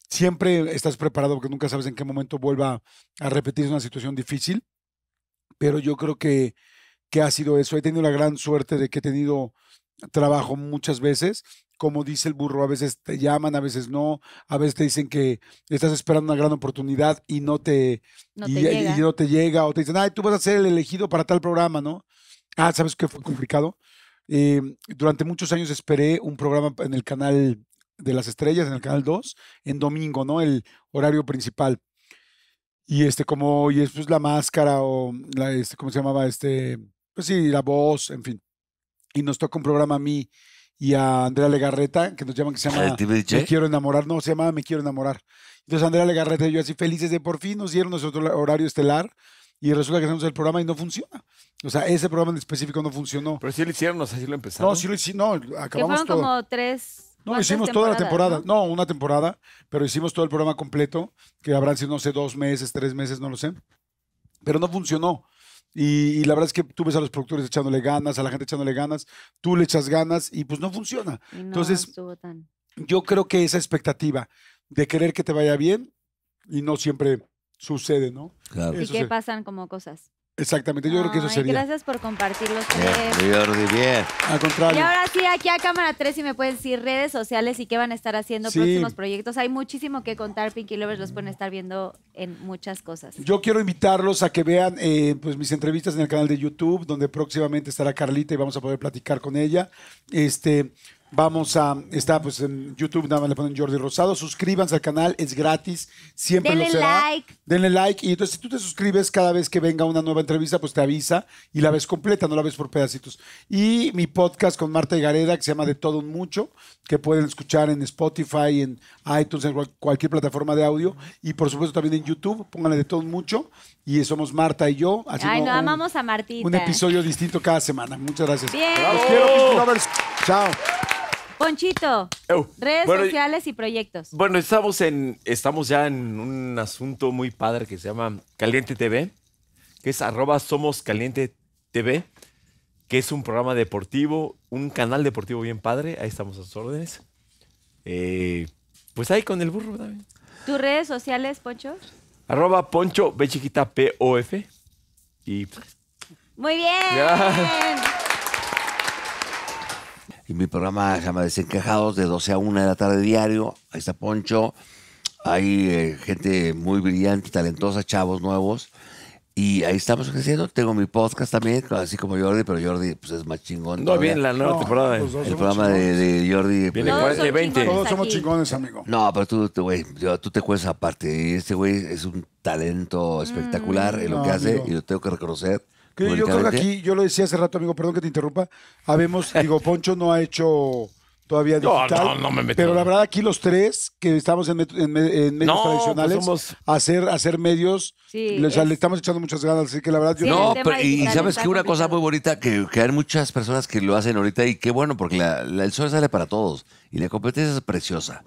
Siempre estás preparado porque nunca sabes en qué momento vuelva a repetirse una situación difícil. Pero yo creo que, que ha sido eso. He tenido la gran suerte de que he tenido trabajo muchas veces como dice el burro, a veces te llaman, a veces no, a veces te dicen que estás esperando una gran oportunidad y no te, llega. Y no te llega, o te dicen, ay, tú vas a ser el elegido para tal programa, ¿no? Ah, ¿sabes qué fue complicado? Eh, durante muchos años esperé un programa en el canal de las estrellas, en el canal 2, en domingo, ¿no? El horario principal. Y este, como, y es pues, la máscara o, la, este, ¿cómo se llamaba? Este, pues sí, la voz, en fin. Y nos toca un programa a mí y a Andrea Legarreta, que nos llaman, que se llama Me Quiero Enamorar. No, se llamaba Me Quiero Enamorar. Entonces Andrea Legarreta y yo así felices de por fin nos dieron nuestro horario estelar y resulta que hacemos el programa y no funciona. O sea, ese programa en específico no funcionó. Pero sí lo hicieron, o sea, lo empezaron. No, sí lo hicimos no, acabamos fueron como tres... No, hicimos toda la temporada, ¿no? una temporada, pero hicimos todo el programa completo, que habrán sido, no sé, dos meses, tres meses, no lo sé. Pero no funcionó. Y, la verdad es que tú ves a los productores echándole ganas, a la gente echándole ganas, tú le echas ganas y pues no funciona. Entonces, yo creo que esa expectativa de querer que te vaya bien y no siempre sucede, ¿no? Claro. Y qué que pasan como cosas. Exactamente, yo creo que eso sería. Gracias por compartirlo bien. contrario. Y ahora sí, aquí a Cámara 3, si me pueden decir redes sociales y qué van a estar haciendo, próximos proyectos. Hay muchísimo que contar, Pinky Lovers los pueden estar viendo en muchas cosas. Yo quiero invitarlos a que vean eh, pues, mis entrevistas en el canal de YouTube, donde próximamente estará Carlita y vamos a poder platicar con ella. Este, Vamos a, está pues en YouTube, nada más le ponen Jordi Rosado. Suscríbanse al canal, es gratis, siempre lo será. like. Denle like. Y entonces, si tú te suscribes cada vez que venga una nueva entrevista, pues te avisa y la ves completa, no la ves por pedacitos. Y mi podcast con Marta y Gareda, que se llama De Todo Un Mucho, que pueden escuchar en Spotify, en iTunes, en cualquier plataforma de audio. Y por supuesto también en YouTube, pónganle De Todo Un Mucho. Y somos Marta y yo. Ay, nos amamos a Martita. Un episodio distinto cada semana. Muchas gracias. Bien. Chao. Ponchito, redes sociales y proyectos. Bueno, estamos, en, estamos ya en un asunto muy padre que se llama Caliente TV, que es arroba Somos Caliente TV, que es un programa deportivo, un canal deportivo bien padre. Ahí estamos a sus órdenes. Eh, pues ahí con el burro también. ¿Tus redes sociales, Poncho? Arroba Poncho B chiquita P Y pues, Muy bien. Y mi programa se llama Desencajados de 12 a 1 de la tarde diario. Ahí está Poncho. Hay eh, gente muy brillante, talentosa, chavos nuevos. Y ahí estamos creciendo. Tengo mi podcast también, así como Jordi, pero Jordi pues, es más chingón. No, bien la nueva no, temporada. el programa de, Jordi. Viene pues, 20. Todos somos chingones, amigo. No, pero tú, güey, tú te juegas aparte. este güey es un talento espectacular mm. en lo que hace y lo tengo que reconocer. Yo, creo que aquí, yo lo decía hace rato, amigo, perdón que te interrumpa. Habemos, digo, Poncho no ha hecho todavía No, no, no me metí. Pero la verdad, aquí los tres que estamos en, medios pues tradicionales, hacer, hacer medios, le, estamos echando muchas ganas, así que la verdad no, pero, y sabes que una cosa muy bonita, que, hay muchas personas que lo hacen ahorita y qué bueno, porque la, el sol sale para todos y la competencia es preciosa.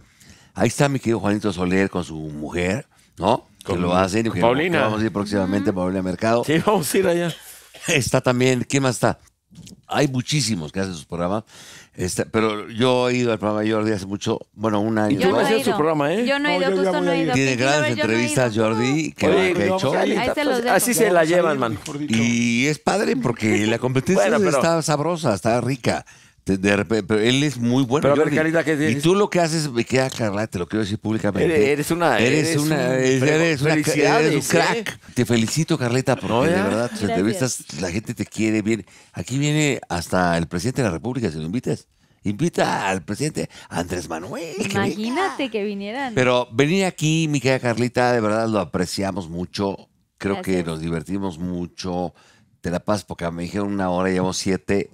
Ahí está mi querido Juanito Soler con su mujer, ¿no? que lo hacen. que Paulina. Vamos a ir próximamente, uh Mercado. Sí, vamos a ir allá. Está también, qué más está? Hay muchísimos que hacen sus programas, este pero yo he ido al programa Jordi hace mucho, bueno, un año. Yo no ido. programa, ¿eh? Yo no he ido, Tiene grandes entrevistas, Jordi, que, hecho. Así se la llevan, man. Y es padre porque la competencia está sabrosa, está rica. De, repente pero él es muy bueno. Pero a ver, ¿qué Y tú lo que haces, me queda ah, Carla, te lo quiero decir públicamente. Eres una. Eres, una. eres, una eres, un ¿eh? crack. Te felicito, Carlita porque de verdad, tus entrevistas, la gente te quiere bien. Aquí viene hasta el presidente de la República, si lo invitas. Invita al presidente Andrés Manuel. Imagínate que, vinieran. Pero venir aquí, mi querida Carlita, de verdad lo apreciamos mucho. Creo que nos divertimos mucho. Te la pasas porque me dijeron una hora, llevamos siete.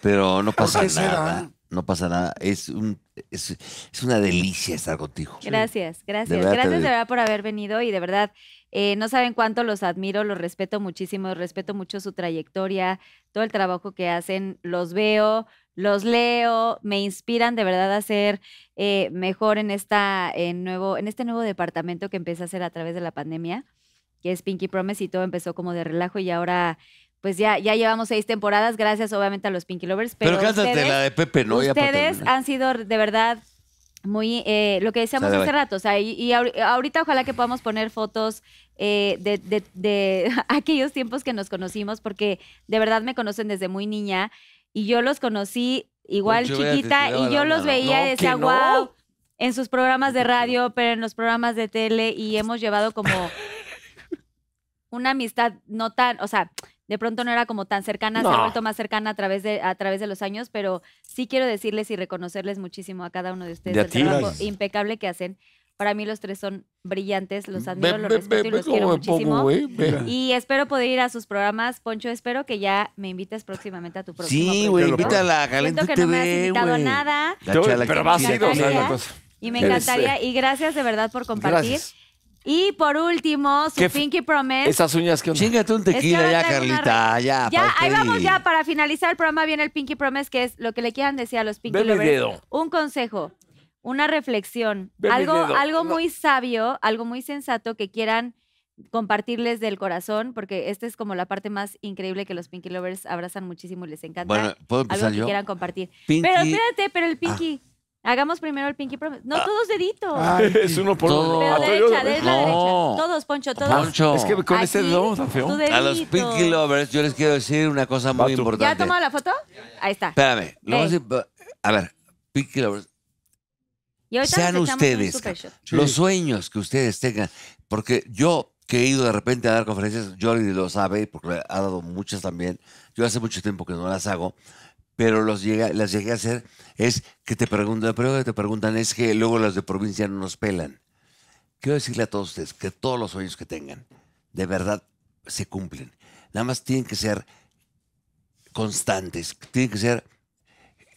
Pero no pasa nada. No pasa nada. Es, un, es, es, una delicia estar contigo. Gracias, gracias. gracias de verdad por haber venido y de verdad, eh, no saben cuánto los admiro, los respeto muchísimo, respeto mucho su trayectoria, todo el trabajo que hacen, los veo, los leo, me inspiran de verdad a ser eh, mejor en, esta, en, nuevo, en este nuevo departamento que empecé a hacer a través de la pandemia, que es Pinky Promise y todo empezó como de relajo y ahora pues ya, ya llevamos seis temporadas, gracias obviamente a los Pinky Lovers. Pero, cántate ustedes, la de Pepe, ¿no? Ustedes han sido de verdad muy, eh, lo que decíamos hace rato, o sea, y, ahorita ojalá que podamos poner fotos eh, de, aquellos tiempos que nos conocimos, porque de verdad me conocen desde muy niña y yo los conocí igual pues chiquita y yo los veía y decía, wow, en sus programas de radio, pero en los programas de tele y hemos llevado como una amistad no tan, o sea, de pronto no era como tan cercana, se ha vuelto más cercana a través, de, a través de los años, pero sí quiero decirles y reconocerles muchísimo a cada uno de ustedes el trabajo impecable que hacen. Para mí los tres son brillantes, los admiro, los respeto y los quiero muchísimo. y espero poder ir a sus programas, Poncho. Espero que ya me invites próximamente a tu próximo Sí, güey, invítala a Caliente Siento que no me invitado nada. pero va a Y me encantaría, y gracias de verdad por compartir. Y por último, su Pinky Promise. Esas uñas que un tequila ya, Carlita. Ya, ahí vamos ya. Para finalizar el programa viene el Pinky Promise, que es lo que le quieran decir a los Pinky Lovers. Un consejo, una reflexión, algo, algo muy sabio, algo muy sensato que quieran compartirles del corazón, porque esta es como la parte más increíble que los Pinky Lovers abrazan muchísimo y les encanta. Bueno, ¿puedo algo que quieran compartir. Pero espérate, pero el Pinky, ah. Hagamos primero el pinky promise. No, ah. todos deditos. es uno por uno. Ah, derecha, la derecha. Todos, Poncho, todos. Poncho. Es que con ese dedo está feo. A los pinky lovers yo les quiero decir una cosa muy importante. ¿Ya ha tomado la foto? Ahí está. Espérame. a ver, pinky lovers. sean ustedes los sueños que ustedes tengan. Porque yo que he ido de repente a dar conferencias, Jordi lo sabe porque ha dado muchas también. Yo hace mucho tiempo que no las hago pero los las llegué a hacer, es que te preguntan, pero te preguntan es que luego las de provincia no nos pelan. Quiero decirle a todos ustedes que todos los sueños que tengan, de verdad, se cumplen. Nada más tienen que ser constantes, tienen que ser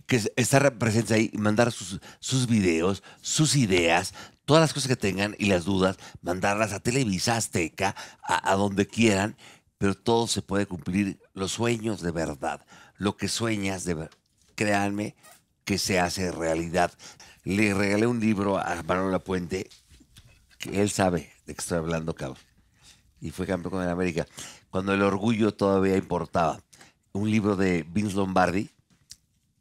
que estar presentes ahí y mandar sus, videos, sus ideas, todas las cosas que tengan y las dudas, mandarlas a Televisa, Azteca, a, a donde quieran, pero todo se puede cumplir, los sueños de verdad lo que sueñas, de, créanme, que se hace realidad. Le regalé un libro a Manuel Puente, que él sabe de qué estoy hablando, cabrón. Y fue campeón con América. Cuando el orgullo todavía importaba. Un libro de Vince Lombardi,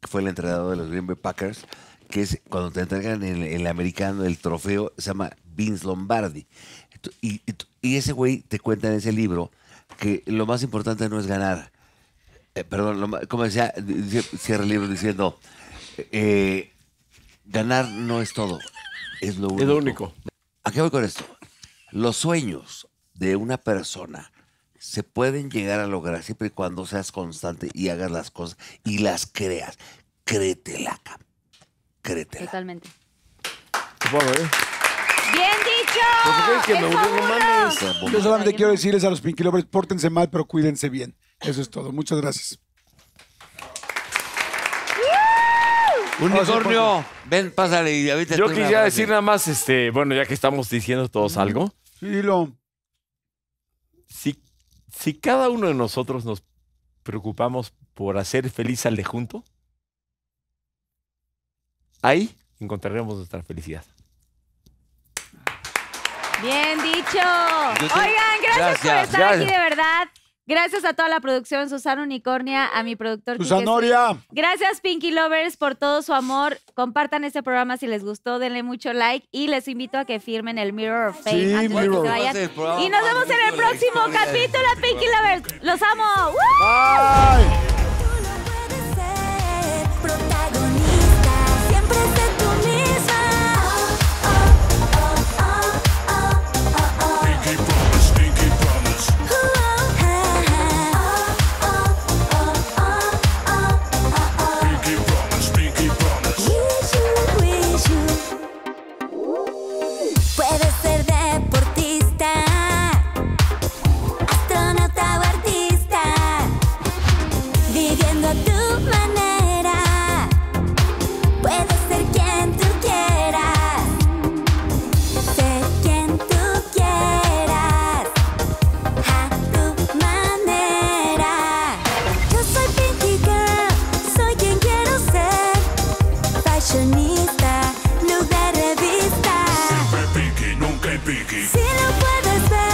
que fue el entrenador de los Green Bay Packers, que es cuando te entregan el, el americano, el trofeo, se llama Vince Lombardi. y ese güey te cuenta en ese libro que lo más importante no es ganar, eh, perdón, como decía, cierra el libro diciendo, eh, ganar no es todo, es lo único. Es único. ¿A voy con esto? Los sueños de una persona se pueden llegar a lograr siempre y cuando seas constante y hagas las cosas y las creas. Créetela, créetela. Totalmente. ¿eh? Bien dicho. Pues, Yo solamente quiero decirles a los Pinky Lovers, pórtense mal, pero cuídense bien. Eso es todo. Muchas gracias. Unicornio, ven, pásale. Y Yo quisiera decir nada más, este, bueno, ya que estamos diciendo todos algo, Sí, dilo. si, si cada uno de nosotros nos preocupamos por hacer feliz al de junto, ahí encontraremos nuestra felicidad. Bien dicho. Oigan, gracias, por estar aquí de verdad. Gracias a toda la producción, Susana Unicornia, a mi productor. Susanoria. Gracias, Pinky Lovers, por todo su amor. Compartan este programa si les gustó, denle mucho like y les invito a que firmen el Mirror of Fame Mirror. Y nos vemos en el próximo capítulo, Pinky Lovers. Los amo. Bye.